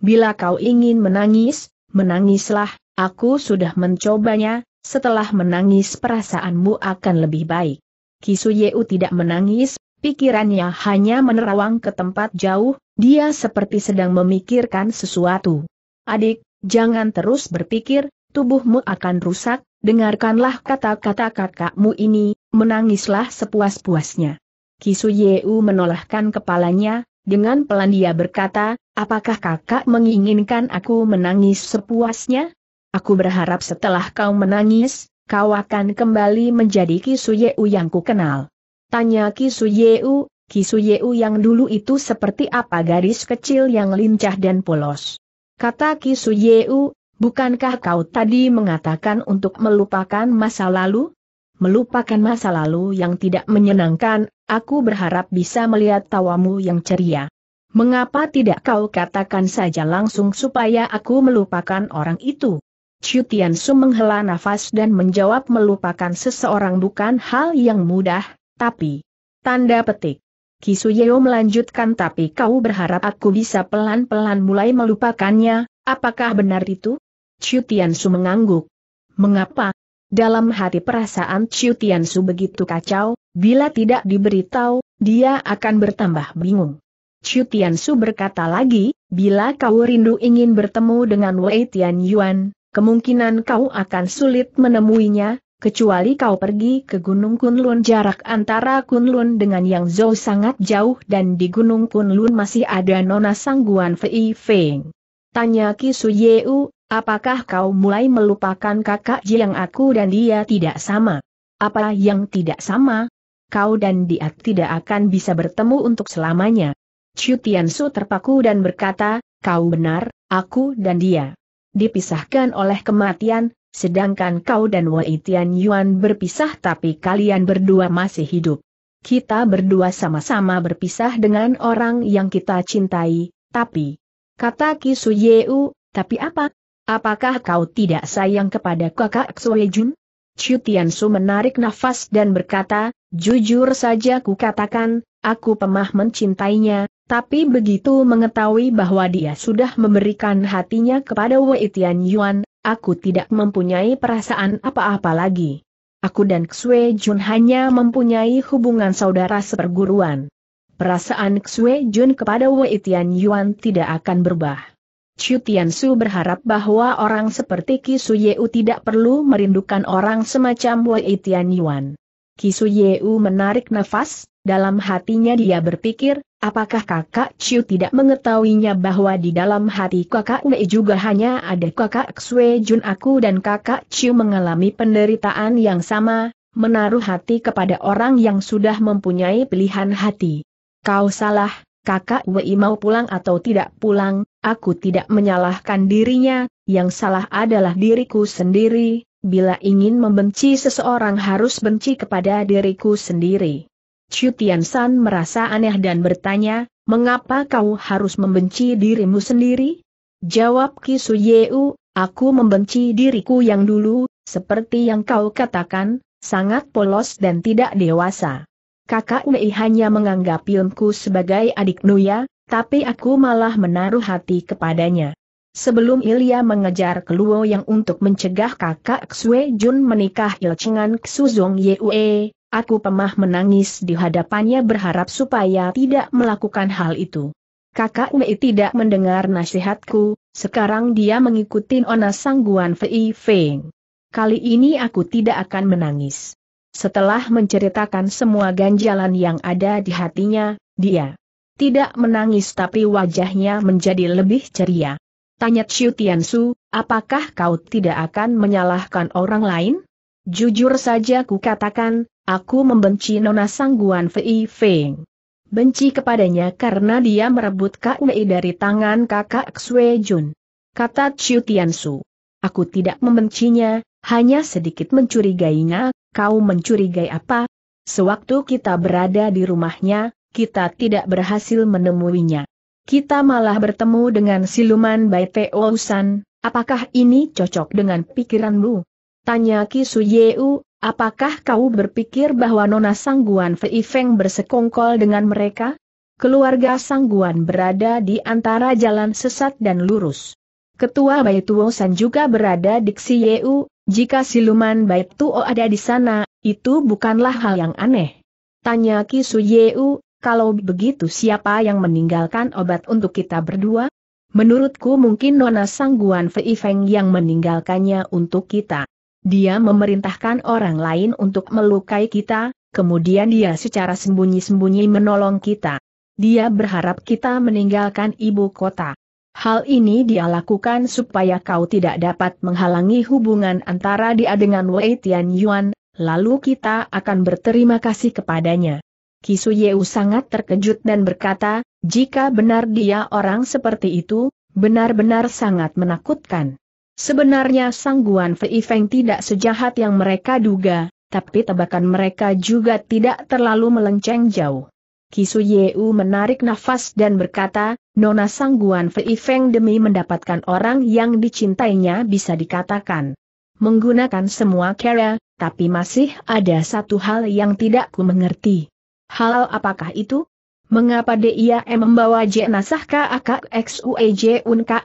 Bila kau ingin menangis, menangislah, aku sudah mencobanya, setelah menangis perasaanmu akan lebih baik. Kisuyeu tidak menangis, pikirannya hanya menerawang ke tempat jauh, dia seperti sedang memikirkan sesuatu. Adik, jangan terus berpikir, tubuhmu akan rusak, dengarkanlah kata-kata kakakmu ini, menangislah sepuas-puasnya. Kisuyeu menolahkan kepalanya, dengan pelan dia berkata, apakah kakak menginginkan aku menangis sepuasnya? Aku berharap setelah kau menangis, kau akan kembali menjadi Kisuyeu yang ku kenal. Tanya Kisuyeu, Kisuyeu yang dulu itu seperti apa garis kecil yang lincah dan polos. Kata Kisuyeu, bukankah kau tadi mengatakan untuk melupakan masa lalu? melupakan masa lalu yang tidak menyenangkan, aku berharap bisa melihat tawamu yang ceria. Mengapa tidak kau katakan saja langsung supaya aku melupakan orang itu? Tian Su menghela nafas dan menjawab melupakan seseorang bukan hal yang mudah, tapi... Tanda petik. Kisuyeo melanjutkan tapi kau berharap aku bisa pelan-pelan mulai melupakannya, apakah benar itu? Tian Su mengangguk. Mengapa? Dalam hati perasaan Chiu Tiansu begitu kacau, bila tidak diberitahu, dia akan bertambah bingung. Chiu Tiansu berkata lagi, bila kau rindu ingin bertemu dengan Wei Tian Yuan, kemungkinan kau akan sulit menemuinya, kecuali kau pergi ke Gunung Kunlun jarak antara Kunlun dengan Yang Zhou sangat jauh dan di Gunung Kunlun masih ada Nona Sangguan Fei Feng. Tanya Ki Su Yeu, Apakah kau mulai melupakan kakak Ji yang aku dan dia tidak sama? Apa yang tidak sama? Kau dan dia tidak akan bisa bertemu untuk selamanya. Chu Tiansu terpaku dan berkata, kau benar, aku dan dia. Dipisahkan oleh kematian, sedangkan kau dan Wei Tian Yuan berpisah tapi kalian berdua masih hidup. Kita berdua sama-sama berpisah dengan orang yang kita cintai, tapi... Kata Ki Su Yeu, tapi apa? Apakah kau tidak sayang kepada kakak Jun? Chu Tiansu menarik nafas dan berkata, jujur saja ku katakan, aku pemah mencintainya, tapi begitu mengetahui bahwa dia sudah memberikan hatinya kepada Wei Tian Yuan, aku tidak mempunyai perasaan apa-apa lagi. Aku dan Xue Jun hanya mempunyai hubungan saudara seperguruan. Perasaan Xue Jun kepada Wei Tian Yuan tidak akan berubah. Chu Su berharap bahwa orang seperti Ki Yeu tidak perlu merindukan orang semacam Wei Tian Yuan. Ki Yeu menarik nafas, dalam hatinya dia berpikir, apakah kakak Chu tidak mengetahuinya bahwa di dalam hati kakak Wei juga hanya ada kakak Xue Jun aku dan kakak Chu mengalami penderitaan yang sama, menaruh hati kepada orang yang sudah mempunyai pilihan hati. Kau salah, kakak Wei mau pulang atau tidak pulang, aku tidak menyalahkan dirinya, yang salah adalah diriku sendiri, bila ingin membenci seseorang harus benci kepada diriku sendiri. Chu Tian San merasa aneh dan bertanya, mengapa kau harus membenci dirimu sendiri? Jawab Ki Su Yeu, aku membenci diriku yang dulu, seperti yang kau katakan, sangat polos dan tidak dewasa kakak Wei hanya menganggap Yunku sebagai adik Nuya, tapi aku malah menaruh hati kepadanya. Sebelum Ilya mengejar Keluo yang untuk mencegah kakak Xue Jun menikah Ilcengan Xuzong Yue, aku pemah menangis di hadapannya berharap supaya tidak melakukan hal itu. Kakak Wei tidak mendengar nasihatku, sekarang dia mengikuti Ona Sangguan Fei Feng. Kali ini aku tidak akan menangis. Setelah menceritakan semua ganjalan yang ada di hatinya, dia tidak menangis tapi wajahnya menjadi lebih ceria. Tanya Chiu Tiansu, apakah kau tidak akan menyalahkan orang lain? Jujur saja ku katakan, aku membenci Nona Sangguan Fei Feng. Benci kepadanya karena dia merebut Kak Wei dari tangan kakak Xue Jun. Kata Chiu Tiansu. Aku tidak membencinya, hanya sedikit mencurigainya kau mencurigai apa? Sewaktu kita berada di rumahnya, kita tidak berhasil menemuinya. Kita malah bertemu dengan siluman Teo San, apakah ini cocok dengan pikiranmu? Tanya Ki Yeu, apakah kau berpikir bahwa Nona Sangguan Fei Feng bersekongkol dengan mereka? Keluarga Sangguan berada di antara jalan sesat dan lurus. Ketua Tuo San juga berada di Yeu, jika siluman Baitu Tuo ada di sana, itu bukanlah hal yang aneh. Tanya Ki Suyeu, kalau begitu siapa yang meninggalkan obat untuk kita berdua? Menurutku mungkin Nona Sangguan Fei Feng yang meninggalkannya untuk kita. Dia memerintahkan orang lain untuk melukai kita, kemudian dia secara sembunyi-sembunyi menolong kita. Dia berharap kita meninggalkan ibu kota. Hal ini dia lakukan supaya kau tidak dapat menghalangi hubungan antara dia dengan Wei Tian Yuan, lalu kita akan berterima kasih kepadanya. Yeu sangat terkejut dan berkata, jika benar dia orang seperti itu, benar-benar sangat menakutkan. Sebenarnya Sang Guan Fei Feng tidak sejahat yang mereka duga, tapi tebakan mereka juga tidak terlalu melenceng jauh. Yeu menarik nafas dan berkata, Nona Sangguan Fei Feng demi mendapatkan orang yang dicintainya bisa dikatakan menggunakan semua cara, tapi masih ada satu hal yang tidak ku mengerti. Hal apakah itu? Mengapa dia membawa jenazah kakak e Unka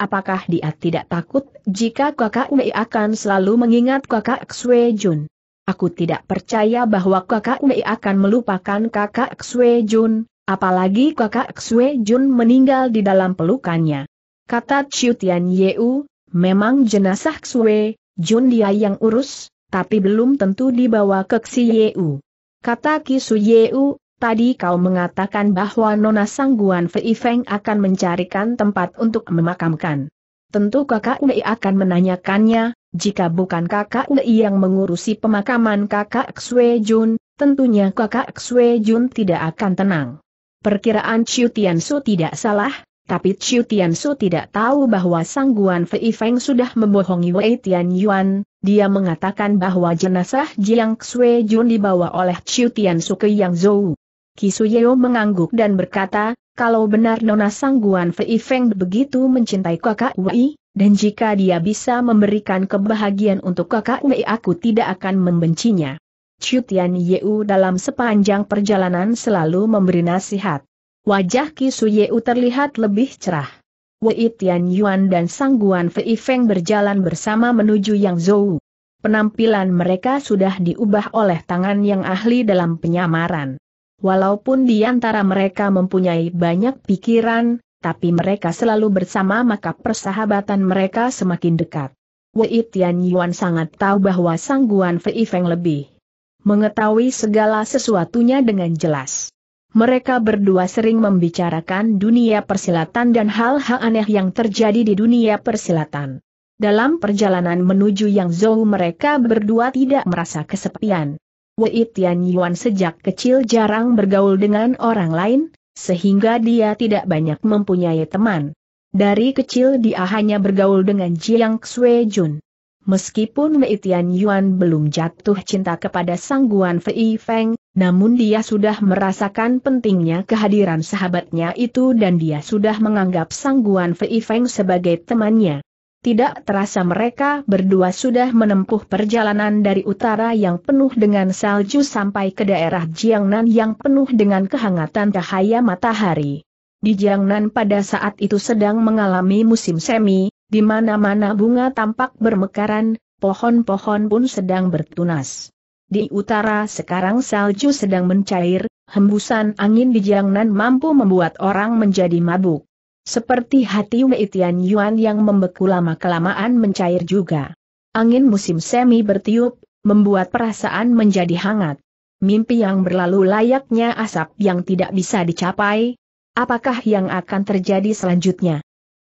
Apakah dia tidak takut jika kakak Mei akan selalu mengingat kakak Xue Jun? Aku tidak percaya bahwa kakak Mei akan melupakan kakak Xue Jun, Apalagi kakak Xue Jun meninggal di dalam pelukannya. Kata Chiu Tian Yeu, memang jenazah Xue Jun dia yang urus, tapi belum tentu dibawa ke Xi Yeu. Kata Kisu Yeu, tadi kau mengatakan bahwa Nona Sangguan Fei Feng akan mencarikan tempat untuk memakamkan. Tentu kakak Wei akan menanyakannya, jika bukan kakak Wei yang mengurusi pemakaman kakak Xue Jun, tentunya kakak Xue Jun tidak akan tenang. Perkiraan Chiu Su tidak salah, tapi Chiu Su tidak tahu bahwa Sang Guan Fei Feng sudah membohongi Wei Tian Yuan, dia mengatakan bahwa jenazah Jiang Xue Jun dibawa oleh Chiu Su ke Yang Zhou. Yeo mengangguk dan berkata, kalau benar Nona Sang Guan Fei Feng begitu mencintai kakak Wei, dan jika dia bisa memberikan kebahagiaan untuk kakak Wei aku tidak akan membencinya. Chutian Yeu dalam sepanjang perjalanan selalu memberi nasihat. Wajah Kisu Yeu terlihat lebih cerah. Wei Tian Yuan dan Sangguan Fei Feng berjalan bersama menuju Yang Zhou. Penampilan mereka sudah diubah oleh tangan yang ahli dalam penyamaran. Walaupun di antara mereka mempunyai banyak pikiran, tapi mereka selalu bersama maka persahabatan mereka semakin dekat. Wei Tian Yuan sangat tahu bahwa Sangguan Fei Feng lebih mengetahui segala sesuatunya dengan jelas. Mereka berdua sering membicarakan dunia persilatan dan hal-hal aneh yang terjadi di dunia persilatan. Dalam perjalanan menuju Yang Zhou mereka berdua tidak merasa kesepian. Wei Tian Yuan sejak kecil jarang bergaul dengan orang lain, sehingga dia tidak banyak mempunyai teman. Dari kecil dia hanya bergaul dengan Jiang Xuejun. Meskipun Wei Tian Yuan belum jatuh cinta kepada sangguan Fei Feng, namun dia sudah merasakan pentingnya kehadiran sahabatnya itu dan dia sudah menganggap sangguan Fei Feng sebagai temannya. Tidak terasa mereka berdua sudah menempuh perjalanan dari utara yang penuh dengan salju sampai ke daerah Jiangnan yang penuh dengan kehangatan cahaya matahari. Di Jiangnan pada saat itu sedang mengalami musim semi, di mana-mana bunga tampak bermekaran, pohon-pohon pun sedang bertunas. Di utara sekarang salju sedang mencair, hembusan angin di jangnan mampu membuat orang menjadi mabuk. Seperti hati Wei Tian Yuan yang membeku lama-kelamaan mencair juga. Angin musim semi bertiup, membuat perasaan menjadi hangat. Mimpi yang berlalu layaknya asap yang tidak bisa dicapai. Apakah yang akan terjadi selanjutnya?